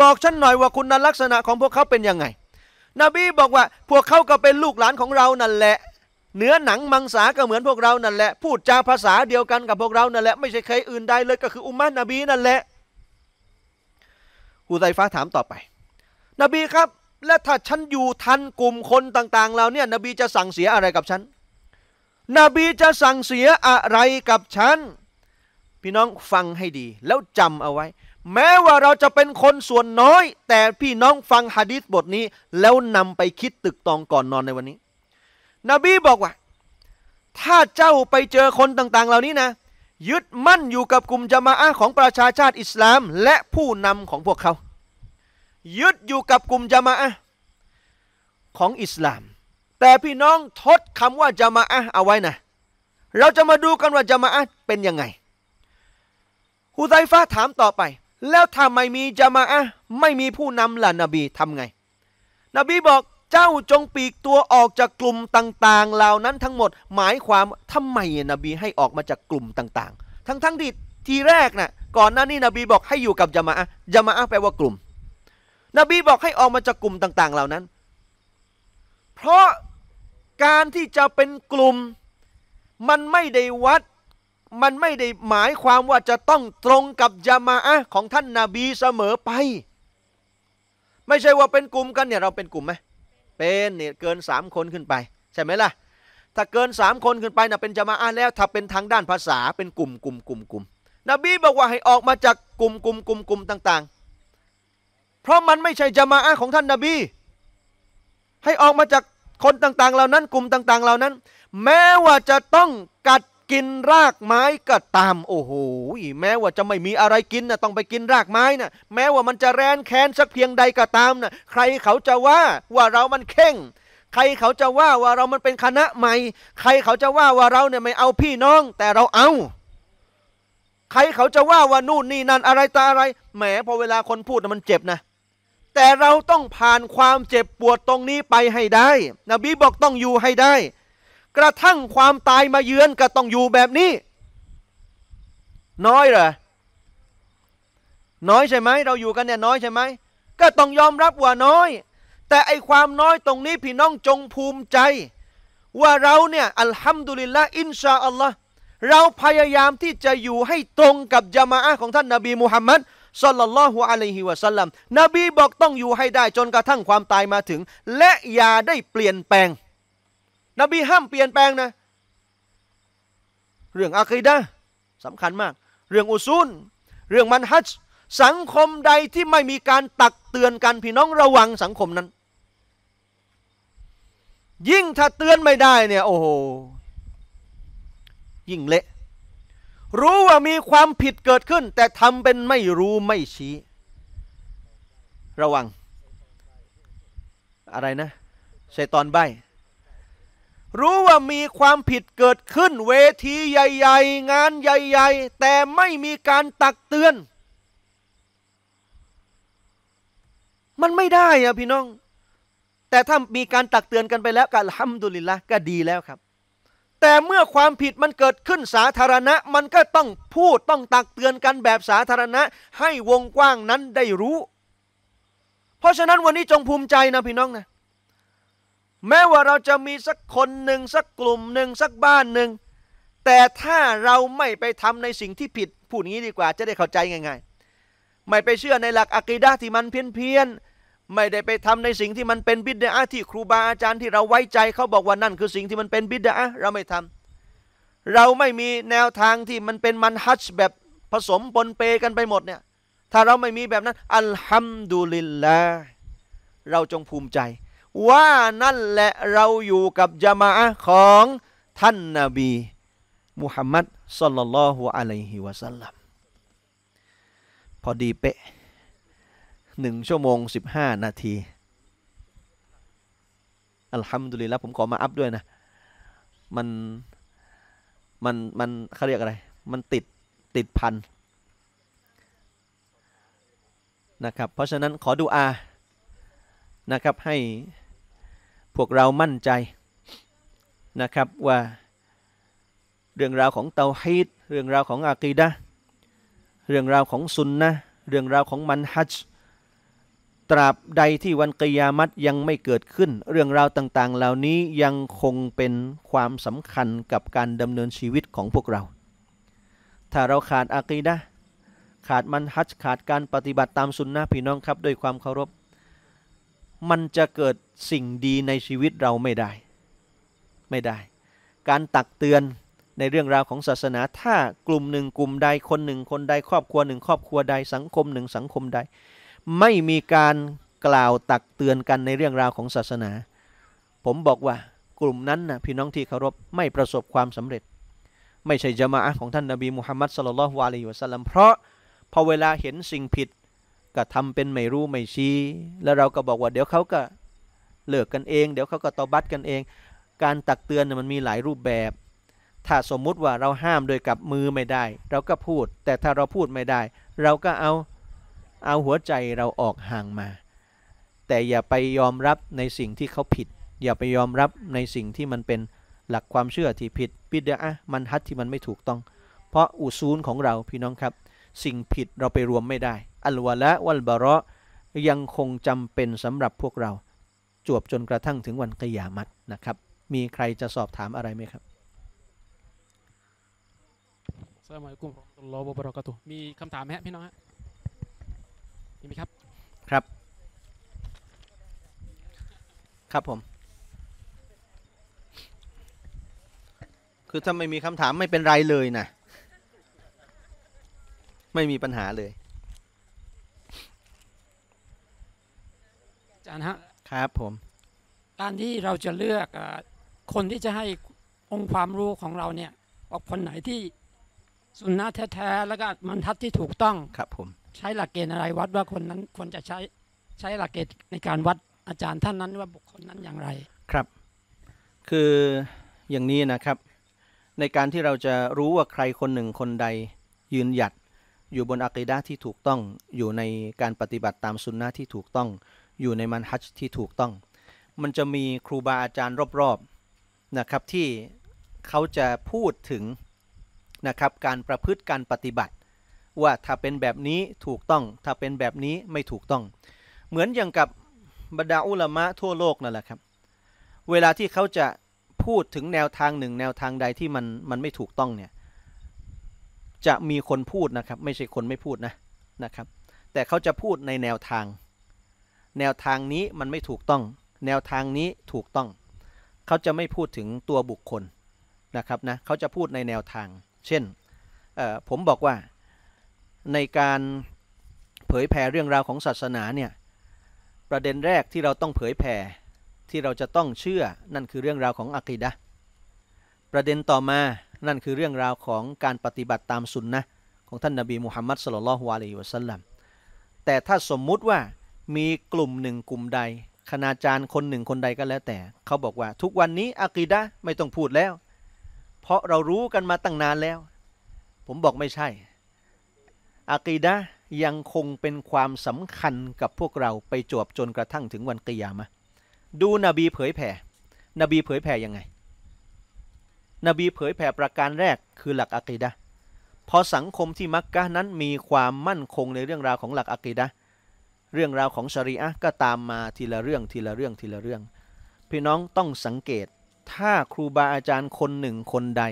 บอกฉันหน่อยว่าคุณลักษณะของพวกเขาเป็นยังไงนบีบอกว่าพวกเขาก็เป็นลูกหลานของเรานั่นแหละเนื้อหนังมังสาก็เหมือนพวกเรานั่นแหละ พูดจาภาษาเดียวกันกับพวกเรานั่นแหละไม่ใช่ใครอื่นใดเลยก็คืออุมมะนบีนั่นแหละฮูไซฟ้าถามต่อไป นบีครับและถ้าฉันอยู่ทันกลุ่มคนต่างๆเราเนี่ยนบีจะสั่งเสียอะไรกับฉันนบีจะสั่งเสียอะไรกับฉันพี่น้องฟังให้ดีแล้วจำเอาไว้ แม้ว่าเราจะเป็นคนส่วนน้อย แต่พี่น้องฟังฮะดีษบทนี้แล้วนำไปคิดตึกตองก่อนนอนในวันนี้ นบีบอกว่า ถ้าเจ้าไปเจอคนต่าง ๆ เหล่านี้นะ ยึดมั่นอยู่กับกลุ่มจามาอะของประชาชาติอิสลามและผู้นำของพวกเขา ยึดอยู่กับกลุ่มจามาอะของอิสลาม แต่พี่น้องทดคำว่าจามาอะเอาไว้นะ เราจะมาดูกันว่าจามาอะเป็นยังไงฮุไซฟ้าถามต่อไป แล้วทำาไม่มีจามาอะไม่มีผู้นำล่ะนบีทำไง นบีบอกเจ้าจงปีกตัวออกจากกลุ่มต่าง ๆ เหล่านั้นทั้งหมดหมายความทำไมนบีให้ออกมาจากกลุ่มต่างๆทั้งๆที่ทีแรกนะ่ะก่อนหน้านี้นบีบอกให้อยู่กับจามาอะจามาอะแปลว่ากลุ่ม นบีบอกให้ออกมาจากกลุ่มต่าง ๆ เหล่านั้น เพราะการที่จะเป็นกลุ่มมันไม่ได้วัดมันไม่ได้หมายความว่าจะต้องตรงกับยามาอะของท่านนาบีเสมอไป ไม่ใช่ว่าเป็นกลุ่มกันเนี่ยเราเป็นกลุ่มไหมเป็นเนี่ยเกินสามคนขึ้นไป ใช่ไหมล่ะถ้าเกินสามคนขึ้นไปนะ่ะเป็นจามาอะแล้ว ถ้าเป็นทางด้านภาษาเป็นกลุ่มกลุ่มกลุ่มกลุ่มนบีบอกว่าให้ออกมาจากกลุ่มกลุ่มกลุ่มกลุ่มต่าง ๆ เพราะมันไม่ใช่จามาอะของท่านนาบีให้ออกมาจากคนต่าง ๆ เหล่านั้น กลุ่มต่าง ๆเหล่านั้น แม้ว่าจะต้องกินรากไม้ก็ตาม โอ้โห แม้ว่าจะไม่มีอะไรกินนะต้องไปกินรากไม้นะแม้ว่ามันจะแรนแค้นสักเพียงใดก็ตามนะใครเขาจะว่าว่าเรามันเข่ง ใครเขาจะว่าว่าเรามันเป็นคณะใหม่ ใครเขาจะว่าว่าเราเนี่ยไม่เอาพี่น้อง แต่เราเอา ใครเขาจะว่าว่านู่นนี่นั่นอะไรตาอะไรแหมพอเวลาคนพูดนะมันเจ็บนะ แต่เราต้องผ่านความเจ็บปวดตรงนี้ไปให้ได้นบีบอกต้องอยู่ให้ได้กระทั่งความตายมาเยือนก็ต้องอยู่แบบนี้ น้อยเหรอน้อยใช่ไหมเราอยู่กันเนี่ย น้อยใช่ไหมก็ต้องยอมรับว่าน้อย แต่ไอความน้อยตรงนี้พี่น้องจงภูมิใจ ว่าเราเนี่ยอัลฮัมดุลิลละอินชาอัลลอฮ์เราพยายามที่จะอยู่ให้ตรงกับยามาอะของท่านนาบีมุฮัมมัดสลลัลลอฮุอะลัยฮิวะสัลลัมนบีบอกต้องอยู่ให้ได้จนกระทั่งความตายมาถึง และอย่าได้เปลี่ยนแปลงนบีห้ามเปลี่ยนแปลงนะ เรื่องอาคีดะสำคัญมาก เรื่องอุซูล เรื่องมันฮัจสังคมใดที่ไม่มีการตักเตือนกันพี่น้องระวังสังคมนั้น ยิ่งถ้าเตือนไม่ได้เนี่ย โอ้โห ยิ่งเละ รู้ว่ามีความผิดเกิดขึ้น แต่ทำเป็นไม่รู้ไม่ชี้ระวัง อะไรนะช้ตอนใบรู้ว่ามีความผิดเกิดขึ้นเวทีใหญ่ ๆ งานใหญ่ ๆ แต่ไม่มีการตักเตือน มันไม่ได้อะพี่น้อง แต่ถ้ามีการตักเตือนกันไปแล้วก็ทำดุลิละก็ดีแล้วครับ แต่เมื่อความผิดมันเกิดขึ้นสาธารณะ มันก็ต้องพูดต้องตักเตือนกันแบบสาธารณะให้วงกว้างนั้นได้รู้ เพราะฉะนั้นวันนี้จงภูมิใจ นะพี่น้องนะแม้ว่าเราจะมีสักคนหนึ่งสักกลุ่มหนึ่งสักบ้านหนึ่งแต่ถ้าเราไม่ไปทำในสิ่งที่ผิดพูดงี้ดีกว่าจะได้เข้าใจง่ายๆ ไม่ไปเชื่อในหลักอะกิดะที่มันเพี้ยนๆไม่ได้ไปทำในสิ่งที่มันเป็นบิดาที่ครูบาอาจารย์ที่เราไว้ใจเขาบอกว่านั่น คือสิ่งที่มันเป็นบิดาเราไม่ทำ เราไม่มีแนวทางที่มันเป็นมันฮัจแบบผสมปนเปกันไปหมดเนี่ยถ้าเราไม่มีแบบนั้นอัลฮัมดุลิลลาเราจงภูมิใจว่านั่นแหละเราอยู่กับจามะของท่านนาบี มุฮัมมัดสัลลัลลอฮุอะลัยฮิวะสัลลัมพอดีเป๊ะหนึ่งชั่วโมงสิบห้านาที อัลฮัมดุลิลละผมขอมาอัพด้วยนะ มัน มันมันเขาเรียกอะไร มันติดติดพัน นะครับ เพราะฉะนั้นขอดูอา นะครับให้พวกเรามั่นใจนะครับว่าเรื่องราวของเตาฮีดเรื่องราวของอากีดะเรื่องราวของซุนนะเรื่องราวของมันฮัจตราบใดที่วันกิยามัตยังไม่เกิดขึ้น เรื่องราวต่างๆ เหล่านี้ยังคงเป็นความสำคัญกับการดำเนินชีวิตของพวกเรา ถ้าเราขาดอากีดะขาดมันฮัจขาดการปฏิบัติตามสุนนะพี่น้องครับ ด้วยความเคารพมันจะเกิดสิ่งดีในชีวิตเราไม่ได้ ไม่ได้ การตักเตือนในเรื่องราวของศาสนา ถ้ากลุ่มหนึ่งกลุ่มใดคนหนึ่งคนใดครอบครัวหนึ่ง ครอบครัวใดสังคมหนึ่งสังคมใดไม่มีการกล่าวตักเตือนกันในเรื่องราวของศาสนา ผมบอกว่ากลุ่มนั้นนะพี่น้องที่เคารพไม่ประสบความสำเร็จ ไม่ใช่จะมาของท่านนบีมุฮัมมัดสลลัลวะลัยวะสัลลัมเพราะพอเวลาเห็นสิ่งผิดก็ทำเป็นไม่รู้ ไม่ชี้ แล้วเราก็บอกว่าเดี๋ยวเขาก็เลิกกันเอง เดี๋ยวเขาก็ตอบัตกันเอง การตักเตือนมันมีหลายรูปแบบ ถ้าสมมุติว่าเราห้ามโดยกับมือไม่ได้ เราก็พูด แต่ถ้าเราพูดไม่ได้ เราก็เอาเอาหัวใจเราออกห่างมา แต่อย่าไปยอมรับในสิ่งที่เขาผิด อย่าไปยอมรับในสิ่งที่มันเป็นหลักความเชื่อที่ผิดปิดอะมันฮัดที่มันไม่ถูกต้อง เพราะอุซูลของเราพี่น้องครับ สิ่งผิดเราไปรวมไม่ได้อัลวะละวัลบาระยังคงจำเป็นสำหรับพวกเรา จวบจนกระทั่งถึงวันกิยามัตนะครับ มีใครจะสอบถามอะไรไหมครับสวัสดีคุณรอบรอกตุมีคำถามไหมพี่น้องฮะมีไหมครับ ครับครับผมคือถ้าไม่มีคำถามไม่เป็นไรเลยนะ ไม่มีปัญหาเลยารย์ฮะครับผมการที่เราจะเลือกคนที่จะให้องค์ความรู้ของเราเนี่ยว่าคนไหนที่สุนนะแท้ๆแล้วก็มันทัดที่ถูกต้องครับผม ใช้หลักเกณฑ์อะไรวัดว่าคนนั้น ควรจะใช้ ใช้หลักเกณฑ์ในการวัดอาจารย์ท่านนั้นว่าบุคคลนั้นอย่างไรครับ คืออย่างนี้นะครับ ในการที่เราจะรู้ว่าใครคนหนึ่งคนใด ยืนหยัดอยู่บนอักีดาที่ถูกต้อง อยู่ในการปฏิบัติตามสุนนะที่ถูกต้องอยู่ในมันฮัจที่ถูกต้อง มันจะมีครูบาอาจารย์ รอบ ๆ นะครับ ที่เขาจะพูดถึง นะครับ การประพฤติการปฏิบัติ ว่าถ้าเป็นแบบนี้ถูกต้อง ถ้าเป็นแบบนี้ไม่ถูกต้อง เหมือนอย่างกับบรรดาอุลามะทั่วโลกนั่นแหละครับ เวลาที่เขาจะพูดถึงแนวทางหนึ่ง แนวทางใดที่มันมันไม่ถูกต้องเนี่ยจะมีคนพูดนะครับไม่ใช่คนไม่พูดนะนะครับแต่เขาจะพูดในแนวทางแนวทางนี้มันไม่ถูกต้อง แนวทางนี้ถูกต้อง เขาจะไม่พูดถึงตัวบุคคล นะครับนะ เขาจะพูดในแนวทาง เช่นผมบอกว่าในการเผยแผ่เรื่องราวของศาสนาเนี่ย ประเด็นแรกที่เราต้องเผยแผ่ที่เราจะต้องเชื่อ นั่นคือเรื่องราวของอะกิดะประเด็นต่อมา นั่นคือเรื่องราวของการปฏิบัติตามสุนนะของท่านนาบีมุฮัมมัดสลลัลฮวาลีวะสัลลัม แต่ถ้าสมมุติว่ามีกลุ่มหนึ่งกลุ่มใด คณาจารย์คนหนึ่งคนใดก็แล้วแต่ เขาบอกว่า ทุกวันนี้อะกีดะไม่ต้องพูดแล้ว เพราะเรารู้กันมาตั้งนานแล้ว ผมบอกไม่ใช่อะกีดะยังคงเป็นความสำคัญกับพวกเราไปจวบจนกระทั่งถึงวันกิยามะดูนบีเผยแผ่ นบีเผยแผ่ยังไง นบีเผยแผ่ประการแรกคือหลักอะกีดะพอสังคมที่มักกะนั้นมีความมั่นคงในเรื่องราวของหลักอะกีดะเรื่องราวของชรีอะก็ตามมาทีละเรื่องทีละเรื่องทีละเรื่อง พี่น้องต้องสังเกตถ้าครูบาอาจารย์คนหนึ่งคนใด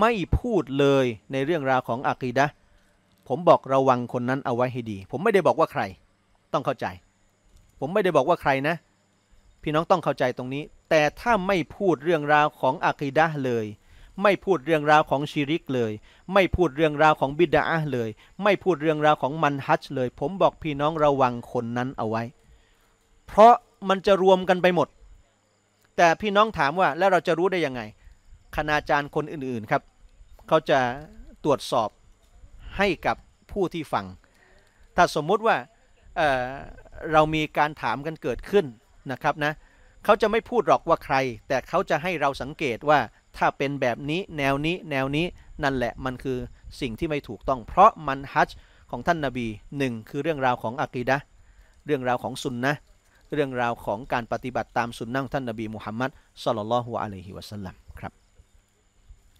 ไม่พูดเลยในเรื่องราวของอะกีดะผมบอกระวังคนนั้นเอาไว้ให้ดี ผมไม่ได้บอกว่าใคร ต้องเข้าใจ ผมไม่ได้บอกว่าใครนะ พี่น้องต้องเข้าใจตรงนี้ แต่ถ้าไม่พูดเรื่องราวของอะกีดะเลยไม่พูดเรื่องราวของชิริกเลย ไม่พูดเรื่องราวของบิดาเลย ไม่พูดเรื่องราวของมันฮัจเลย ผมบอกพี่น้องระวังคนนั้นเอาไว้ เพราะมันจะรวมกันไปหมด แต่พี่น้องถามว่าแล้วเราจะรู้ได้ยังไง คณาจารย์คนอื่นๆครับ เขาจะตรวจสอบให้กับผู้ที่ฟัง ถ้าสมมุติว่าเเรามีการถามกันเกิดขึ้นนะครับนะเขาจะไม่พูดหรอกว่าใคร แต่เขาจะให้เราสังเกตว่าถ้าเป็นแบบนี้แนวนี้แนวนี้นั่นแหละมันคือสิ่งที่ไม่ถูกต้องเพราะมันฮัจของท่านนาบีหนึ่งคือเรื่องราวของอะกีดะเรื่องราวของสุนนะเรื่องราวของการปฏิบัติตามสุนนะท่านนาบีมุฮัมมัดสลลัลลอฮุอะลัยฮิวะสัลลัมครับ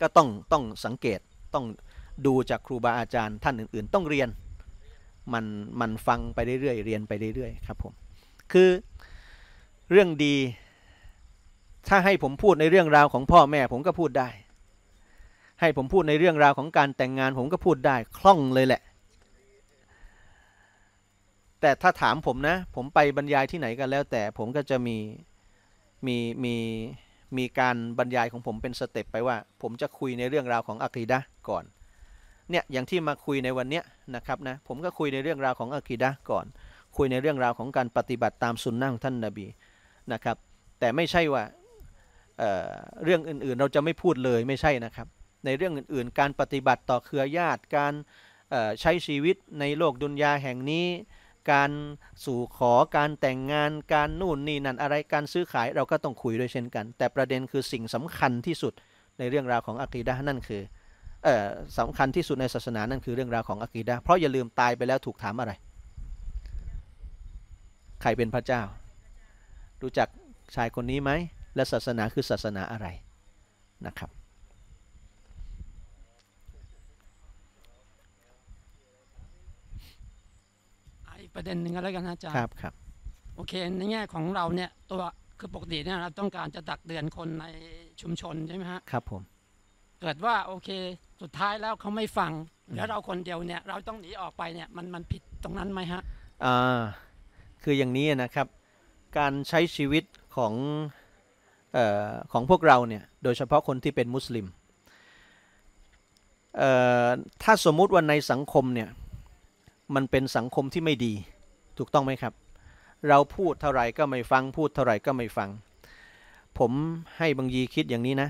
ก็ต้องต้องสังเกตต้องดูจากครูบาอาจารย์ท่านอื่น ๆ ต้องเรียน มันมันฟังไปเรื่อยๆเรียนไปเรื่อยๆครับผม คือเรื่องดีถ้าให้ผมพูดในเรื่องราวของพ่อแม่ ผมก็พูดได้ ให้ผมพูดในเรื่องราวของการแต่งงาน ผมก็พูดได้คล่องเลยแหละ แต่ถ้าถามผมนะ ผมไปบรรยายที่ไหนก็นแล้ว แต่ผมก็จะมี มี มี มีการบรรยายของผมเป็นสเต็ปไปว่า ผมจะคุยในเรื่องราวของอะคีดะก่อน เนี่ย อย่างที่มาคุยในวันเนี้ยนะครับนะผมก็คุยในเรื่องราวของอะคีดะก่อน คุยในเรื่องราวของการปฏิบัติตามสุนนะของท่านนาบีนะครับ แต่ไม่ใช่ว่าเเรื่องอื่นๆเราจะไม่พูดเลยไม่ใช่นะครับ ในเรื่องอื่นๆ การปฏิบัติต่อเครือญาติการใช้ชีวิตในโลกดุนยาแห่งนี้ การสู่ขอการแต่งงาน การนู่นนี่นั่นอะไรการซื้อขายเราก็ต้องคุยด้วยเช่นกัน แต่ประเด็นคือสิ่งสำคัญที่สุดในเรื่องราวของอะกีดะนั่นคือสำคัญที่สุดในศาสนานั่นคือเรื่องราวของอะกีดะเพราะอย่าลืมตายไปแล้วถูกถามอะไรใครเป็นพระเจ้า รู้จักชายคนนี้ไหมและศาสนาคือศาสนาอะไรนะครับอประเด็นหนึ่งก็แล้วกันนะอาจารย์ครับครับโอเคในแง่ของเราเนี่ยตัวคือปกติเนี่ยเราต้องการจะตักเตือนคนในชุมชนใช่ไหมฮะ ครับผม เกิดว่าโอเคสุดท้ายแล้วเขาไม่ฟังแล้วเราคนเดียวเนี่ย เราต้องหนีออกไปเนี่ยมันมันผิดตรงนั้นไหมฮะ อ่าคืออย่างนี้นะครับ การใช้ชีวิตของออของพวกเราเนี่ยโดยเฉพาะคนที่เป็นมุสลิม ถ้าสมมุติว่าในสังคมเนี่ยมันเป็นสังคมที่ไม่ดีถูกต้องไหมครับ เราพูดเท่าไหร่ก็ไม่ฟัง พูดเท่าไหร่ก็ไม่ฟัง ผมให้บางยีคิดอย่างนี้นะ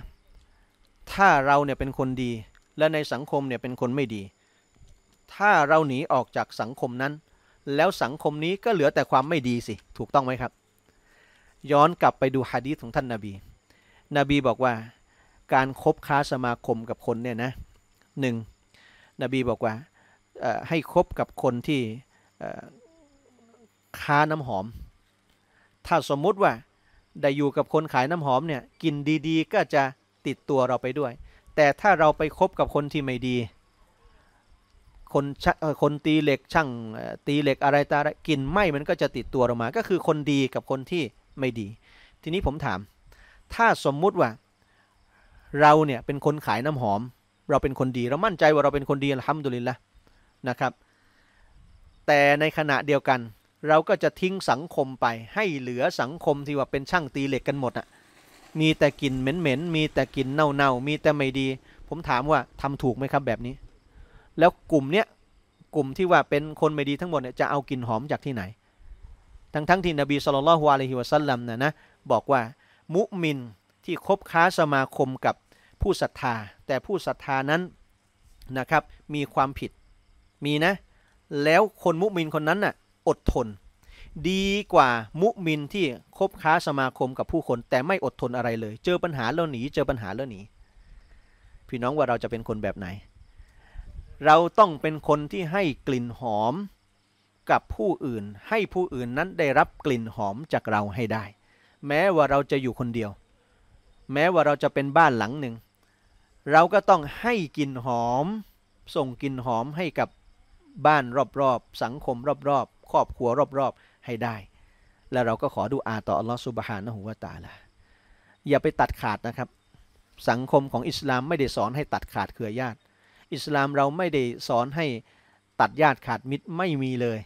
ถ้าเราเนี่ยเป็นคนดีและในสังคมเนี่ยเป็นคนไม่ดี ถ้าเราหนีออกจากสังคมนั้น แล้วสังคมนี้ก็เหลือแต่ความไม่ดีสิถูกต้องไหมครับย้อนกลับไปดูฮะดีษของท่านนาบี นบีบอกว่าการคบค้าสมาคมกับคนเนี่ยนะหนึ่งนบีบอกว่าให้คบกับคนที่ค้าน้ำหอม ถ้าสมมุติว่าได้อยู่กับคนขายน้ำหอมเนี่ยกินดีๆ ก็จะติดตัวเราไปด้วย แต่ถ้าเราไปคบกับคนที่ไม่ดี คนคนตีเหล็กช่างตีเหล็กอะไรตาอะไรกินไม่มันก็จะติดตัวเรามาก็คือคนดีกับคนที่ไม่ดี ทีนี้ผมถาม ถ้าสมมุติว่าเราเนี่ย เป็นคนขายน้ำหอม เราเป็นคนดี เรามั่นใจว่าเราเป็นคนดีอัลฮัมดุลิลละนะครับ แต่ในขณะเดียวกัน เราก็จะทิ้งสังคมไป ให้เหลือสังคมที่ว่าเป็นช่างตีเหล็กกันหมดอะมีแต่กลิ่นเหม็นๆ มีแต่กลิ่นเน่าๆ มีแต่ไม่ดี ผมถามว่าทำถูกไหมครับแบบนี้ แล้วกลุ่มเนี้ยกลุ่มที่ว่าเป็นคนไม่ดีทั้งหมดเนี่ยจะเอากลิ่นหอมจากที่ไหนทั้งทั้งที่นบีสุลต่านฮุอาลฮิวะซัลลัมนะนะบอกว่ามุมินที่คบค้าสมาคมกับผู้ศรัทธา แต่ผู้ศรัทธานั้นนะครับ มีความผิดมีนะ แล้วคนมุมินคนนั้นน่ะอดทน ดีกว่ามุมินที่คบค้าสมาคมกับผู้คน แต่ไม่อดทนอะไรเลย เจอปัญหาแล้วหนีเจอปัญหาแล้วหนีพี่น้องว่าเราจะเป็นคนแบบไหน เราต้องเป็นคนที่ให้กลิ่นหอมกับผู้อื่นให้ผู้อื่นนั้นได้รับกลิ่นหอมจากเราให้ได้ แม้ว่าเราจะอยู่คนเดียว แม้ว่าเราจะเป็นบ้านหลังหนึ่ง เราก็ต้องให้กลิ่นหอม ส่งกลิ่นหอมให้กับบ้านรอบๆสังคมรอบๆครอบครัวรอบๆให้ได้ แล้วเราก็ขอดูอาต่ออัลลอฮฺสุบฮานะฮูวาตาละอย่าไปตัดขาดนะครับ สังคมของอิสลามไม่ได้สอนให้ตัดขาดเครือญาติ อิสลามเราไม่ได้สอนให้ตัดญาติขาดมิตรไม่มีเลย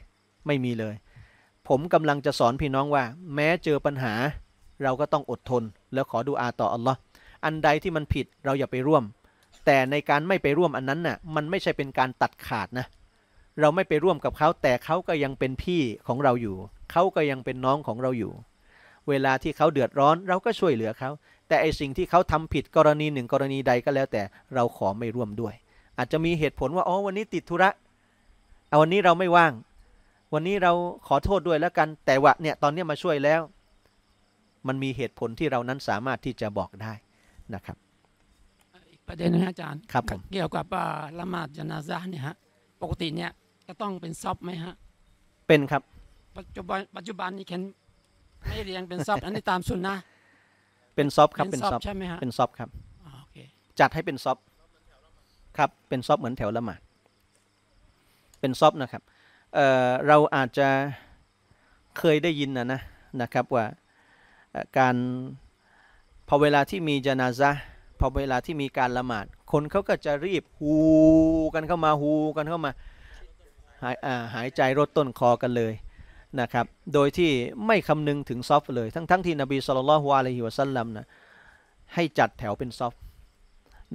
ไม่มีเลย ผมกำลังจะสอนพี่น้องว่า แม้เจอปัญหา เราก็ต้องอดทนแล้วขอดูอาต่อ อัลลอฮ์อันใดที่มันผิดเราอย่าไปร่วม แต่ในการไม่ไปร่วมอันนั้นน่ะมันไม่ใช่เป็นการตัดขาดนะ เราไม่ไปร่วมกับเขา แต่เขาก็ยังเป็นพี่ของเราอยู่ เขาก็ยังเป็นน้องของเราอยู่ เวลาที่เขาเดือดร้อนเราก็ช่วยเหลือเขา แต่ไอสิ่งที่เขาทำผิดกรณีหนึ่งกรณีใดก็แล้ว แต่เราขอไม่ร่วมด้วย อาจจะมีเหตุผลว่าอ๋อวันนี้ติดธุระเอาวันนี้เราไม่ว่างวันนี้เราขอโทษด้วยแล้วกันแต่ว่าเนี่ย ตอนนี้มาช่วยแล้ว มันมีเหตุผลที่เรานั้นสามารถที่จะบอกได้นะครับประเด็นนะอาจารย์ครับเกี่ยวกับละหมาดยานาซาเนี่ยฮะปกติเนี่ยจะต้องเป็นซอบไหมฮะเป็นครับ ปัจจุบันปัจจุบันนี้เคนไม่เรียงเป็นซอบอันนี้ตามสุนนะเป็นซอบครับเป็นซอบใช่ไหมฮะเป็นซอบครับจัดให้เป็นซอบครับเป็นซอบเหมือนแถวละหมาด เป็นซอบนะครับเเราอาจจะเคยได้ยินนะนะนะครับว่าการพอเวลาที่มีจนาซะพอเวลาที่มีการละหมาดคนเขาก็จะรีบฮูกันเข้ามาฮูกันเข้ามาหายหายใจรดต้นคอกันเลยนะครับโดยที่ไม่คำนึงถึงซอฟเลย ทั้งทั้งที่นบีสุลต่านละฮฮิวซัลลัมนะให้จัดแถวเป็นซอฟ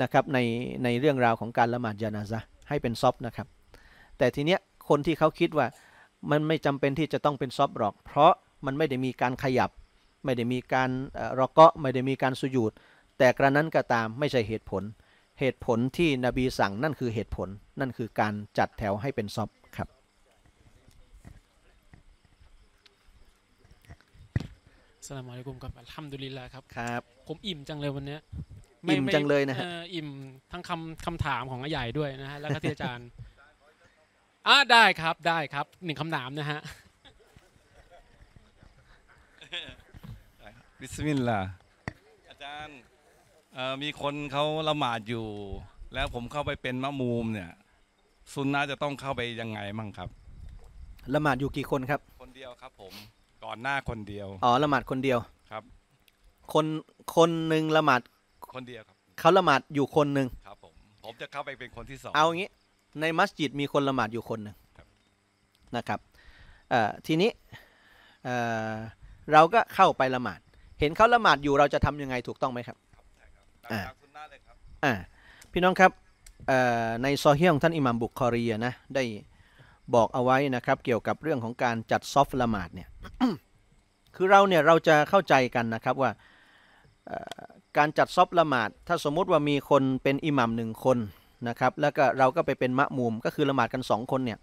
นะครับในในเรื่องราวของการละหมาดยานาซะให้เป็นซอฟนะครับ แต่ทีเนี้ยคนที่เขาคิดว่ามันไม่จำเป็นที่จะต้องเป็นซอฟหรอก เพราะมันไม่ได้มีการขยับ ไม่ได้มีการรอกเกาะไม่ได้มีการสุญุดแต่กระนั้นก็ตามไม่ใช่เหตุผล เหตุผลที่นบีสั่งนั่นคือเหตุผลนั่นคือการจัดแถวให้เป็นซอฟครับสลามอะลัยกุมกับอัลฮัมดุลิลลาครับ ครับ ผมอิ่มจังเลยวันนี้อิ่มจังเลยนะฮะอิ่มทั้งคำคำถามของอาใหญ่ด้วยนะฮะแล้วก็ที่อาจารย์อ่าได้ครับได้ครับหนึ่งคำถามนะฮะบิสมิลลาอาจารย์มีคนเขาละหมาดอยู่ แล้วผมเข้าไปเป็นมะมูมเนี่ยซุนนะจะต้องเข้าไปยังไงมั่งครับละหมาดอยู่กี่คนครับ คนเดียวครับ ผมก่อนหน้าคนเดียว อ๋อละหมาดคนเดียวครับ คนคนหนึ่งละหมาดคนเดียวครับเขาละหมาดอยู่คนหนึ่งครับ ผมผมจะเข้าไปเป็นคนที่สองเอางี้ในมัสยิดมีคนละหมาดอยู่คนหนึ่งนะครับทีนี้เราก็เข้าไปละหมาด เห็นเขาละหมาดอยู่เราจะทำยังไงถูกต้องไหมครับพี่น้องครับในซอเฮียงท่านอิหมัมบุคคอรีนะได้บอกเอาไว้นะครับ เกี่ยวกับเรื่องของการจัดซอฟละหมาดเนี่ยคือเราเนี่ยเราจะเข้าใจกันนะครับว่าการจัดซอฟละหมาดถ้าสมมุติว่ามีคนเป็นอิหมัมหนึ่งคนนะครับแล้วก็เราก็ไปเป็นมะมุมก็คือละหมาดกัน2คนเนี่ย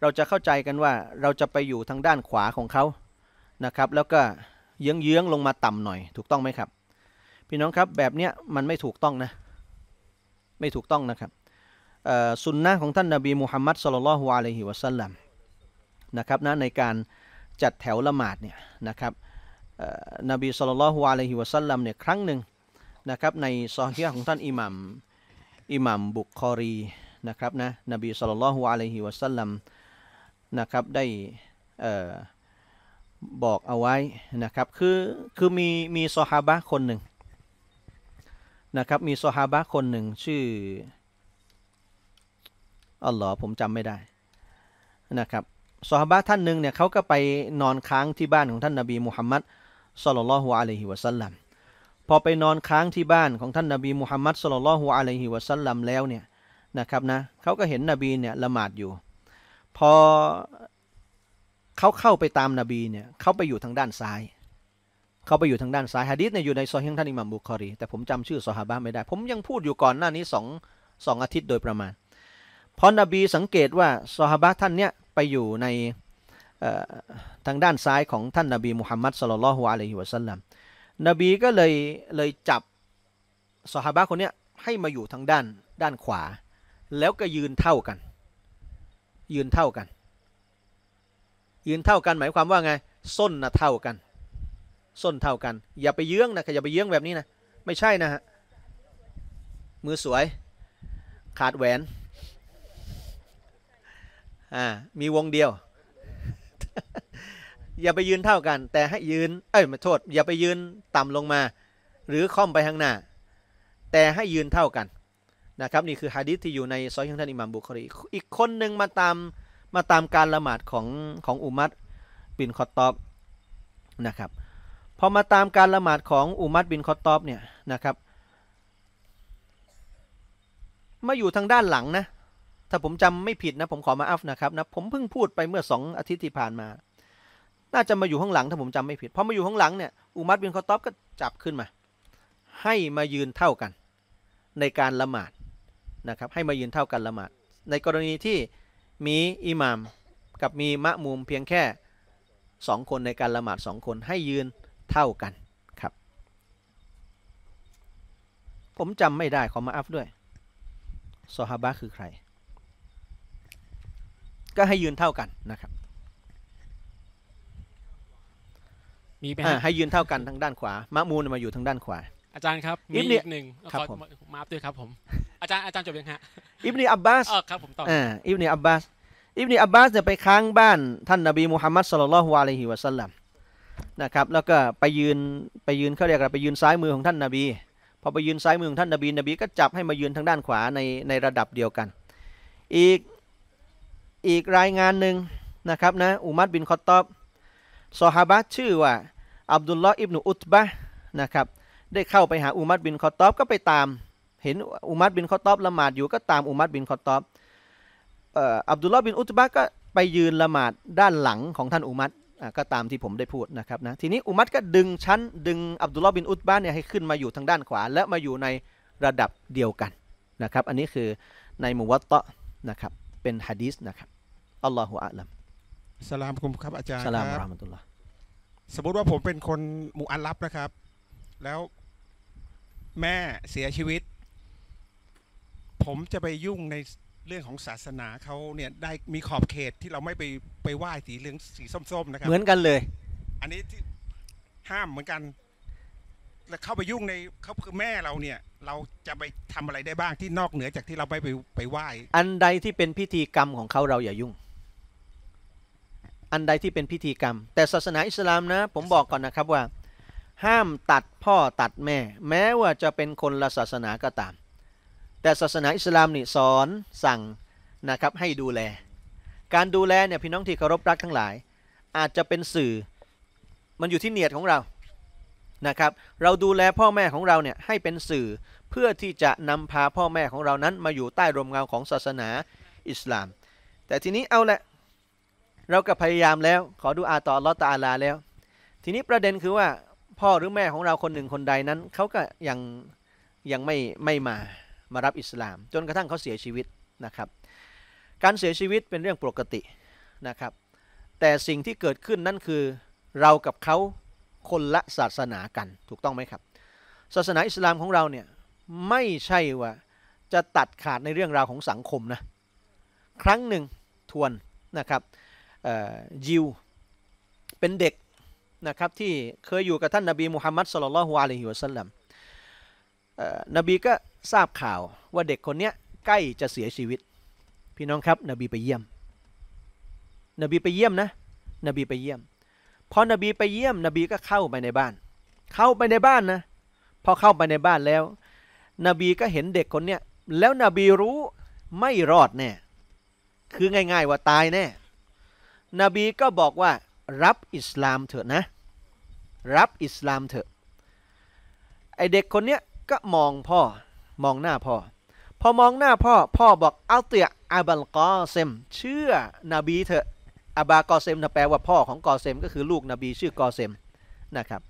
เราจะเข้าใจกันว่าเราจะไปอยู่ทางด้านขวาของเขานะครับแล้วก็เยื้องๆลงมาต่ำหน่อยถูกต้องไหมครับ พี่น้องครับ แบบเนี้ยมันไม่ถูกต้องนะ ไม่ถูกต้องนะครับสุนนะของท่านนาบีมุฮัมมัดสลลัลฮวาะลฮิวะสัลลัมนะครับนะในการจัดแถวละหมาดเนี่ยนะครับนบีสุลัลฮุละฮวาลฮิวะสัลลัมเนี่ยครั้งหนึ่งนะครับในซอฮีของท่านอิหมัมอิหมัมบุคอรีนะครับนะนบีสุลต่านละฮุอะลัยฮิวะสัลลัมนะครับได้บอกเอาไว้นะครับคือคือมีมีซอฮาบะคนหนึ่งนะครับมีซอฮาบะคนหนึ่งชื่อ อัลลอฮ์ผมจำไม่ได้นะครับซอฮาบะท่านหนึ่งเนี่ยเขาก็ไปนอนค้างที่บ้านของท่านนบีมุฮัมมัดสุลต่าลฮุอะลัยฮิวะสัลลัมพอไปนอนค้างที่บ้านของท่านนาบีมุฮัมมัดสลลัลฮุอะลัยฮิวะซัลลัมแล้วเนี่ยนะครับนะเขาก็เห็นนบีเนี่ยละหมาดอยู่ พอเขาเข้าไปตามนาบีเนี่ยเขาไปอยู่ทางด้านซ้ายเขาไปอยู่ทางด้านซ้ายฮะดิษเนี่ยอยู่ในซอฮีฮท่านอิหมัมบุคอรีแต่ผมจำชื่อซอฮาบะไม่ได้ ผมยังพูดอยู่ก่อนหน้านี้สองสองอาทิตย์โดยประมาณพอนบีสังเกตว่าซอฮาบะท่านเนี่ยไปอยู่ในทางด้านซ้ายของท่านนาบีมุฮัมมัดสลลัลฮุอะลัยฮิวะซัลลัมนบีก็เลยเลยจับสหาบะคนเนี้ยให้มาอยู่ทางด้านด้านขวา แล้วก็ยืนเท่ากัน ยืนเท่ากัน ยืนเท่ากันหมายความว่าไงส้นนะเท่ากัน ส้นเท่ากัน อย่าไปเยื้องนะอย่าไปเยื้องแบบนี้นะ ไม่ใช่นะฮะมือสวยขาดแหวนอ่ามีวงเดียวอย่าไปยืนเท่ากัน แต่ให้ยืน เอ้ยมาโทษอย่าไปยืนต่ำลงมา หรือค่อมไปทางหน้า แต่ให้ยืนเท่ากันนะครับนี่คือฮะดิษที่อยู่ในซอยของท่านอิหมัมบุครีอีกคนหนึ่งมาตามมาตามการละหมาดของของอุมัตบินคอตตอบนะครับพอมาตามการละหมาดของอุมัตบินคอตตอบเนี่ยนะครับมาอยู่ทางด้านหลังนะถ้าผมจำไม่ผิดนะผมขอมาอัฟนะครับนะผมเพิ่งพูดไปเมื่อสองอาทิตย์ที่ผ่านมาน่าจะมาอยู่ข้างหลังถ้าผมจำไม่ผิด พอมาอยู่ข้างหลังเนี่ยอุมัดบินคอตอบก็จับขึ้นมา ให้มายืนเท่ากัน ในการละหมาดนะครับ ให้มายืนเท่ากันละหมาดในกรณีที่มีอิหมามกับมีมะมุมเพียงแค่สองคนในการละหมาดสองคนให้ยืนเท่ากันครับ ผมจำไม่ได้ขอมาอัพด้วยซอฮาบะคือใคร ก็ให้ยืนเท่ากันนะครับมีไหมให้ยืนเท่ากันทางด้านขวามะมูลมาอยู่ทางด้านขวา อาจารย์ครับอีอีกหนึ่งครับผมมาด้วยครับผมอาจารย์อาจารย์จบยังฮะอิบนีอับบาสอครับผมต่ออิบนีอับบาสอิบนีอับบาสเนี่ยไปค้างบ้านท่านนบีมุฮัมมัดสุลลัลฮุวาลัยฮิวะสัลลัมนะครับแล้วก็ไปยืนไปยืนเขาเรียกอะไรไปยืนซ้ายมือของท่านนบี พอไปยืนซ้ายมือของท่านนบีนบีก็จับให้มายืนทางด้านขวาในในระดับเดียวกัน อีกอีกรายงานหนึ่งนะครับนะอุมัดบินคอตตอซอฮาบะชื่อว่าอับดุลลอฮ์อิบนุอุตบะนะครับได้เข้าไปหาอุมัดบินคอตอบก็ไปตามเห็นอุมัดบินคอตอบละหมาดอยู่ก็ตามอุมัดบินคอตอบอับดุลลอฮ์บินอุตบะก็ไปยืนละหมาดด้านหลังของท่านอุมัดก็ตามที่ผมได้พูดนะครับนะทีนี้อุมัดก็ดึงชั้นดึงอับดุลลอฮ์บินอุตบะเนี่ยให้ขึ้นมาอยู่ทางด้านขวาและมาอยู่ในระดับเดียวกันนะครับอันนี้คือในมุวัตตะนะครับเป็นฮะดีสนะครับอัลลอฮฺอัลลัมสลามคุมครับอาจารย์สลามครับรามตุลละสมมติว่าผมเป็นคนม่อันลับนะครับ แล้วแม่เสียชีวิต ผมจะไปยุ่งในเรื่องของศาสนาเขาเนี่ย ได้มีขอบเขตที่เราไม่ไปไปไหว้สีเหลืองสีส้มๆนะครับ เหมือนกันเลย อันนี้ที่ห้ามเหมือนกัน แล้วเข้าไปยุ่งในเขาคือแม่เราเนี่ย เราจะไปทำอะไรได้บ้างที่นอกเหนือจากที่เราไม่ไปไปไหว้ อันใดที่เป็นพิธีกรรมของเขาเราอย่ายุ่งอันใดที่เป็นพิธีกรรม แต่ศาสนาอิสลามนะ ผมบอกก่อนนะครับว่า ห้ามตัดพ่อตัดแม่ แม้ว่าจะเป็นคนละศาสนาก็ตาม แต่ศาสนาอิสลามนี่สอนสั่งนะครับให้ดูแล การดูแลเนี่ยพี่น้องที่เคารพรักทั้งหลาย อาจจะเป็นสื่อมันอยู่ที่เนียดของเรานะครับเราดูแลพ่อแม่ของเราเนี่ยให้เป็นสื่อเพื่อที่จะนำพาพ่อแม่ของเรานั้น มาอยู่ใต้ร่มเงาของศาสนาอิสลาม แต่ทีนี้เอาละเราก็พยายามแล้ว ขอดูอาต่อลอตาลาแล้ว ทีนี้ประเด็นคือว่าพ่อหรือแม่ของเราคนหนึ่งคนใดนั้นเขาก็ยังยังไม่ไม่มามารับอิสลาม จนกระทั่งเขาเสียชีวิตนะครับ การเสียชีวิตเป็นเรื่องปกตินะครับ แต่สิ่งที่เกิดขึ้นนั่นคือเรากับเขาคนละศาสนากันถูกต้องไหมครับ ศาสนาอิสลามของเราเนี่ยไม่ใช่ว่าจะตัดขาดในเรื่องราวของสังคมนะครั้งหนึ่งทวนนะครับยิวเป็นเด็กนะครับที่เคยอยู่กับท่านนาบีมุฮัมมัดสุลลัลฮุอะลัยฮิวะสัลลัมนบีก็ทราบข่าวว่าเด็กคนนี้ใกล้จะเสียชีวิต พี่น้องครับนบีไปเยี่ยม นบีไปเยี่ยมนะ นบีไปเยี่ยมพอนบีไปเยี่ยม นบีก็เข้าไปในบ้าน เข้าไปในบ้านนะพอเข้าไปในบ้านแล้ว นบีก็เห็นเด็กคนนี้แล้วนบีรู้ไม่รอดแน่คือง่ายๆว่าตายแน่นบีก็บอกว่ารับอิสลามเถอะนะรับอิสลามเถอะไอเด็กคนเนี้ยก็มองพ่อมองหน้าพ่อพอมองหน้าพ่อ พ่อบอกเอาเตียอาบัลกอเซม เชื่อนบีเถอะอาบากอเซมนะแปลว่าพ่อของกอเซม ก็คือลูกนบีชื่อกอเซมนะครับ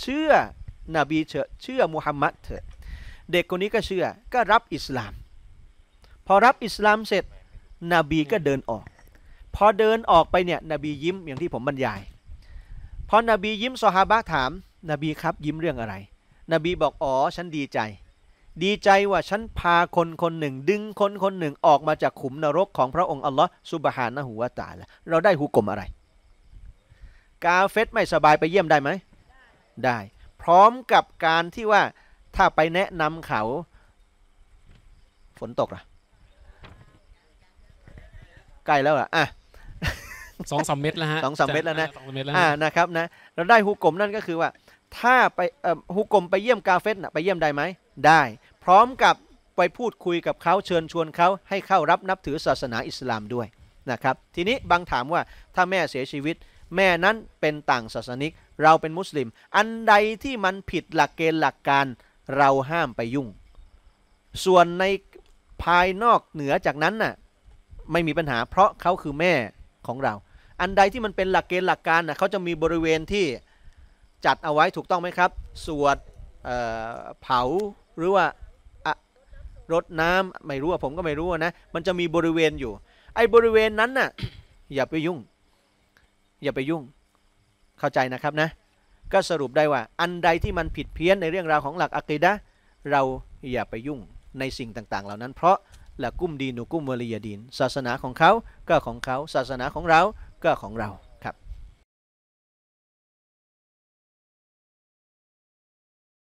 เชื่อนบีเถอะเชื่อมุฮัมมัดเถอะ เด็กคนนี้ก็เชื่อก็รับอิสลาม พอรับอิสลามเสร็จนบีก็เดินออกพอเดินออกไปเนี่ยนบียิ้มอย่างที่ผมบรรยายพอนบียิ้มซอฮาบะถาม นบีครับยิ้มเรื่องอะไร นบีบอกอ๋อฉันดีใจ ดีใจว่าฉันพาคนคนหนึ่งดึงคนคนหนึ่งออกมาจากขุมนรกของพระองค์อัลลอฮ์สุบฮานะหุวาตาละเราได้หุกกลมอะไร กาเฟตไม่สบายไปเยี่ยมได้ไหม ได้พร้อมกับการที่ว่าถ้าไปแนะนำเขา ฝนตกละใกล้แล้วล่ะอ่ะสองสามเมตรแล้วฮะสองสามเมตรแล้วนะอ่านะครับนะเราได้ฮุกกลมนั่นก็คือว่า ถ้าไปเอ่อฮุกกลมไปเยี่ยมกาเฟสนะไปเยี่ยมได้ไหม ได้ พร้อมกับไปพูดคุยกับเขาเชิญชวนเขาให้เข้ารับนับถือศาสนาอิสลามด้วยนะครับทีนี้บางถามว่าถ้าแม่เสียชีวิต แม่นั้นเป็นต่างศาสนิก เราเป็นมุสลิม อันใดที่มันผิดหลักเกณฑ์หลักการเราห้ามไปยุ่ง ส่วนในภายนอกเหนือจากนั้นน่ะไม่มีปัญหา เพราะเขาคือแม่ของเราอันใดที่มันเป็นหลักเกณฑ์หลักการนะเขาจะมีบริเวณที่จัดเอาไว้ถูกต้องไหมครับ สวดเผา หรือว่ารดน้ำไม่รู้ผมก็ไม่รู้นะ มันจะมีบริเวณอยู่ ไอ้บริเวณนั้นนะ่ะ อย่าไปยุ่ง อย่าไปยุ่ง เข้าใจนะครับนะ ก็สรุปได้ว่า อันใดที่มันผิดเพี้ยนในเรื่องราวของหลักอะกิดะเราอย่าไปยุ่งในสิ่งต่าง ๆ เหล่านั้น เพราะละกุ้มดีนูกุ้มวลียดีนศาสนาของเขาก็ของเขาศาสนาของเราก็ของเรา